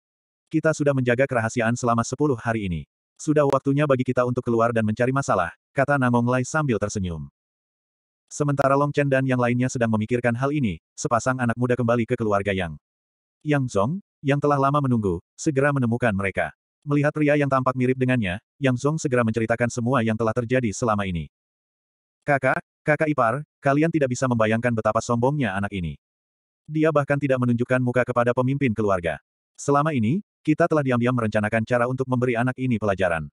Kita sudah menjaga kerahasiaan selama sepuluh hari ini. Sudah waktunya bagi kita untuk keluar dan mencari masalah, kata Namong Lai sambil tersenyum. Sementara Long Chen dan yang lainnya sedang memikirkan hal ini, sepasang anak muda kembali ke keluarga Yang. Yang Zong, yang telah lama menunggu, segera menemukan mereka. Melihat pria yang tampak mirip dengannya, Yang Zong segera menceritakan semua yang telah terjadi selama ini. Kakak, kakak ipar, kalian tidak bisa membayangkan betapa sombongnya anak ini. Dia bahkan tidak menunjukkan muka kepada pemimpin keluarga. Selama ini, kita telah diam-diam merencanakan cara untuk memberi anak ini pelajaran.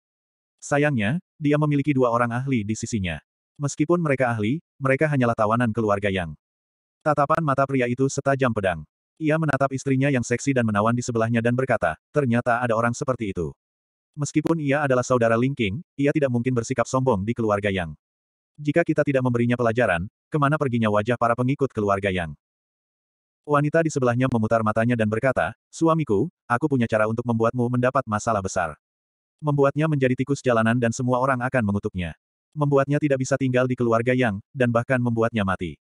Sayangnya, dia memiliki dua orang ahli di sisinya. Meskipun mereka ahli, mereka hanyalah tawanan keluarga yang. Tatapan mata pria itu setajam pedang. Ia menatap istrinya yang seksi dan menawan di sebelahnya dan berkata, ternyata ada orang seperti itu. Meskipun ia adalah saudara Lingking, ia tidak mungkin bersikap sombong di keluarga Yang. Jika kita tidak memberinya pelajaran, kemana perginya wajah para pengikut keluarga Yang? Wanita di sebelahnya memutar matanya dan berkata, suamiku, aku punya cara untuk membuatmu mendapat masalah besar. Membuatnya menjadi tikus jalanan dan semua orang akan mengutuknya. Membuatnya tidak bisa tinggal di keluarga yang, dan bahkan membuatnya mati.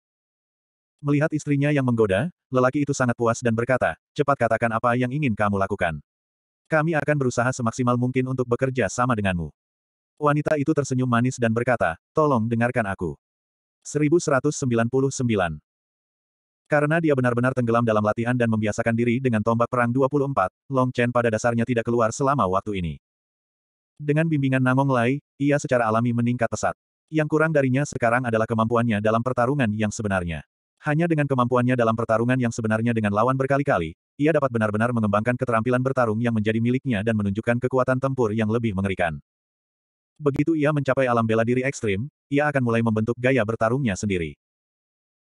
Melihat istrinya yang menggoda, lelaki itu sangat puas dan berkata, cepat katakan apa yang ingin kamu lakukan. Kami akan berusaha semaksimal mungkin untuk bekerja sama denganmu. Wanita itu tersenyum manis dan berkata, tolong dengarkan aku. 1199 karena dia benar-benar tenggelam dalam latihan dan membiasakan diri dengan tombak perang 24, Long Chen pada dasarnya tidak keluar selama waktu ini. Dengan bimbingan Nangong Lai, ia secara alami meningkat pesat. Yang kurang darinya sekarang adalah kemampuannya dalam pertarungan yang sebenarnya. Hanya dengan kemampuannya dalam pertarungan yang sebenarnya dengan lawan berkali-kali, ia dapat benar-benar mengembangkan keterampilan bertarung yang menjadi miliknya dan menunjukkan kekuatan tempur yang lebih mengerikan. Begitu ia mencapai alam bela diri ekstrim, ia akan mulai membentuk gaya bertarungnya sendiri.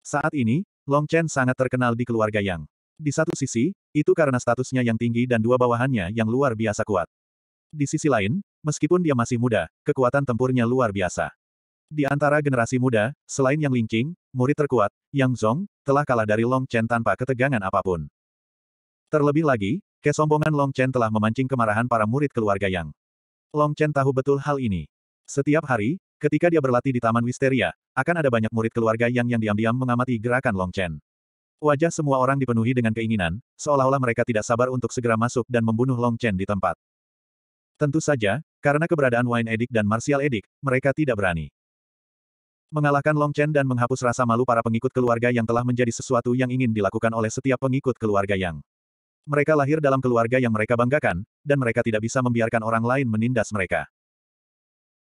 Saat ini, Long Chen sangat terkenal di keluarga Yang. Di satu sisi, itu karena statusnya yang tinggi dan dua bawahannya yang luar biasa kuat. Di sisi lain, meskipun dia masih muda, kekuatan tempurnya luar biasa. Di antara generasi muda, selain Yang Lingqing, murid terkuat, Yang Zong, telah kalah dari Long Chen tanpa ketegangan apapun. Terlebih lagi, kesombongan Long Chen telah memancing kemarahan para murid keluarga Yang. Long Chen tahu betul hal ini. Setiap hari, Ketika dia berlatih di Taman Wisteria, akan ada banyak murid keluarga yang yang diam-diam mengamati gerakan Long Chen. Wajah semua orang dipenuhi dengan keinginan, seolah-olah mereka tidak sabar untuk segera masuk dan membunuh Long Chen di tempat. Tentu saja, karena keberadaan Wine Edik dan Martial Edik, mereka tidak berani. Mengalahkan Long Chen dan menghapus rasa malu para pengikut keluarga yang telah menjadi sesuatu yang ingin dilakukan oleh setiap pengikut keluarga yang. Mereka lahir dalam keluarga yang mereka banggakan, dan mereka tidak bisa membiarkan orang lain menindas mereka.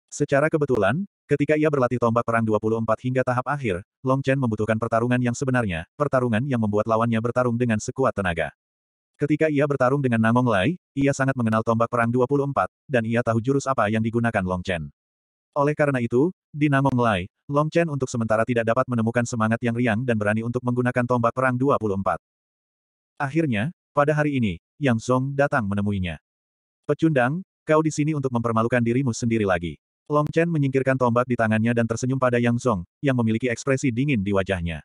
Secara kebetulan, ketika ia berlatih tombak perang 24 hingga tahap akhir, Long Chen membutuhkan pertarungan yang sebenarnya, pertarungan yang membuat lawannya bertarung dengan sekuat tenaga. Ketika ia bertarung dengan Nangong Lai, ia sangat mengenal tombak perang 24, dan ia tahu jurus apa yang digunakan Long Chen. Oleh karena itu, di Nangong Lai, Long Chen untuk sementara tidak dapat menemukan semangat yang riang dan berani untuk menggunakan tombak perang 24. Akhirnya, pada hari ini, Yang Song datang menemuinya. Pecundang, kau di sini untuk mempermalukan dirimu sendiri lagi. Long Chen menyingkirkan tombak di tangannya dan tersenyum pada Yang Song, yang memiliki ekspresi dingin di wajahnya.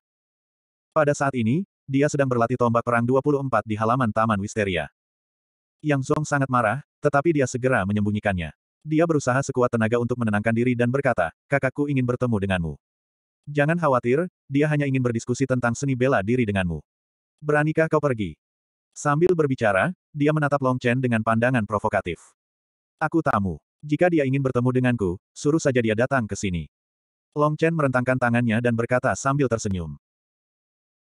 Pada saat ini, dia sedang berlatih tombak perang 24 di halaman Taman Wisteria. Yang Song sangat marah, tetapi dia segera menyembunyikannya. Dia berusaha sekuat tenaga untuk menenangkan diri dan berkata, kakakku ingin bertemu denganmu. Jangan khawatir, dia hanya ingin berdiskusi tentang seni bela diri denganmu. Beranikah kau pergi? Sambil berbicara, dia menatap Long Chen dengan pandangan provokatif. Aku tamu. Jika dia ingin bertemu denganku, suruh saja dia datang ke sini. Long Chen merentangkan tangannya dan berkata sambil tersenyum.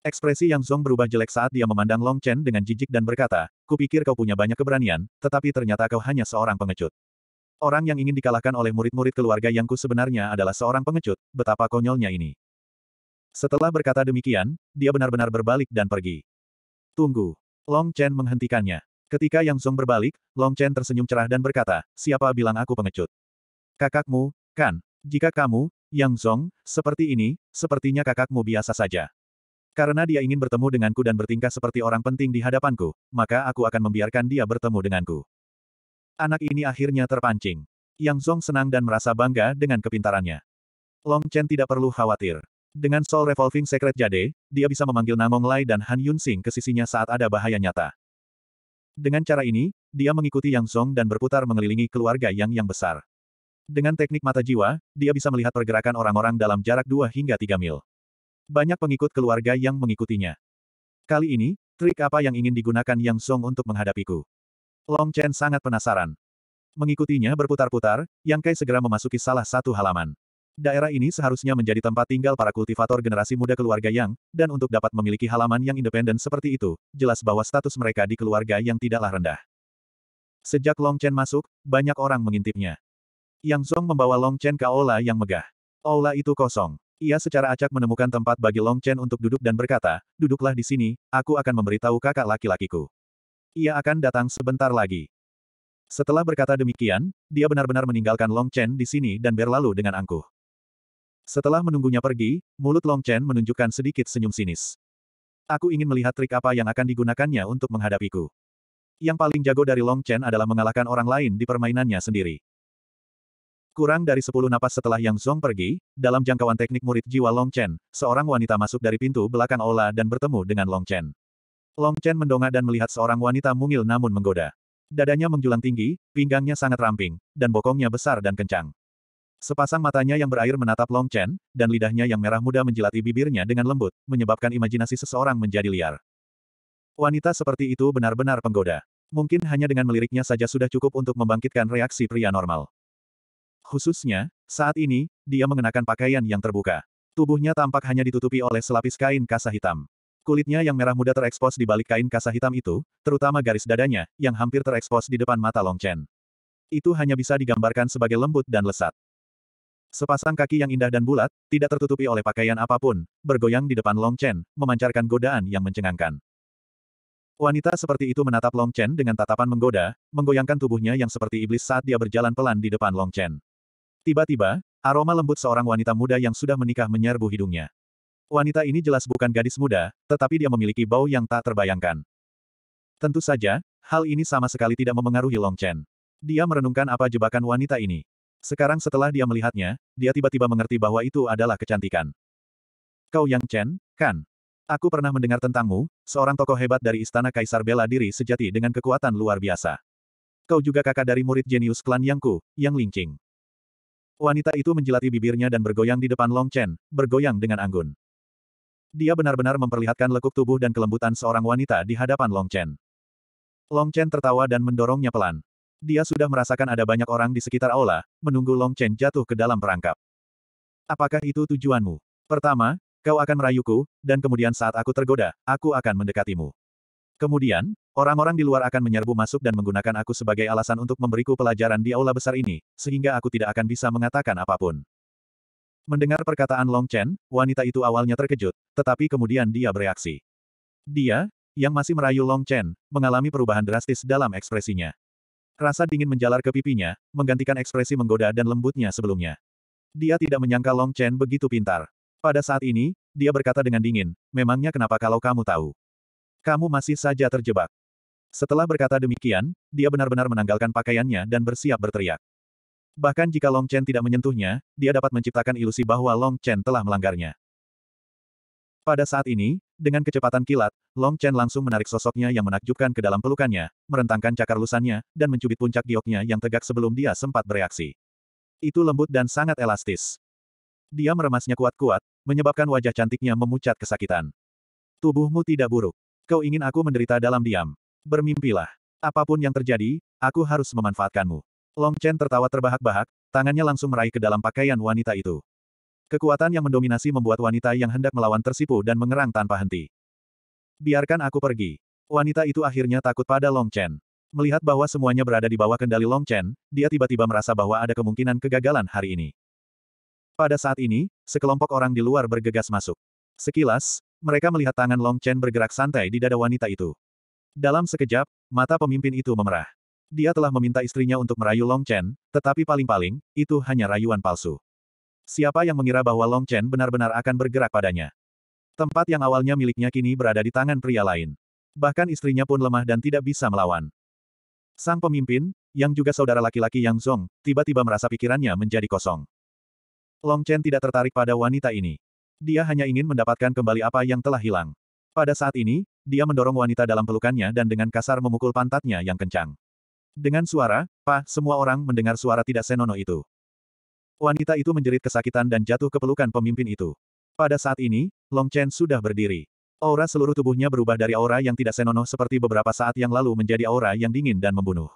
Ekspresi Yang Zong berubah jelek saat dia memandang Long Chen dengan jijik dan berkata, kupikir kau punya banyak keberanian, tetapi ternyata kau hanya seorang pengecut. Orang yang ingin dikalahkan oleh murid-murid keluarga Yangku sebenarnya adalah seorang pengecut, betapa konyolnya ini. Setelah berkata demikian, dia benar-benar berbalik dan pergi. Tunggu. Long Chen menghentikannya. Ketika Yang Song berbalik, Long Chen tersenyum cerah dan berkata, siapa bilang aku pengecut? Kakakmu, kan? Jika kamu, Yang Song, seperti ini, sepertinya kakakmu biasa saja. Karena dia ingin bertemu denganku dan bertingkah seperti orang penting di hadapanku, maka aku akan membiarkan dia bertemu denganku. Anak ini akhirnya terpancing. Yang Song senang dan merasa bangga dengan kepintarannya. Long Chen tidak perlu khawatir. Dengan Soul Revolving Secret Jade, dia bisa memanggil Namong Lai dan Han Yun Sing ke sisinya saat ada bahaya nyata. Dengan cara ini, dia mengikuti Yang Song dan berputar mengelilingi keluarga Yang yang besar. Dengan teknik mata jiwa, dia bisa melihat pergerakan orang-orang dalam jarak 2 hingga 3 mil. Banyak pengikut keluarga yang mengikutinya. Kali ini, trik apa yang ingin digunakan Yang Song untuk menghadapiku? Long Chen sangat penasaran. Mengikutinya berputar-putar, Yang Kai segera memasuki salah satu halaman. Daerah ini seharusnya menjadi tempat tinggal para kultivator generasi muda keluarga Yang, dan untuk dapat memiliki halaman yang independen seperti itu, jelas bahwa status mereka di keluarga yang tidaklah rendah. Sejak Long Chen masuk, banyak orang mengintipnya. Yang Song membawa Long Chen ke aula yang megah. Aula itu kosong. Ia secara acak menemukan tempat bagi Long Chen untuk duduk dan berkata, duduklah di sini, aku akan memberitahu kakak laki-lakiku. Ia akan datang sebentar lagi. Setelah berkata demikian, dia benar-benar meninggalkan Long Chen di sini dan berlalu dengan angkuh. Setelah menunggunya pergi, mulut Long Chen menunjukkan sedikit senyum sinis. Aku ingin melihat trik apa yang akan digunakannya untuk menghadapiku. Yang paling jago dari Long Chen adalah mengalahkan orang lain di permainannya sendiri. Kurang dari sepuluh napas setelah Yang Zong pergi, dalam jangkauan teknik murid jiwa Long Chen, seorang wanita masuk dari pintu belakang Ola dan bertemu dengan Long Chen. Long Chen mendongak dan melihat seorang wanita mungil namun menggoda. Dadanya menjulang tinggi, pinggangnya sangat ramping, dan bokongnya besar dan kencang. Sepasang matanya yang berair menatap Long Chen, dan lidahnya yang merah muda menjilati bibirnya dengan lembut, menyebabkan imajinasi seseorang menjadi liar. Wanita seperti itu benar-benar penggoda. Mungkin hanya dengan meliriknya saja sudah cukup untuk membangkitkan reaksi pria normal. Khususnya, saat ini, dia mengenakan pakaian yang terbuka. Tubuhnya tampak hanya ditutupi oleh selapis kain kasa hitam. Kulitnya yang merah muda terekspos di balik kain kasa hitam itu, terutama garis dadanya, yang hampir terekspos di depan mata Long Chen. Itu hanya bisa digambarkan sebagai lembut dan lesat. Sepasang kaki yang indah dan bulat, tidak tertutupi oleh pakaian apapun, bergoyang di depan Long Chen, memancarkan godaan yang mencengangkan. Wanita seperti itu menatap Long Chen dengan tatapan menggoda, menggoyangkan tubuhnya yang seperti iblis saat dia berjalan pelan di depan Long Chen. Tiba-tiba, aroma lembut seorang wanita muda yang sudah menikah menyerbu hidungnya. Wanita ini jelas bukan gadis muda, tetapi dia memiliki bau yang tak terbayangkan. Tentu saja, hal ini sama sekali tidak memengaruhi Long Chen. Dia merenungkan apa jebakan wanita ini. Sekarang setelah dia melihatnya, dia tiba-tiba mengerti bahwa itu adalah kecantikan. Kau Yang Chen, kan? Aku pernah mendengar tentangmu, seorang tokoh hebat dari Istana Kaisar bela diri sejati dengan kekuatan luar biasa. Kau juga kakak dari murid jenius klan Yangku, Yang Lingqing. Wanita itu menjelati bibirnya dan bergoyang di depan Long Chen, bergoyang dengan anggun. Dia benar-benar memperlihatkan lekuk tubuh dan kelembutan seorang wanita di hadapan Long Chen. Long Chen tertawa dan mendorongnya pelan. Dia sudah merasakan ada banyak orang di sekitar aula, menunggu Long Chen jatuh ke dalam perangkap. Apakah itu tujuanmu? Pertama, kau akan merayuku, dan kemudian saat aku tergoda, aku akan mendekatimu. Kemudian, orang-orang di luar akan menyerbu masuk dan menggunakan aku sebagai alasan untuk memberiku pelajaran di aula besar ini, sehingga aku tidak akan bisa mengatakan apapun. Mendengar perkataan Long Chen, wanita itu awalnya terkejut, tetapi kemudian dia bereaksi. Dia, yang masih merayu Long Chen, mengalami perubahan drastis dalam ekspresinya. Rasa dingin menjalar ke pipinya, menggantikan ekspresi menggoda dan lembutnya sebelumnya. Dia tidak menyangka Long Chen begitu pintar. Pada saat ini, dia berkata dengan dingin, memangnya kenapa kalau kamu tahu? Kamu masih saja terjebak. Setelah berkata demikian, dia benar-benar menanggalkan pakaiannya dan bersiap berteriak. Bahkan jika Long Chen tidak menyentuhnya, dia dapat menciptakan ilusi bahwa Long Chen telah melanggarnya. Pada saat ini, dengan kecepatan kilat, Long Chen langsung menarik sosoknya yang menakjubkan ke dalam pelukannya, merentangkan cakar lusannya, dan mencubit puncak gioknya yang tegak sebelum dia sempat bereaksi. Itu lembut dan sangat elastis. Dia meremasnya kuat-kuat, menyebabkan wajah cantiknya memucat kesakitan. Tubuhmu tidak buruk. Kau ingin aku menderita dalam diam. Bermimpilah. Apapun yang terjadi, aku harus memanfaatkanmu. Long Chen tertawa terbahak-bahak, tangannya langsung meraih ke dalam pakaian wanita itu. Kekuatan yang mendominasi membuat wanita yang hendak melawan tersipu dan mengerang tanpa henti. Biarkan aku pergi. Wanita itu akhirnya takut pada Long Chen. Melihat bahwa semuanya berada di bawah kendali Long Chen, dia tiba-tiba merasa bahwa ada kemungkinan kegagalan hari ini. Pada saat ini, sekelompok orang di luar bergegas masuk. Sekilas, mereka melihat tangan Long Chen bergerak santai di dada wanita itu. Dalam sekejap, mata pemimpin itu memerah. Dia telah meminta istrinya untuk merayu Long Chen, tetapi paling-paling, itu hanya rayuan palsu. Siapa yang mengira bahwa Long Chen benar-benar akan bergerak padanya? Tempat yang awalnya miliknya kini berada di tangan pria lain. Bahkan istrinya pun lemah dan tidak bisa melawan. Sang pemimpin, yang juga saudara laki-laki Yang Zong, tiba-tiba merasa pikirannya menjadi kosong. Long Chen tidak tertarik pada wanita ini. Dia hanya ingin mendapatkan kembali apa yang telah hilang. Pada saat ini, dia mendorong wanita dalam pelukannya dan dengan kasar memukul pantatnya yang kencang. Dengan suara, pa, semua orang mendengar suara tidak senonoh itu. Wanita itu menjerit kesakitan dan jatuh ke pelukan pemimpin itu. Pada saat ini, Long Chen sudah berdiri. Aura seluruh tubuhnya berubah dari aura yang tidak senonoh seperti beberapa saat yang lalu menjadi aura yang dingin dan membunuh.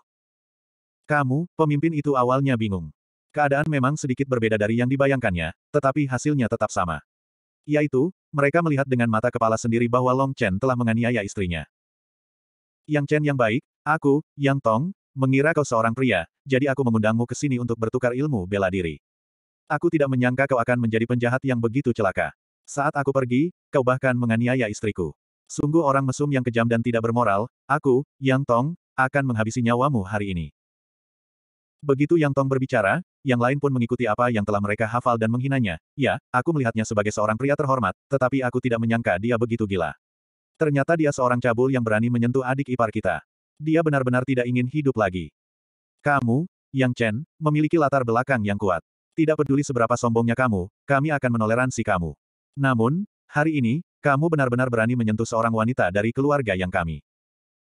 Kamu, pemimpin itu awalnya bingung. Keadaan memang sedikit berbeda dari yang dibayangkannya, tetapi hasilnya tetap sama. Yaitu, mereka melihat dengan mata kepala sendiri bahwa Long Chen telah menganiaya istrinya. Yang Chen yang baik, aku, Yang Tong, mengira kau seorang pria, jadi aku mengundangmu ke sini untuk bertukar ilmu bela diri. Aku tidak menyangka kau akan menjadi penjahat yang begitu celaka. Saat aku pergi, kau bahkan menganiaya istriku. Sungguh orang mesum yang kejam dan tidak bermoral, aku, Yang Tong, akan menghabisi nyawamu hari ini. Begitu Yang Tong berbicara, yang lain pun mengikuti apa yang telah mereka hafal dan menghinanya. Ya, aku melihatnya sebagai seorang pria terhormat, tetapi aku tidak menyangka dia begitu gila. Ternyata dia seorang cabul yang berani menyentuh adik ipar kita. Dia benar-benar tidak ingin hidup lagi. Kamu, Yang Chen, memiliki latar belakang yang kuat. Tidak peduli seberapa sombongnya kamu, kami akan menoleransi kamu. Namun, hari ini, kamu benar-benar berani menyentuh seorang wanita dari keluarga yang kami.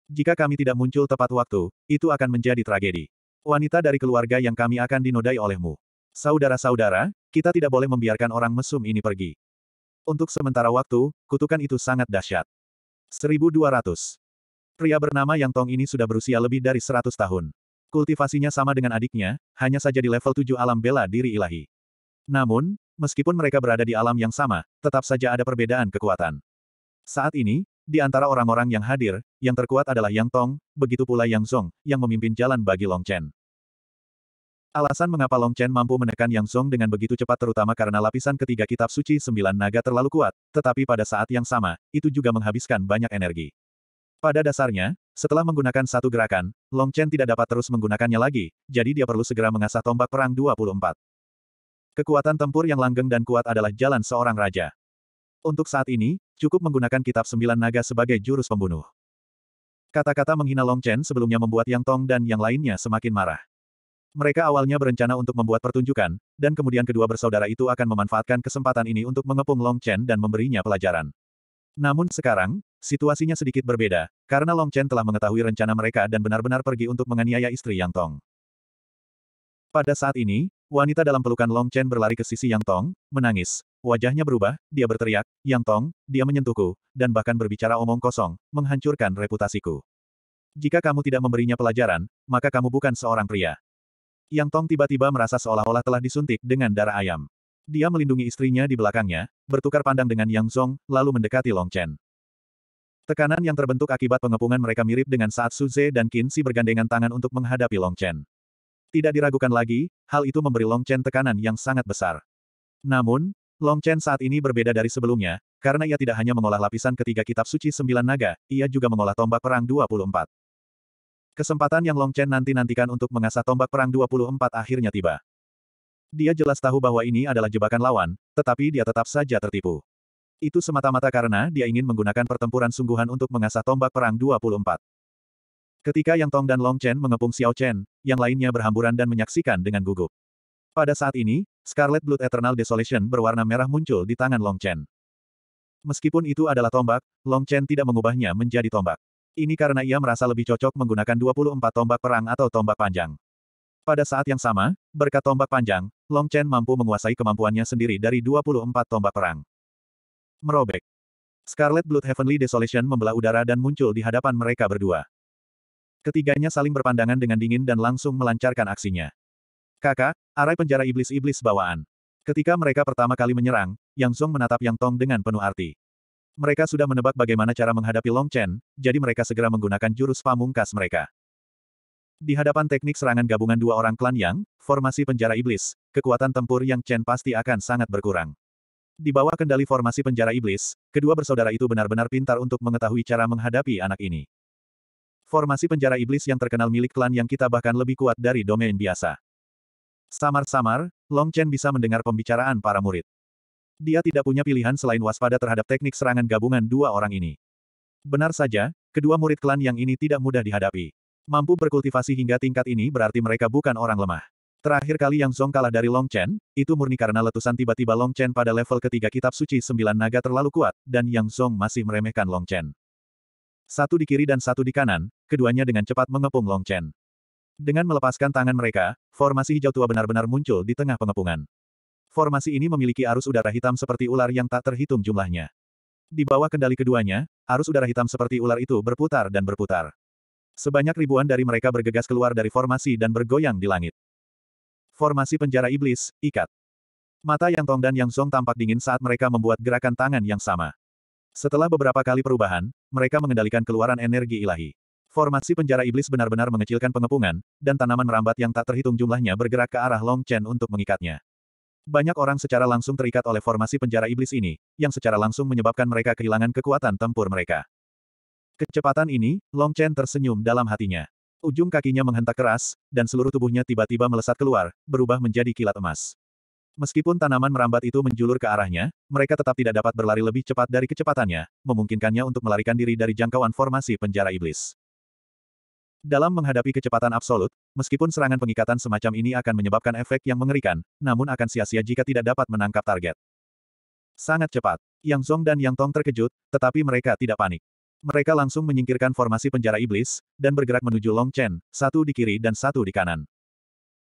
Jika kami tidak muncul tepat waktu, itu akan menjadi tragedi. Wanita dari keluarga yang kami akan dinodai olehmu. Saudara-saudara, kita tidak boleh membiarkan orang mesum ini pergi. Untuk sementara waktu, kutukan itu sangat dahsyat. 1200. Pria bernama Yang Tong ini sudah berusia lebih dari 100 tahun. Kultivasinya sama dengan adiknya, hanya saja di level 7 alam bela diri ilahi. Namun, meskipun mereka berada di alam yang sama, tetap saja ada perbedaan kekuatan. Saat ini, di antara orang-orang yang hadir, yang terkuat adalah Yang Tong, begitu pula Yang Song, yang memimpin jalan bagi Long Chen. Alasan mengapa Long Chen mampu menekan Yang Song dengan begitu cepat terutama karena lapisan ketiga kitab suci sembilan naga terlalu kuat, tetapi pada saat yang sama, itu juga menghabiskan banyak energi. Pada dasarnya, setelah menggunakan satu gerakan, Long Chen tidak dapat terus menggunakannya lagi, jadi dia perlu segera mengasah tombak perang 24. Kekuatan tempur yang langgeng dan kuat adalah jalan seorang raja. Untuk saat ini, cukup menggunakan kitab sembilan naga sebagai jurus pembunuh. Kata-kata menghina Long Chen sebelumnya membuat Yang Tong dan yang lainnya semakin marah. Mereka awalnya berencana untuk membuat pertunjukan, dan kemudian kedua bersaudara itu akan memanfaatkan kesempatan ini untuk mengepung Long Chen dan memberinya pelajaran. Namun sekarang, situasinya sedikit berbeda, karena Long Chen telah mengetahui rencana mereka dan benar-benar pergi untuk menganiaya istri Yang Tong. Pada saat ini, wanita dalam pelukan Long Chen berlari ke sisi Yang Tong, menangis. Wajahnya berubah, dia berteriak, Yang Tong, dia menyentuhku, dan bahkan berbicara omong kosong, menghancurkan reputasiku. Jika kamu tidak memberinya pelajaran, maka kamu bukan seorang pria. Yang Tong tiba-tiba merasa seolah-olah telah disuntik dengan darah ayam. Dia melindungi istrinya di belakangnya, bertukar pandang dengan Yang Zong, lalu mendekati Long Chen. Tekanan yang terbentuk akibat pengepungan mereka mirip dengan saat Su Ze dan Qin Si bergandengan tangan untuk menghadapi Long Chen. Tidak diragukan lagi, hal itu memberi Long Chen tekanan yang sangat besar. Namun, Long Chen saat ini berbeda dari sebelumnya, karena ia tidak hanya mengolah lapisan ketiga kitab suci sembilan naga, ia juga mengolah tombak perang 24. Kesempatan yang Long Chen nanti-nantikan untuk mengasah tombak perang 24 akhirnya tiba. Dia jelas tahu bahwa ini adalah jebakan lawan, tetapi dia tetap saja tertipu. Itu semata-mata karena dia ingin menggunakan pertempuran sungguhan untuk mengasah tombak perang 24. Ketika Yang Tong dan Long Chen mengepung Xiao Chen, yang lainnya berhamburan dan menyaksikan dengan gugup. Pada saat ini, Scarlet Blood Eternal Desolation berwarna merah muncul di tangan Long Chen. Meskipun itu adalah tombak, Long Chen tidak mengubahnya menjadi tombak. Ini karena ia merasa lebih cocok menggunakan 24 tombak perang atau tombak panjang. Pada saat yang sama, berkat tombak panjang, Long Chen mampu menguasai kemampuannya sendiri dari 24 tombak perang. Merobek. Scarlet Blood Heavenly Desolation membelah udara dan muncul di hadapan mereka berdua. Ketiganya saling berpandangan dengan dingin dan langsung melancarkan aksinya. Kakak, arai penjara iblis-iblis bawaan. Ketika mereka pertama kali menyerang, Yang Sung menatap Yang Tong dengan penuh arti. Mereka sudah menebak bagaimana cara menghadapi Long Chen, jadi mereka segera menggunakan jurus pamungkas mereka. Di hadapan teknik serangan gabungan dua orang klan Yang, formasi penjara iblis, kekuatan tempur Yang Chen pasti akan sangat berkurang. Di bawah kendali formasi penjara iblis, kedua bersaudara itu benar-benar pintar untuk mengetahui cara menghadapi anak ini. Formasi penjara iblis yang terkenal milik klan yang kita bahkan lebih kuat dari domain biasa. Samar-samar, Long Chen bisa mendengar pembicaraan para murid. Dia tidak punya pilihan selain waspada terhadap teknik serangan gabungan dua orang ini. Benar saja, kedua murid klan yang ini tidak mudah dihadapi. Mampu berkultivasi hingga tingkat ini berarti mereka bukan orang lemah. Terakhir kali Yang Zong kalah dari Long Chen, itu murni karena letusan tiba-tiba Long Chen pada level ketiga kitab suci sembilan naga terlalu kuat, dan Yang Zong masih meremehkan Long Chen. Satu di kiri dan satu di kanan, keduanya dengan cepat mengepung Long Chen. Dengan melepaskan tangan mereka, formasi hijau tua benar-benar muncul di tengah pengepungan. Formasi ini memiliki arus udara hitam seperti ular yang tak terhitung jumlahnya. Di bawah kendali keduanya, arus udara hitam seperti ular itu berputar dan berputar. Sebanyak ribuan dari mereka bergegas keluar dari formasi dan bergoyang di langit. Formasi penjara iblis, ikat. Mata Yang Tong dan Yang Zong tampak dingin saat mereka membuat gerakan tangan yang sama. Setelah beberapa kali perubahan, mereka mengendalikan keluaran energi ilahi. Formasi penjara iblis benar-benar mengecilkan pengepungan, dan tanaman merambat yang tak terhitung jumlahnya bergerak ke arah Long Chen untuk mengikatnya. Banyak orang secara langsung terikat oleh formasi penjara iblis ini, yang secara langsung menyebabkan mereka kehilangan kekuatan tempur mereka. Kecepatan ini, Long Chen tersenyum dalam hatinya. Ujung kakinya menghentak keras, dan seluruh tubuhnya tiba-tiba melesat keluar, berubah menjadi kilat emas. Meskipun tanaman merambat itu menjulur ke arahnya, mereka tetap tidak dapat berlari lebih cepat dari kecepatannya, memungkinkannya untuk melarikan diri dari jangkauan formasi penjara iblis. Dalam menghadapi kecepatan absolut, meskipun serangan pengikatan semacam ini akan menyebabkan efek yang mengerikan, namun akan sia-sia jika tidak dapat menangkap target. Sangat cepat. Yang Zong dan Yang Tong terkejut, tetapi mereka tidak panik. Mereka langsung menyingkirkan formasi penjara iblis, dan bergerak menuju Long Chen, satu di kiri dan satu di kanan.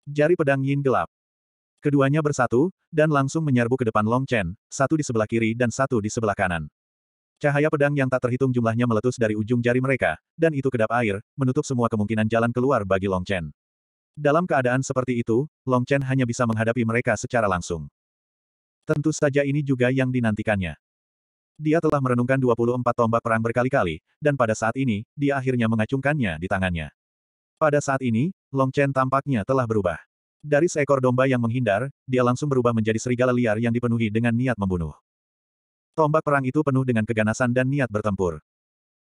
Jari pedang Yin gelap. Keduanya bersatu, dan langsung menyerbu ke depan Long Chen, satu di sebelah kiri dan satu di sebelah kanan. Cahaya pedang yang tak terhitung jumlahnya meletus dari ujung jari mereka, dan itu kedap air, menutup semua kemungkinan jalan keluar bagi Long Chen. Dalam keadaan seperti itu, Long Chen hanya bisa menghadapi mereka secara langsung. Tentu saja ini juga yang dinantikannya. Dia telah merenungkan 24 tombak perang berkali-kali, dan pada saat ini, dia akhirnya mengacungkannya di tangannya. Pada saat ini, Long Chen tampaknya telah berubah. Dari seekor domba yang menghindar, dia langsung berubah menjadi serigala liar yang dipenuhi dengan niat membunuh. Tombak perang itu penuh dengan keganasan dan niat bertempur.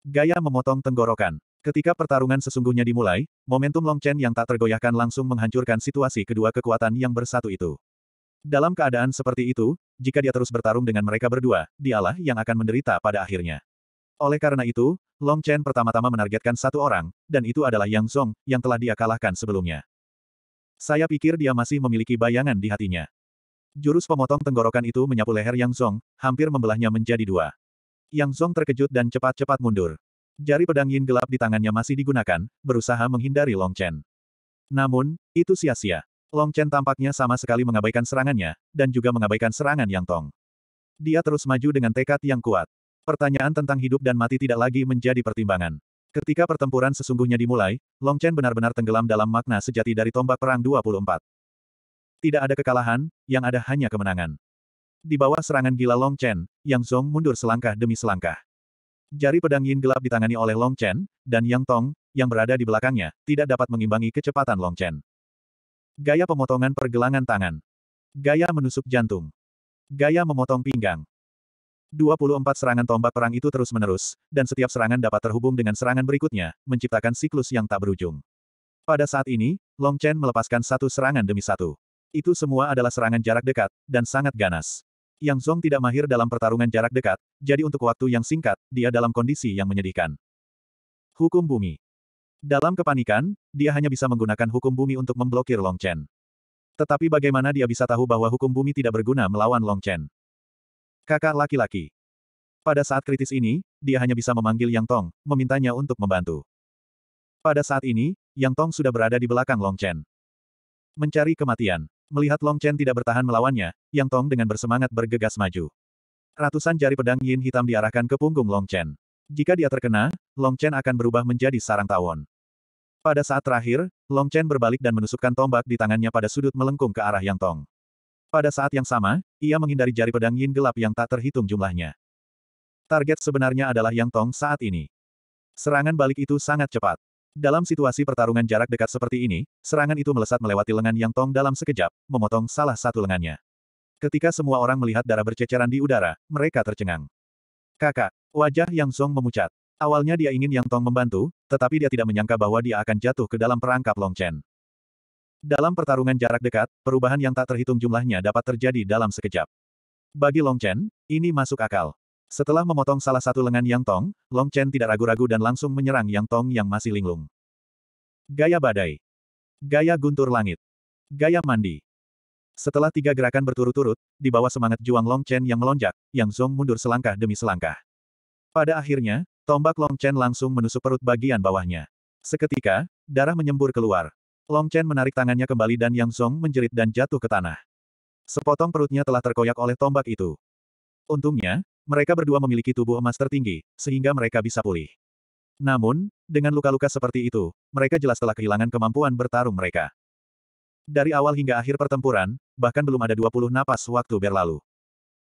Gaya memotong tenggorokan. Ketika pertarungan sesungguhnya dimulai, momentum Long Chen yang tak tergoyahkan langsung menghancurkan situasi kedua kekuatan yang bersatu itu. Dalam keadaan seperti itu, jika dia terus bertarung dengan mereka berdua, dialah yang akan menderita pada akhirnya. Oleh karena itu, Long Chen pertama-tama menargetkan satu orang, dan itu adalah Yang Song yang telah dia kalahkan sebelumnya. Saya pikir dia masih memiliki bayangan di hatinya. Jurus pemotong tenggorokan itu menyapu leher Yang Song, hampir membelahnya menjadi dua. Yang Song terkejut dan cepat-cepat mundur. Jari pedang Yin gelap di tangannya masih digunakan, berusaha menghindari Long Chen. Namun, itu sia-sia. Long Chen tampaknya sama sekali mengabaikan serangannya, dan juga mengabaikan serangan Yang Tong. Dia terus maju dengan tekad yang kuat. Pertanyaan tentang hidup dan mati tidak lagi menjadi pertimbangan. Ketika pertempuran sesungguhnya dimulai, Long Chen benar-benar tenggelam dalam makna sejati dari tombak perang 24. Tidak ada kekalahan, yang ada hanya kemenangan. Di bawah serangan gila Long Chen, Yang Zong mundur selangkah demi selangkah. Jari pedang Yin gelap ditangani oleh Long Chen, dan Yang Tong, yang berada di belakangnya, tidak dapat mengimbangi kecepatan Long Chen. Gaya pemotongan pergelangan tangan. Gaya menusuk jantung. Gaya memotong pinggang. 24 serangan tombak perang itu terus-menerus, dan setiap serangan dapat terhubung dengan serangan berikutnya, menciptakan siklus yang tak berujung. Pada saat ini, Long Chen melepaskan satu serangan demi satu. Itu semua adalah serangan jarak dekat, dan sangat ganas. Yang Zong tidak mahir dalam pertarungan jarak dekat, jadi untuk waktu yang singkat, dia dalam kondisi yang menyedihkan. Hukum Bumi dalam kepanikan, dia hanya bisa menggunakan hukum bumi untuk memblokir Long Chen. Tetapi bagaimana dia bisa tahu bahwa hukum bumi tidak berguna melawan Long Chen? Kakak laki-laki. Pada saat kritis ini, dia hanya bisa memanggil Yang Tong, memintanya untuk membantu. Pada saat ini, Yang Tong sudah berada di belakang Long Chen. Mencari kematian. Melihat Long Chen tidak bertahan melawannya, Yang Tong dengan bersemangat bergegas maju. Ratusan jari pedang Yin hitam diarahkan ke punggung Long Chen. Jika dia terkena, Long Chen akan berubah menjadi sarang tawon. Pada saat terakhir, Long Chen berbalik dan menusukkan tombak di tangannya pada sudut melengkung ke arah Yang Tong. Pada saat yang sama, ia menghindari jari pedang Yin gelap yang tak terhitung jumlahnya. Target sebenarnya adalah Yang Tong saat ini. Serangan balik itu sangat cepat. Dalam situasi pertarungan jarak dekat seperti ini, serangan itu melesat melewati lengan Yang Tong dalam sekejap, memotong salah satu lengannya. Ketika semua orang melihat darah berceceran di udara, mereka tercengang. Kakak, Wajah Yang Song memucat. Awalnya dia ingin Yang Tong membantu, tetapi dia tidak menyangka bahwa dia akan jatuh ke dalam perangkap Long Chen. Dalam pertarungan jarak dekat, perubahan yang tak terhitung jumlahnya dapat terjadi dalam sekejap. Bagi Long Chen, ini masuk akal. Setelah memotong salah satu lengan Yang Tong, Long Chen tidak ragu-ragu dan langsung menyerang Yang Tong yang masih linglung. Gaya badai. Gaya guntur langit. Gaya mandi. Setelah tiga gerakan berturut-turut, di bawah semangat juang Long Chen yang melonjak, Yang Song mundur selangkah demi selangkah. Pada akhirnya, tombak Long Chen langsung menusuk perut bagian bawahnya. Seketika, darah menyembur keluar. Long Chen menarik tangannya kembali dan Yang Song menjerit dan jatuh ke tanah. Sepotong perutnya telah terkoyak oleh tombak itu. Untungnya, mereka berdua memiliki tubuh emas tertinggi, sehingga mereka bisa pulih. Namun, dengan luka-luka seperti itu, mereka jelas telah kehilangan kemampuan bertarung mereka. Dari awal hingga akhir pertempuran, bahkan belum ada 20 napas waktu berlalu.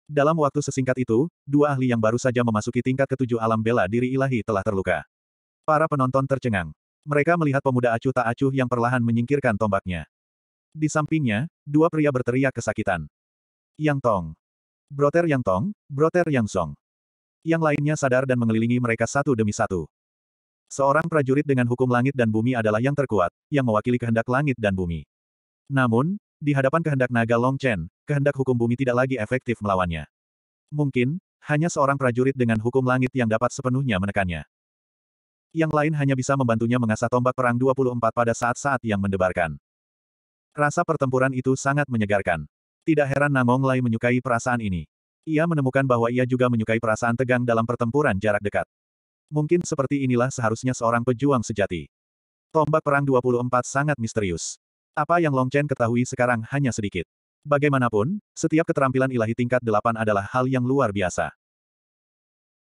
Dalam waktu sesingkat itu, dua ahli yang baru saja memasuki tingkat ketujuh alam bela diri ilahi telah terluka. Para penonton tercengang. Mereka melihat pemuda acuh tak acuh yang perlahan menyingkirkan tombaknya. Di sampingnya, dua pria berteriak kesakitan. Yang Tong. Broter Yang Tong, Broter Yang Song. Yang lainnya sadar dan mengelilingi mereka satu demi satu. Seorang prajurit dengan hukum langit dan bumi adalah yang terkuat, yang mewakili kehendak langit dan bumi. Namun, di hadapan kehendak naga Long Chen, kehendak hukum bumi tidak lagi efektif melawannya. Mungkin, hanya seorang prajurit dengan hukum langit yang dapat sepenuhnya menekannya. Yang lain hanya bisa membantunya mengasah tombak perang 24 pada saat-saat yang mendebarkan. Rasa pertempuran itu sangat menyegarkan. Tidak heran Namong Lai menyukai perasaan ini. Ia menemukan bahwa ia juga menyukai perasaan tegang dalam pertempuran jarak dekat. Mungkin seperti inilah seharusnya seorang pejuang sejati. Tombak perang 24 sangat misterius. Apa yang Long Chen ketahui sekarang hanya sedikit. Bagaimanapun, setiap keterampilan ilahi tingkat delapan adalah hal yang luar biasa.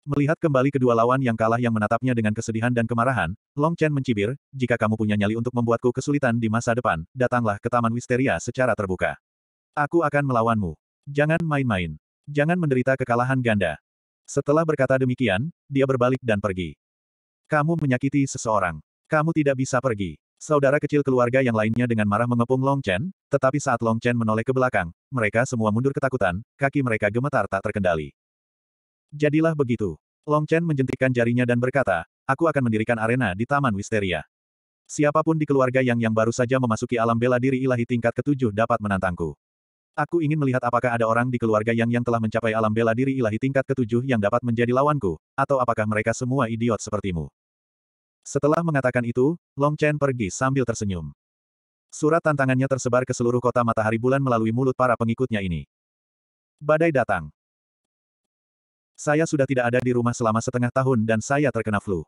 Melihat kembali kedua lawan yang kalah yang menatapnya dengan kesedihan dan kemarahan, Long Chen mencibir, jika kamu punya nyali untuk membuatku kesulitan di masa depan, datanglah ke Taman Wisteria secara terbuka. Aku akan melawanmu. Jangan main-main. Jangan menderita kekalahan ganda. Setelah berkata demikian, dia berbalik dan pergi. Kamu menyakiti seseorang. Kamu tidak bisa pergi. Saudara kecil keluarga yang lainnya dengan marah mengepung Long Chen, tetapi saat Long Chen menoleh ke belakang, mereka semua mundur ketakutan, kaki mereka gemetar tak terkendali. Jadilah begitu. Long Chen menjentikkan jarinya dan berkata, aku akan mendirikan arena di Taman Wisteria. Siapapun di keluarga yang yang baru saja memasuki alam bela diri ilahi tingkat ketujuh dapat menantangku. Aku ingin melihat apakah ada orang di keluarga yang yang telah mencapai alam bela diri ilahi tingkat ketujuh yang dapat menjadi lawanku, atau apakah mereka semua idiot sepertimu. Setelah mengatakan itu, Long Chen pergi sambil tersenyum. Surat tantangannya tersebar ke seluruh kota matahari bulan melalui mulut para pengikutnya ini. Badai datang. Saya sudah tidak ada di rumah selama setengah tahun dan saya terkena flu.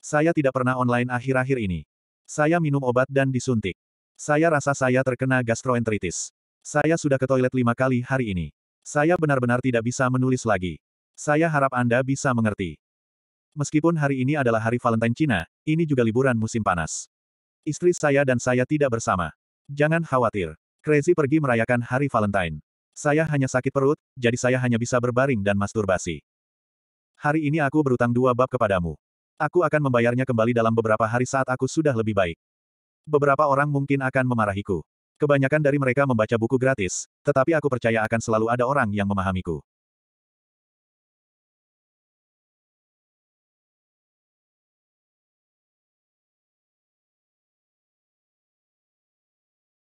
Saya tidak pernah online akhir-akhir ini. Saya minum obat dan disuntik. Saya rasa saya terkena gastroenteritis. Saya sudah ke toilet lima kali hari ini. Saya benar-benar tidak bisa menulis lagi. Saya harap Anda bisa mengerti. Meskipun hari ini adalah hari Valentine Cina, ini juga liburan musim panas. Istri saya dan saya tidak bersama. Jangan khawatir. Crazy pergi merayakan hari Valentine. Saya hanya sakit perut, jadi saya hanya bisa berbaring dan masturbasi. Hari ini aku berutang dua bab kepadamu. Aku akan membayarnya kembali dalam beberapa hari saat aku sudah lebih baik. Beberapa orang mungkin akan memarahiku. Kebanyakan dari mereka membaca buku gratis, tetapi aku percaya akan selalu ada orang yang memahamiku.